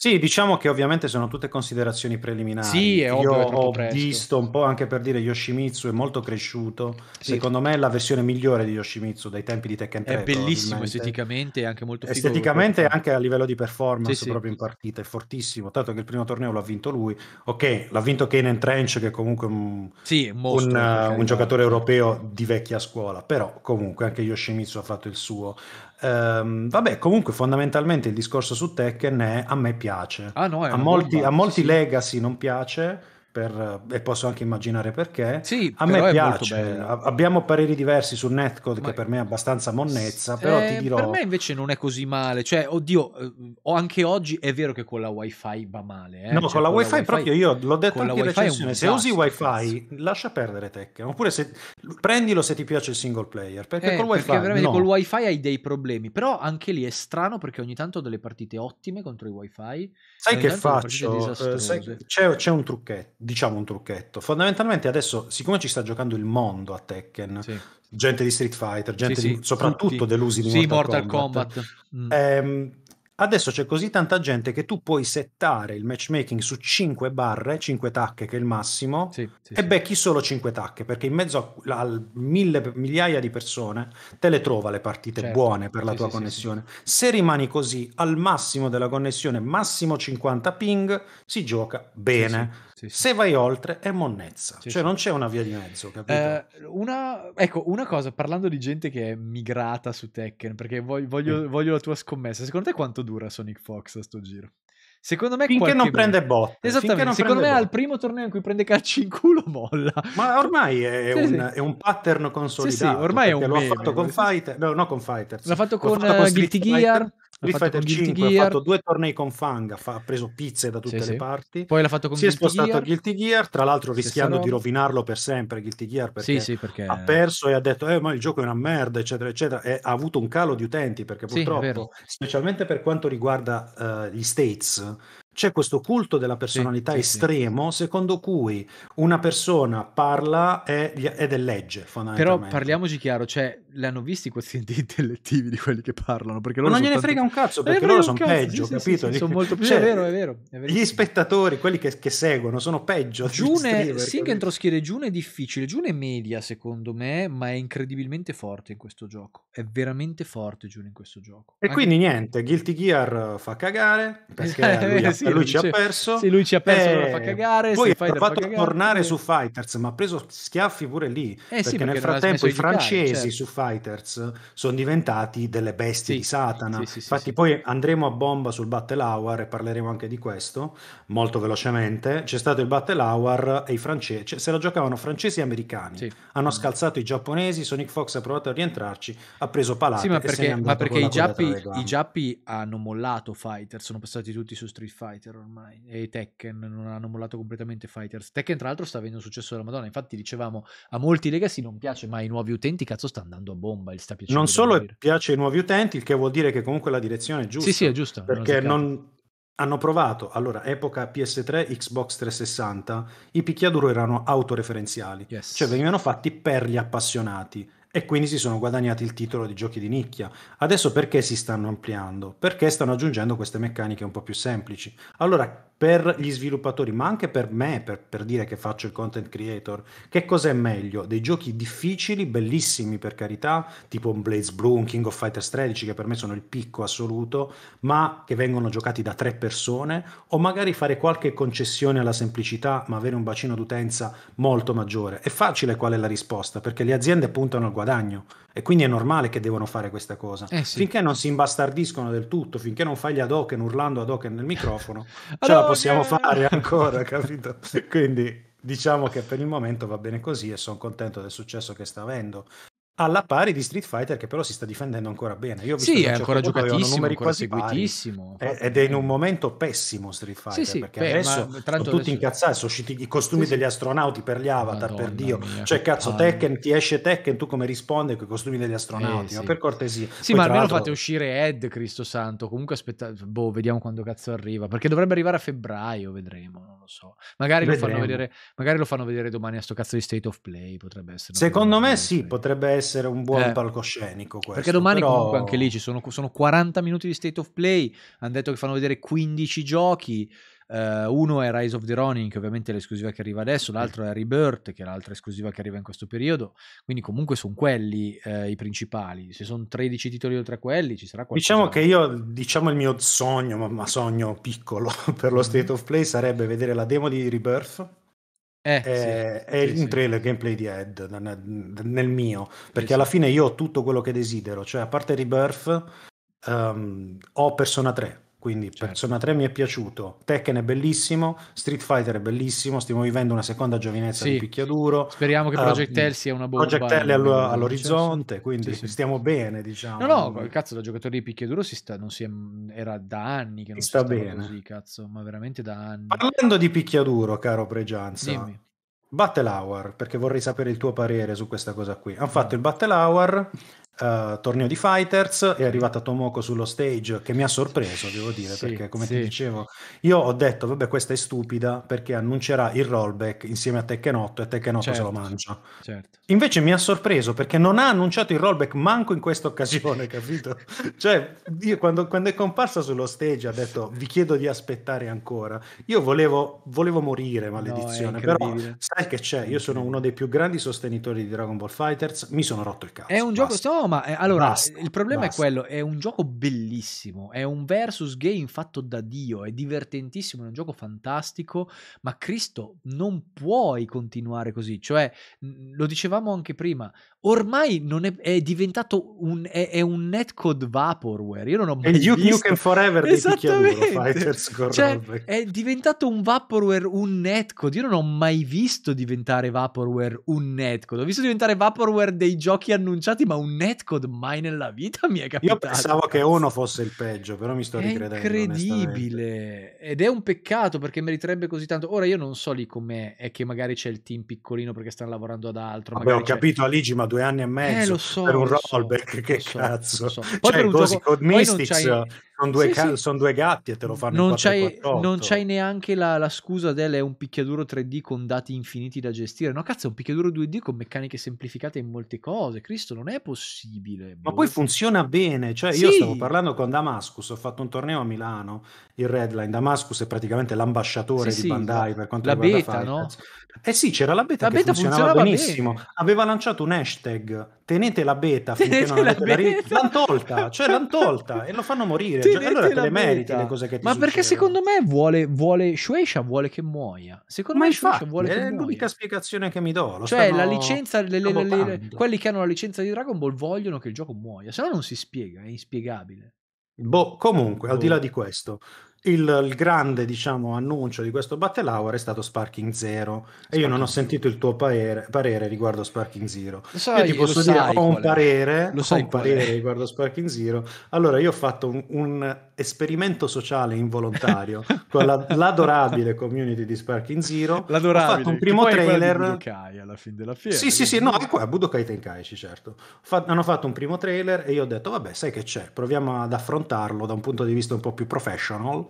Speaker 2: Sì, diciamo che ovviamente sono tutte considerazioni preliminari. Sì, è ovvio, Io è ho presto. visto un po' anche per dire Yoshimitsu è molto cresciuto. Sì. Secondo me è la versione migliore di Yoshimitsu dai tempi di Tekken 3. È bellissimo
Speaker 1: esteticamente e anche molto figo. Esteticamente e
Speaker 2: anche a livello di performance sì, proprio in partita, è fortissimo. Tanto che il primo torneo l'ha vinto lui. Ok, l'ha vinto Kenan Trench che è comunque un,
Speaker 1: un, mostro, un, un giocatore
Speaker 2: europeo di vecchia scuola, però comunque anche Yoshimitsu ha fatto il suo. Um, vabbè, comunque fondamentalmente il discorso su Tekken è a me piace. Ah, no, a, molti, a molti, Legacy non piace per, eh, e posso anche immaginare perché. Sì, a me piace. Abbiamo pareri diversi sul Netcode, Ma... che per me è abbastanza monnezza, però eh, ti dirò. Per me
Speaker 1: invece non è così male. Cioè, oddio, eh, anche oggi è vero che con la WiFi va male. Eh? No, cioè, con la, con wifi, wifi proprio io l'ho detto anche in recensione. Se usi
Speaker 2: WiFi, lascia perdere Tekken. Oppure se, prendilo se ti piace il single player. Perché eh, col WiFi. Perché veramente no. col WiFi hai dei
Speaker 1: problemi. Però anche lì è strano perché ogni tanto ho delle partite ottime contro i WiFi. Sai che faccio? Eh, sai,
Speaker 2: c'è, c'è un trucchetto diciamo un trucchetto. Fondamentalmente adesso, siccome ci sta giocando il mondo a Tekken, sì. gente di Street Fighter, gente sì, di, sì, soprattutto tutti. delusi di Mortal, Mortal, Kombat, Kombat. Mm. Ehm, adesso c'è così tanta gente che tu puoi settare il matchmaking su 5 barre, 5 tacche che è il massimo, e becchi solo 5 tacche, perché in mezzo a, a mille, migliaia di persone te le trova le partite certo. buone per la tua connessione. Se rimani così al massimo della connessione, massimo 50 ping, si gioca bene sì, se vai oltre è monnezza, cioè non c'è una via di mezzo, eh,
Speaker 1: una,
Speaker 2: ecco, una cosa,
Speaker 1: parlando di gente che è migrata su Tekken, perché voglio, voglio, voglio la tua scommessa, secondo te quanto dura
Speaker 2: Sonic Fox a sto giro? Secondo me finché non prende botte. Esattamente, secondo me botte. al
Speaker 1: primo torneo in cui
Speaker 2: prende calci in culo molla. Ma ormai è, (laughs) sì, un, sì. è un, pattern consolidato. Sì, ormai è un meme. L'ho fatto con Fighter, no, no con Fighter. L'ha fatto con, fatto con uh, Guilty Gear. Fighter. Street Fighter 5 ha fatto due tornei con Fang, fa, ha preso pizze da tutte sì, le sì. parti. Poi l'ha fatto con si Guilty è spostato Gear. a Guilty Gear, tra l'altro rischiando di rovinarlo per sempre Guilty Gear perché, sì, perché, ha perso e ha detto "Eh, ma il gioco è una merda", eccetera eccetera e ha avuto un calo di utenti perché purtroppo, specialmente per quanto riguarda uh, gli States, c'è questo culto della personalità sì, estremo sì. secondo cui una persona parla ed è legge. Però parliamoci chiaro, cioè li hanno visti questi (laughs) intellettivi di quelli che parlano. Perché loro Ma non gliene tanti... frega un cazzo, perché loro sono cazzo. peggio, sì, capito? Sì, sì, sono molto più... Cioè, è vero, è vero, è Gli spettatori, quelli che, che seguono, sono peggio. Giune, entro
Speaker 1: schiere Giune è difficile. Giune è media, secondo me, ma è incredibilmente forte in questo gioco. È veramente forte Giune in questo gioco. E Anche... quindi niente, Guilty Gear eh,
Speaker 2: fa cagare, (laughs) perché lui, sì, lui, ci ha perso. Sì, lui ci ha perso, e... fa eh, cagare. Poi ha fatto tornare eh. su Fighters, ma ha preso schiaffi pure lì. perché nel frattempo i francesi certo. su Fighters Fighters sono diventati delle bestie sì, di Satana. Sì, sì, Infatti, poi andremo a bomba sul Battle Hour e parleremo anche di questo molto velocemente. C'è stato il Battle Hour e i francesi cioè, se la giocavano francesi e americani. Hanno scalzato i giapponesi. Sonic Fox ha provato a rientrarci, ha preso palazzo. Sì, ma perché, ma perché i, giappi, i, giappi, hanno mollato
Speaker 1: Fighter, sono passati tutti su Street Fighter ormai e Tekken non hanno mollato completamente Fighters. Tekken, tra l'altro, sta avendo un successo della Madonna. Infatti, dicevamo a molti legacy non piace, ma ai nuovi utenti, cazzo, sta andando Gordo Bomba gli sta piacendo. Non solo
Speaker 2: piace ai nuovi utenti, il che vuol dire che comunque la direzione è giusta. Sì, sì, è giusta. Perché non, hanno provato, allora, epoca PS3, Xbox 360, i picchiaduro erano autoreferenziali, yes. cioè venivano fatti per gli appassionati e quindi si sono guadagnati il titolo di giochi di nicchia. Adesso perché si stanno ampliando? Perché stanno aggiungendo queste meccaniche un po' più semplici. Allora, per gli sviluppatori, ma anche per me, per, per, dire che faccio il content creator, che cos'è meglio? Dei giochi difficili, bellissimi per carità, tipo Blaze Bloom, King of Fighters 13, che per me sono il picco assoluto, ma che vengono giocati da tre persone, o magari fare qualche concessione alla semplicità, ma avere un bacino d'utenza molto maggiore. È facile qual è la risposta, perché le aziende puntano al guadagno, e quindi è normale che devono fare questa cosa. Eh sì. Finché non si imbastardiscono del tutto, finché non fai gli ad hoc urlando ad hoc nel microfono, (laughs) ce la possiamo fare (laughs) ancora, capito? quindi diciamo che per il momento va bene così e sono contento del successo che sta avendo alla pari di Street Fighter che però si sta difendendo ancora bene. Io ho visto sì, è ancora certo giocatissimo, ancora seguitissimo. Pari. ed è in un momento pessimo Street Fighter, sì, sì, perché beh, adesso ma, sono tutti adesso... incazzati, sono usciti i costumi sì, degli astronauti per gli avatar, Madonna per Dio. Mia, cioè cazzo, panne. Tekken, ti esce Tekken, tu come rispondi con i costumi degli astronauti? Eh, ma per cortesia. Sì, Poi, ma almeno l'altro... fate
Speaker 1: uscire Ed, Cristo Santo, comunque aspettate, boh, vediamo quando cazzo arriva, perché dovrebbe arrivare a febbraio, vedremo, non lo so. Magari, vedremo. lo fanno, vedere, magari lo fanno vedere domani a sto cazzo di State of Play, potrebbe essere. Secondo
Speaker 2: me sì, potrebbe essere essere un buon eh, palcoscenico questo. Perché domani però... comunque anche
Speaker 1: lì ci sono, sono, 40 minuti di state of play, hanno detto che fanno vedere 15 giochi, uh, uno è Rise of the Ronin, che ovviamente è l'esclusiva che arriva adesso, l'altro è Rebirth, che è l'altra esclusiva che arriva in questo periodo, quindi comunque sono quelli uh, i principali, se sono 13 titoli oltre a quelli ci sarà qualcosa. Diciamo
Speaker 2: che io, diciamo il mio sogno, ma, ma sogno piccolo (laughs) per lo mm-hmm. state of play sarebbe vedere la demo di Rebirth
Speaker 1: eh, è, sì, è sì, in trailer
Speaker 2: sì. gameplay di Ed nel mio, perché alla fine io ho tutto quello che desidero, cioè a parte Rebirth um, ho Persona 3, quindi certo. Persona 3 mi è piaciuto, Tekken è bellissimo, Street Fighter è bellissimo, stiamo vivendo una seconda giovinezza sì. di picchiaduro. Speriamo che Project uh, L sia una bomba. Project L all- all'orizzonte, sì, quindi
Speaker 1: sì, stiamo bene, diciamo. No, no, cazzo, da giocatore di picchiaduro si sta, non si è, era da anni che non si, si sta bene. così, cazzo, ma veramente da anni.
Speaker 2: Parlando di picchiaduro, caro Pregianza, Dimmi. Battle Hour, perché vorrei sapere il tuo parere su questa cosa qui. Hanno fatto il Battle Hour Uh, torneo di Fighters, è arrivata Tomoko sullo stage che mi ha sorpreso, devo dire, sì, perché come sì. ti dicevo, io ho detto, vabbè questa è stupida perché annuncerà il rollback insieme a Tekken 8 e Tekken 8 certo, se lo certo, mangia. Certo. Invece mi ha sorpreso perché non ha annunciato il rollback manco in questa occasione, (laughs) capito? cioè, io quando, quando, è comparsa sullo stage ha detto vi chiedo di aspettare ancora. Io volevo, volevo morire, maledizione, no, però sai che c'è, io sono uno dei più grandi sostenitori di Dragon Ball Fighters, mi sono rotto il cazzo. È un basta. gioco, no, ma eh, allora basta, il problema basta. è quello: è un gioco bellissimo. È un versus game
Speaker 1: fatto da Dio. È divertentissimo. È un gioco fantastico. Ma Cristo, non puoi continuare così. Cioè, lo dicevamo anche prima. Ormai è, è, diventato un, è, è un netcode vaporware. Io non ho mai è visto. Duke Nukem Forever di Fighters cioè, È diventato un vaporware, un netcode. Io non ho mai visto diventare vaporware un netcode. Ho visto diventare vaporware dei giochi annunciati, ma un netcode netcode mai nella vita mi è capitato. Io pensavo che
Speaker 2: uno fosse il peggio, però mi sto è ricredendo. Incredibile.
Speaker 1: Ed è un peccato perché meriterebbe così tanto. Ora io non so lì com'è, è che magari c'è il team piccolino perché stanno lavorando ad altro. Vabbè, ho c'è... capito
Speaker 2: Aligi, ma due anni e eh, mezzo eh, lo so, per un rollback, so, che so, cazzo. Lo so. Poi cioè, per un gioco... Code Mystics, sono due, sì, ca- sì. Sono due gatti e te lo fanno non in 448. c'hai, non c'hai
Speaker 1: neanche la, la scusa del è un picchiaduro 3D con dati infiniti da gestire. No, cazzo, è un picchiaduro 2D con meccaniche semplificate in molte cose. Cristo, non è possibile. Boh.
Speaker 2: Ma poi boh. funziona bene. Cioè, sì. io stavo parlando con Damascus, ho fatto un torneo a Milano, il Redline. Damascus è praticamente l'ambasciatore di Bandai per quanto la riguarda beta, Fighters. no? Eh sì, c'era la beta la che beta funzionava, funzionava benissimo. Bene. Aveva lanciato un hashtag, tenete la beta (laughs) finché tenete non avete la, la rivista. L'hanno tolta, cioè l'hanno tolta e lo fanno morire. Tenete allora te le meriti le cose che ti Ma succedono. perché
Speaker 1: secondo me vuole, vuole Shueisha vuole che muoia. Secondo Ma me infatti, vuole che è muoia.
Speaker 2: l'unica spiegazione che mi do. cioè, stanno... la licenza, le, le, le, quelli che hanno la licenza di Dragon Ball vogliono che il gioco muoia, se no non si spiega, è inspiegabile. Boh, comunque, al di là boh. di questo, il, il, grande diciamo, annuncio di questo Battle Hour è stato Sparking Zero Sparking e io non ho sentito il tuo parere, parere riguardo Sparking Zero. Lo Sai, io ti posso dire, ho un parere, ho un parere riguardo Sparking Zero. Allora, io ho fatto un, un esperimento sociale involontario (laughs) con la, l'adorabile community di Sparking Zero. L'adorabile. Ho fatto un primo trailer. Budokai
Speaker 1: alla fine della fiera. Sì, sì, sì, no,
Speaker 2: è qua, Budokai Tenkaichi, certo. Fat, hanno fatto un primo trailer e io ho detto, vabbè, sai che c'è, proviamo ad affrontarlo da un punto di vista un po' più professional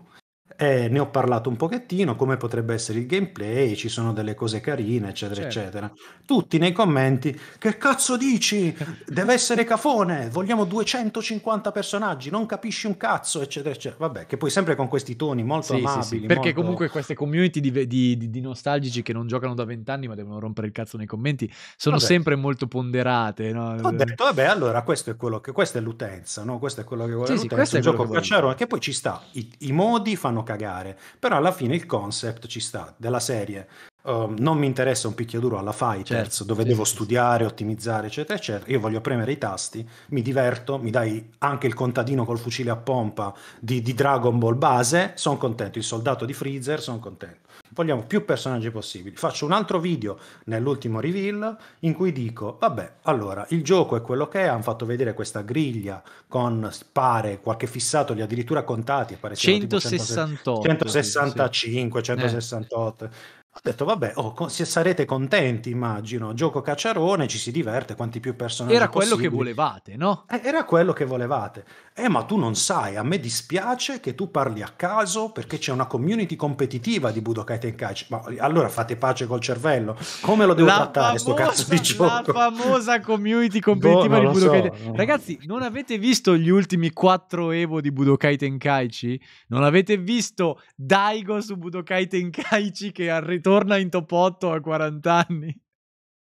Speaker 2: eh, ne ho parlato un pochettino, come potrebbe essere il gameplay, ci sono delle cose carine, eccetera, certo. eccetera. Tutti nei commenti, che cazzo dici? Deve essere cafone, vogliamo 250 personaggi, non capisci un cazzo, eccetera, eccetera. Vabbè, che poi sempre con questi toni molto sì, amabili. Sì, sì. Perché molto... comunque
Speaker 1: queste community di, di, di, di, nostalgici che non giocano da vent'anni ma devono rompere il cazzo nei commenti, sono vabbè. sempre molto ponderate. No? Ho detto, vabbè,
Speaker 2: allora questo è quello che, questa è l'utenza, no? Questo è quello che vuole sì, l'utenza, sì, questo è il gioco cacciarone, che poi ci sta, i, i modi fanno cagare. Però alla fine il concept ci sta, della serie. Um, non mi interessa un picchiaduro alla Fighters certo, dove sì, devo sì, studiare, sì. ottimizzare, eccetera, eccetera. Io voglio premere i tasti, mi diverto, mi dai anche il contadino col fucile a pompa di, di Dragon Ball base, sono contento. Il soldato di Freezer, sono contento vogliamo più personaggi possibili. Faccio un altro video nell'ultimo reveal in cui dico, vabbè, allora il gioco è quello che è, hanno fatto vedere questa griglia con pare qualche fissato, li addirittura contati, 168, 165, 168. Ho detto, vabbè, oh, se sarete contenti, immagino, gioco cacciarone, ci si diverte, quanti più personaggi Era possibili. quello che volevate, no? Eh, era quello che volevate. Eh, ma tu non sai, a me dispiace che tu parli a caso perché c'è una community competitiva di Budokai Tenkaichi. Ma allora fate pace col cervello. Come lo devo la trattare famosa, cazzo di gioco? La famosa
Speaker 1: community (laughs) boh, competitiva boh, di Budokai so, Tenkaichi. Ragazzi, non avete visto gli ultimi quattro Evo di Budokai Tenkaichi? Non avete visto Daigo su Budokai Tenkaichi che ha ritornato torna in top 8 a 40 anni.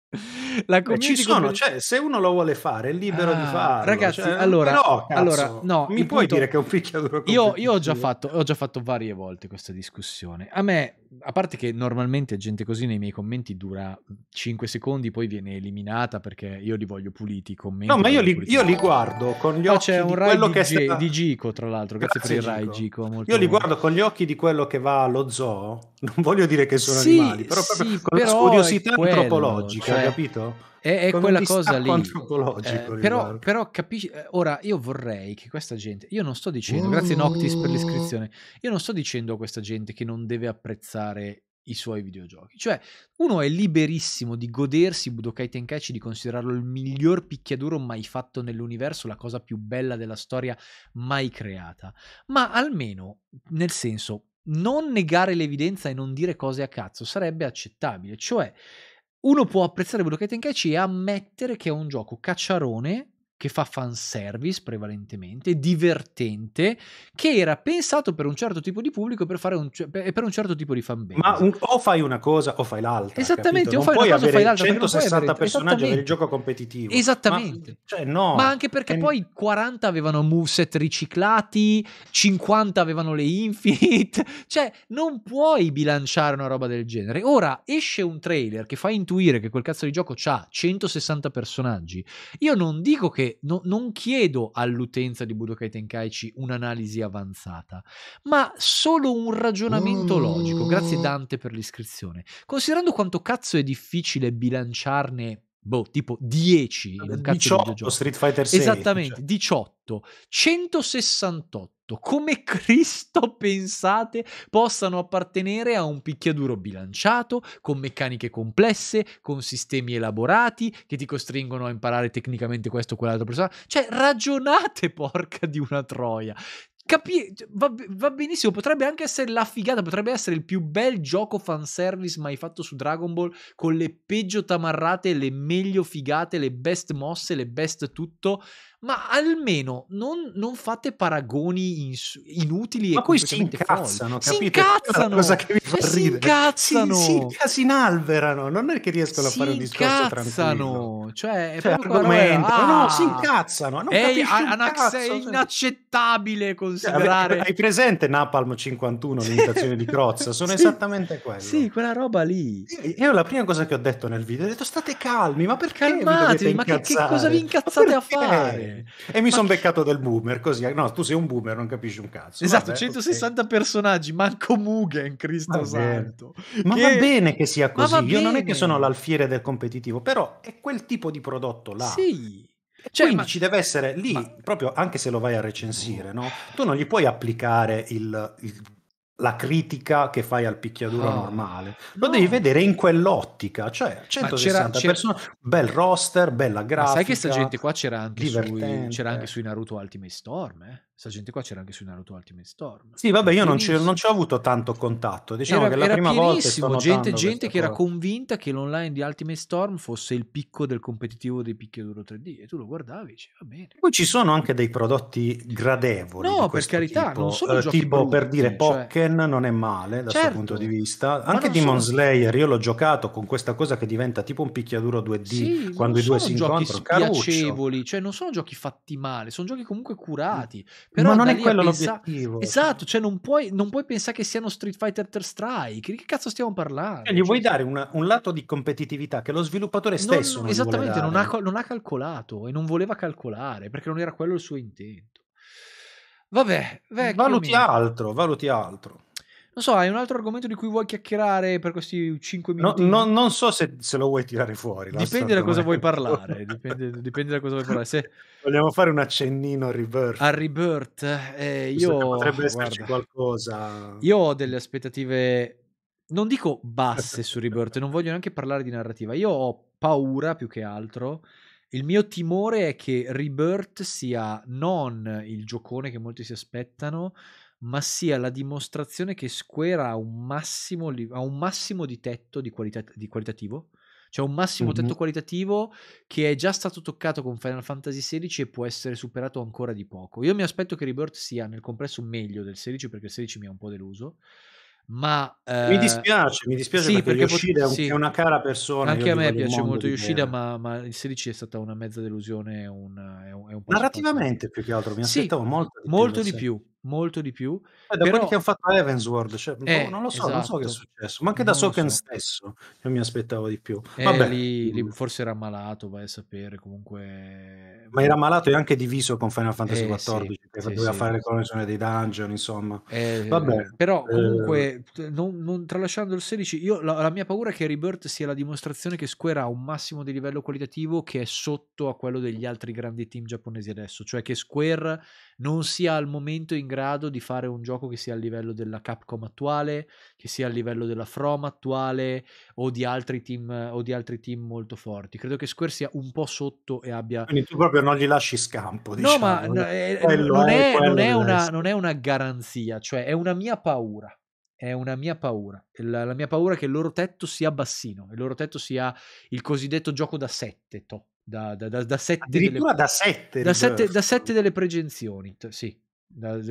Speaker 1: (laughs) La Beh, ci sono, come... cioè,
Speaker 2: se uno lo vuole fare è libero ah, di farlo. Ragazzi, cioè, allora, però, cazzo, allora no, mi puoi punto... dire che è un picchiaduro. Io, io ho, già fatto,
Speaker 1: ho già fatto varie volte questa discussione. A me a parte che normalmente gente così nei miei commenti dura 5 mhmm, secondi, poi viene eliminata perché io li voglio puliti. i Commenti, no, ma io li, io li, guardo
Speaker 2: con gli no, ah, occhi c'è un di Rai quello di, che G- sta... di
Speaker 1: Gico, tra l'altro. Grazie, Grazie per il Rai, Gico. Gico io li
Speaker 2: guardo con gli occhi di quello che va allo zoo. Non voglio dire che sono sì, animali, però sì, proprio con però la curiosità antropologica, cioè... capito? è, è quella cosa lì. antropologico. Eh, però,
Speaker 1: però, capisci, eh, ora io vorrei che questa gente, io non sto dicendo, oh. grazie mm. Noctis per l'iscrizione, io non sto dicendo a questa gente che non deve apprezzare i suoi videogiochi. Cioè, uno è liberissimo di godersi Budokai Tenkaichi, di considerarlo il miglior picchiaduro mai fatto nell'universo, la cosa più bella della storia mai creata. Ma almeno, nel senso, non negare l'evidenza e non dire cose a cazzo sarebbe accettabile. Cioè, uno può apprezzare Budokai Tenkaichi e ammettere che è un gioco cacciarone che fa fanservice prevalentemente, divertente, che era pensato per un certo tipo di pubblico per fare un, per un certo tipo di fanbase. Ma un, o fai una cosa o fai l'altra. Esattamente, o fai una cosa o fai l'altra. 160 personaggi avere il gioco competitivo. Esattamente. Ma, cioè, no. Ma anche perché è... poi 40 avevano moveset riciclati, 50 avevano le infinite, (laughs) cioè non puoi bilanciare una roba del genere. Ora esce un trailer che fa intuire che quel cazzo di gioco ha 160 personaggi. Io non dico che no, non chiedo all'utenza di Budokai Tenkaichi un'analisi avanzata, ma solo un ragionamento logico. Grazie mm. Dante per l'iscrizione. Considerando quanto cazzo è difficile bilanciarne boh, tipo 10 in un 18 Street Fighter 6 esattamente, cioè. 18 168 come Cristo (laughs) pensate possano appartenere a un picchiaduro bilanciato con meccaniche complesse con sistemi elaborati che ti costringono a imparare tecnicamente questo o quell'altro persona cioè ragionate (laughs) porca di una troia Capi- cioè, va, va, benissimo, potrebbe anche essere la figata, potrebbe essere il più bel gioco fanservice mai fatto su Dragon Ball, con le peggio tamarrate, le meglio figate, le best mosse, le best tutto, ma almeno non, non fate paragoni ins- inutili ma e poi
Speaker 2: si incazzano, si incazzano, cosa che mi fa eh, si ridere. incazzano, si, si, si inalverano, non è che riescono a fare un discorso tranquillo, cioè, cioè argomento, ah, no, si incazzano, non è, cazzo, è cioè.
Speaker 1: inaccettabile cioè, considerare. Cioè, hai
Speaker 2: presente Napalm 51, (laughs) l'imitazione di Crozza? Sono sì, esattamente quello. Sì, quella roba lì. Io la prima cosa che ho detto nel video, ho detto state calmi, ma perché Calmatevi, ma che, che cosa vi incazzate a fare? e, mi sono beccato del boomer così no tu sei un boomer non capisci un cazzo esatto Vabbè, 160
Speaker 1: okay. personaggi manco Mugen Cristo va santo
Speaker 2: ma che... va bene che sia così io non è che sono l'alfiere del competitivo però è quel tipo di prodotto là sì cioè, Quindi ma... ci deve essere lì, ma... proprio anche se lo vai a recensire, no? tu non gli puoi applicare il, il la critica che fai al picchiaduro oh, normale, lo no. devi vedere in quell'ottica, cioè 160 persone, bel roster, bella grafica. Ma sai che sta gente
Speaker 1: qua c'era anche, sui, c'era anche, sui, Naruto Ultimate Storm, eh? Sta gente qua c'era anche su Naruto Ultimate Storm.
Speaker 2: Sì, vabbè, io non, ci ho
Speaker 1: avuto tanto contatto. Diciamo era, che la prima volta. Gente, gente che cosa. era convinta che l'online di Ultimate Storm fosse il picco del competitivo dei picchiaduro 3D. E tu lo guardavi e dici, va
Speaker 2: bene. Poi ci sono anche dei prodotti gradevoli. No, per carità, tipo. non sono uh, Tipo brutti, per dire cioè... Pokken non è male da certo, questo punto di vista. Anche Demon sono... Slayer, io l'ho giocato con questa cosa che diventa tipo un picchiaduro 2D sì, quando i due si incontrano. Sono giochi piacevoli,
Speaker 1: cioè non sono giochi fatti male, sono giochi comunque curati. Mm però Ma non è quello pensa... l'obiettivo. Esatto, cioè non puoi, non puoi, pensare che siano Street Fighter 3 Strike. Di che cazzo stiamo parlando?
Speaker 2: Cioè, gli cioè... vuoi dare una, un lato di competitività che lo sviluppatore stesso non, non Esattamente, non ha,
Speaker 1: non ha calcolato e non voleva calcolare perché non era quello il suo intento.
Speaker 2: Vabbè, valuti mio. altro, valuti altro.
Speaker 1: Non so, hai un altro argomento di cui vuoi chiacchierare per questi 5 minuti? No, no, non
Speaker 2: so se, se, lo vuoi tirare fuori. Dipende da cosa vuoi parlare. dipende, dipende, da cosa vuoi parlare. Se... (laughs) Vogliamo fare un accennino a Rebirth. A Rebirth? Eh, io... Potrebbe esserci guarda, qualcosa.
Speaker 1: Io ho delle aspettative, non dico basse (laughs) su Rebirth, non voglio neanche parlare di narrativa. Io ho paura più che altro. Il mio timore è che Rebirth sia non il giocone che molti si aspettano, ma sia la dimostrazione che Square ha un massimo, ha un massimo di tetto di, qualita- di qualitativo. Cioè un massimo mm-hmm. tetto qualitativo che è già stato toccato con Final Fantasy XVI e può essere superato ancora di poco. Io mi aspetto che Rebirth sia nel complesso meglio del 16 perché il 16 mi ha un po' deluso. Ma mi eh, dispiace, mi dispiace sì, perché, perché Yoshida pot- è, sì. è, una cara persona. Anche a me piace molto Yoshida, ma, ma, il 16 è stata una mezza delusione. Un, è un, è un
Speaker 2: Narrativamente più che altro, mi aspettavo sì, molto di molto più. Di più molto di più. Eh, da però... quelli che hanno fatto Evansward, cioè, eh, non lo so, esatto. non so che è esatto. successo, ma anche non da Soken so. stesso, io mi aspettavo di più. Eh, Vabbè. Lì, lì mm. forse era malato, vai a sapere, comunque... Ma era malato e anche diviso con Final Fantasy XIV, eh, sì, che sì, doveva sì, fare le connessioni dei dungeon, insomma. Eh,
Speaker 1: Vabbè. Però eh. comunque, non, non, tralasciando il 16, io, la, la, mia paura è che Rebirth sia la dimostrazione che Square ha un massimo di livello qualitativo che è sotto a quello degli altri grandi team giapponesi adesso, cioè che Square non sia al momento in grado di fare un gioco che sia a livello della Capcom attuale, che sia a livello della From attuale o di altri team, o di altri team molto forti. Credo che Square sia un po' sotto e abbia... Quindi tu proprio non gli lasci
Speaker 2: scampo. Diciamo. No, ma no, non, è, non, è una,
Speaker 1: non è una garanzia, cioè è una mia paura è una mia paura. La, la, mia paura è che il loro tetto sia bassino, il loro tetto sia il cosiddetto gioco da sette top da, da, da, da sette addirittura delle, da sette da sette, da sette delle pregenzioni sì non,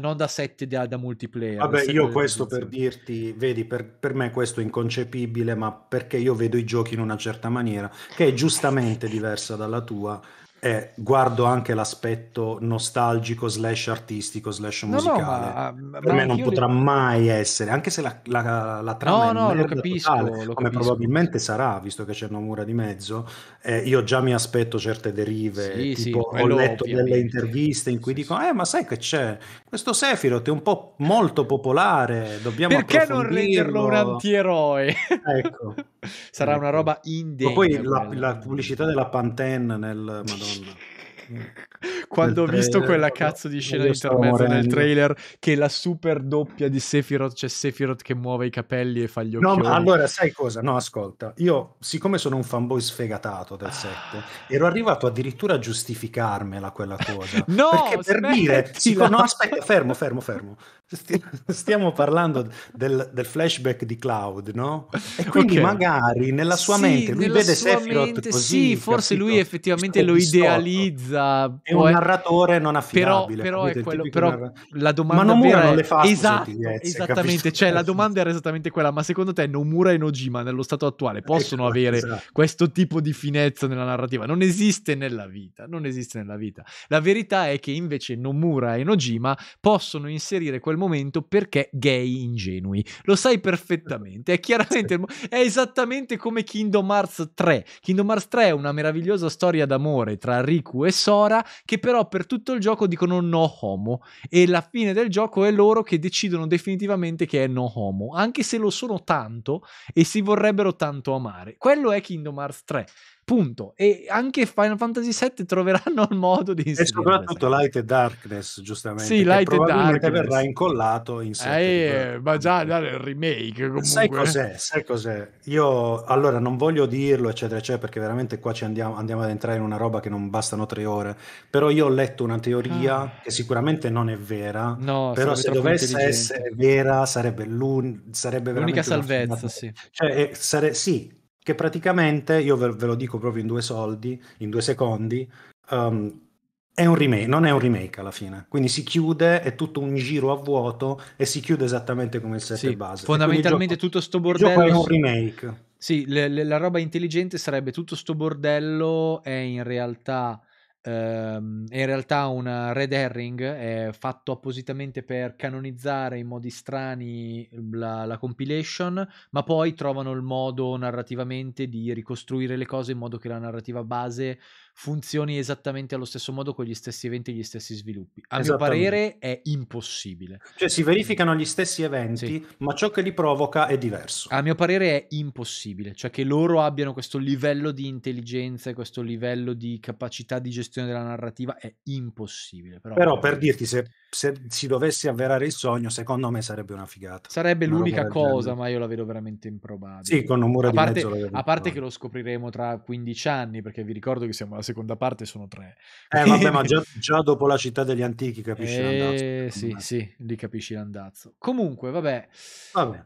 Speaker 1: non, da sette da, da, multiplayer. Vabbè, io questo per
Speaker 2: dirti, vedi, per, per, me questo è inconcepibile, ma perché io vedo i giochi in una certa maniera, che è giustamente diversa dalla tua, eh, guardo anche l'aspetto nostalgico slash artistico slash musicale no, no, ma, per ma me non potrà le... mai essere anche se la, la, la trama no, è no, lo capisco, totale, lo come capisco. probabilmente sarà visto che c'è una mura di mezzo eh, io già mi aspetto certe derive sì, tipo sì, ho letto ovviamente. delle interviste in cui sì, dicono eh ma sai che c'è questo Sephiroth è un po' molto popolare dobbiamo perché non renderlo un antieroe ecco (laughs) Sarà una roba indegna. Ma poi la, la, pubblicità della Pantene nel Madonna. Quando nel ho trailer, visto quella cazzo di scena di intermezzo nel trailer che la super
Speaker 1: doppia di Sephiroth, c'è cioè Sephiroth che muove i capelli e fa gli occhi. No, ma allora sai
Speaker 2: cosa? No, ascolta, io siccome sono un fanboy sfegatato del 7, ah. ero arrivato addirittura a giustificarmela quella cosa. (laughs) no, perché per dire, (laughs) no. no, aspetta, (laughs) fermo, fermo, fermo. Stiamo parlando del, del, flashback di Cloud, no? E quindi okay. magari nella sua sì, mente lui vede Sephiroth mente, così. Sì, forse capito? lui effettivamente lo idealizza.
Speaker 1: È un narratore non affidabile. Però, però, quello, però narra... la domanda ma Nomura vera non le fa esatto, esattamente, capito? cioè la eh, domanda era esattamente quella, ma secondo te Nomura e Nojima nello stato attuale eh, possono ecco, avere esatto. questo tipo di finezza nella narrativa? Non esiste nella vita, non esiste nella vita. La verità è che invece Nomura e Nojima possono inserire quel momento perché gay ingenui. Lo sai perfettamente, è chiaramente è esattamente come Kingdom Hearts 3. Kingdom Hearts 3 è una meravigliosa storia d'amore tra Riku e Sora che però per tutto il gioco dicono no homo e la fine del gioco è loro che decidono definitivamente che è no homo, anche se lo sono tanto e si vorrebbero tanto amare. Quello è Kingdom Hearts 3. Punto. E anche Final Fantasy VII troveranno il
Speaker 2: modo di... E soprattutto Light e Darkness, giustamente. Sì, Light e Darkness. verrà incollato in eh, ma già dare remake. Comunque. Sai cos'è? Sai cos'è? Io allora non voglio dirlo, eccetera, eccetera, perché veramente qua ci andiamo, andiamo ad entrare in una roba che non bastano tre ore. Però io ho letto una teoria ah. che sicuramente non è vera. No, però se dovesse essere vera sarebbe, l'un... sarebbe l'unica salvezza. Sì. Cioè, sare... sì, che praticamente, io ve, ve lo dico proprio in due soldi, in due secondi, um, è un remake, non è un remake alla fine, quindi si chiude, è tutto un giro a vuoto e si chiude esattamente come il set sì, base. Fondamentalmente gioco, tutto sto bordello... Il è un remake. Sì, le,
Speaker 1: le, la roba intelligente sarebbe tutto sto bordello è in realtà ehm, è in realtà una red herring, è fatto appositamente per canonizzare in modi strani la, la compilation, ma poi trovano il modo narrativamente di ricostruire le cose in modo che la narrativa base funzioni esattamente allo stesso modo con gli stessi eventi e gli stessi sviluppi. A mio parere è impossibile.
Speaker 2: Cioè si verificano gli stessi eventi, sì. ma ciò che li provoca
Speaker 1: è diverso. A mio parere è impossibile, cioè che loro abbiano questo livello di intelligenza e questo livello di capacità di gestione della
Speaker 2: narrativa è
Speaker 1: impossibile. Però, Però per
Speaker 2: dirti se se si dovesse avverare il sogno, secondo me sarebbe una figata. Sarebbe una l'unica cosa,
Speaker 1: ma io la vedo veramente improbabile. Sì, con un muro di parte, mezzo. A parte che lo scopriremo tra 15 anni, perché vi ricordo che siamo alla seconda parte, sono tre. Eh, vabbè, ma
Speaker 2: già, (laughs) già, dopo la città degli antichi capisci eh, l'andazzo. Sì, sì, lì capisci l'andazzo.
Speaker 1: Comunque, vabbè. vabbè.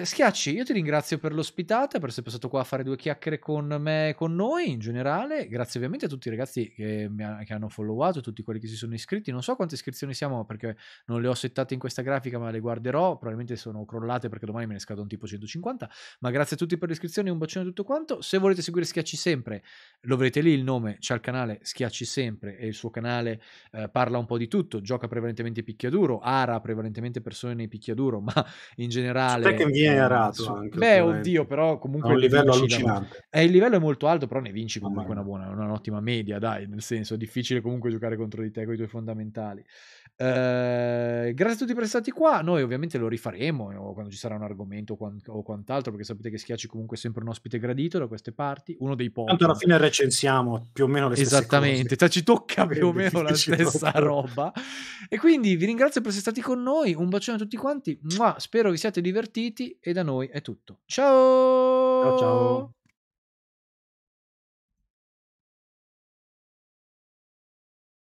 Speaker 1: Eh, Schiacci, io ti ringrazio per l'ospitata, per essere passato qua a fare due chiacchiere con me e con noi in generale. Grazie ovviamente a tutti i ragazzi che, mi ha, che hanno followato, tutti quelli che si sono iscritti. Non so quante iscrizioni siamo perché non le ho settate in questa grafica ma le guarderò, probabilmente sono crollate perché domani me ne scadono tipo 150, ma grazie a tutti per l'iscrizione, un bacione a tutto quanto, se volete seguire Schiacci Sempre, lo vedete lì il nome, c'è il canale Schiacci Sempre e il suo canale eh, parla un po' di tutto, gioca prevalentemente picchiaduro, ara prevalentemente persone nei picchiaduro, (laughs) ma in generale... Perché viene eh, arato su, anche, Beh, oddio, però comunque... A un livello allucinante. Da, eh, il livello è molto alto, però ne vinci comunque oh, una buona, un'ottima media, dai, nel senso, è difficile comunque giocare contro di te con i tuoi fondamentali. Eh, grazie a tutti per essere stati qua. Noi ovviamente lo rifaremo eh, o quando ci sarà un argomento o quant'altro, perché sapete che Schiacci comunque è sempre un ospite gradito da queste parti. Uno dei pochi. Tanto alla fine
Speaker 2: recensiamo più o meno le stesse cose. Esattamente, cioè, ci
Speaker 1: tocca più o meno (laughs) la stessa tocca. roba. E quindi vi ringrazio per essere stati con noi. Un bacione a tutti quanti. Mua, spero vi siate divertiti. E da noi è tutto. Ciao, ciao. ciao.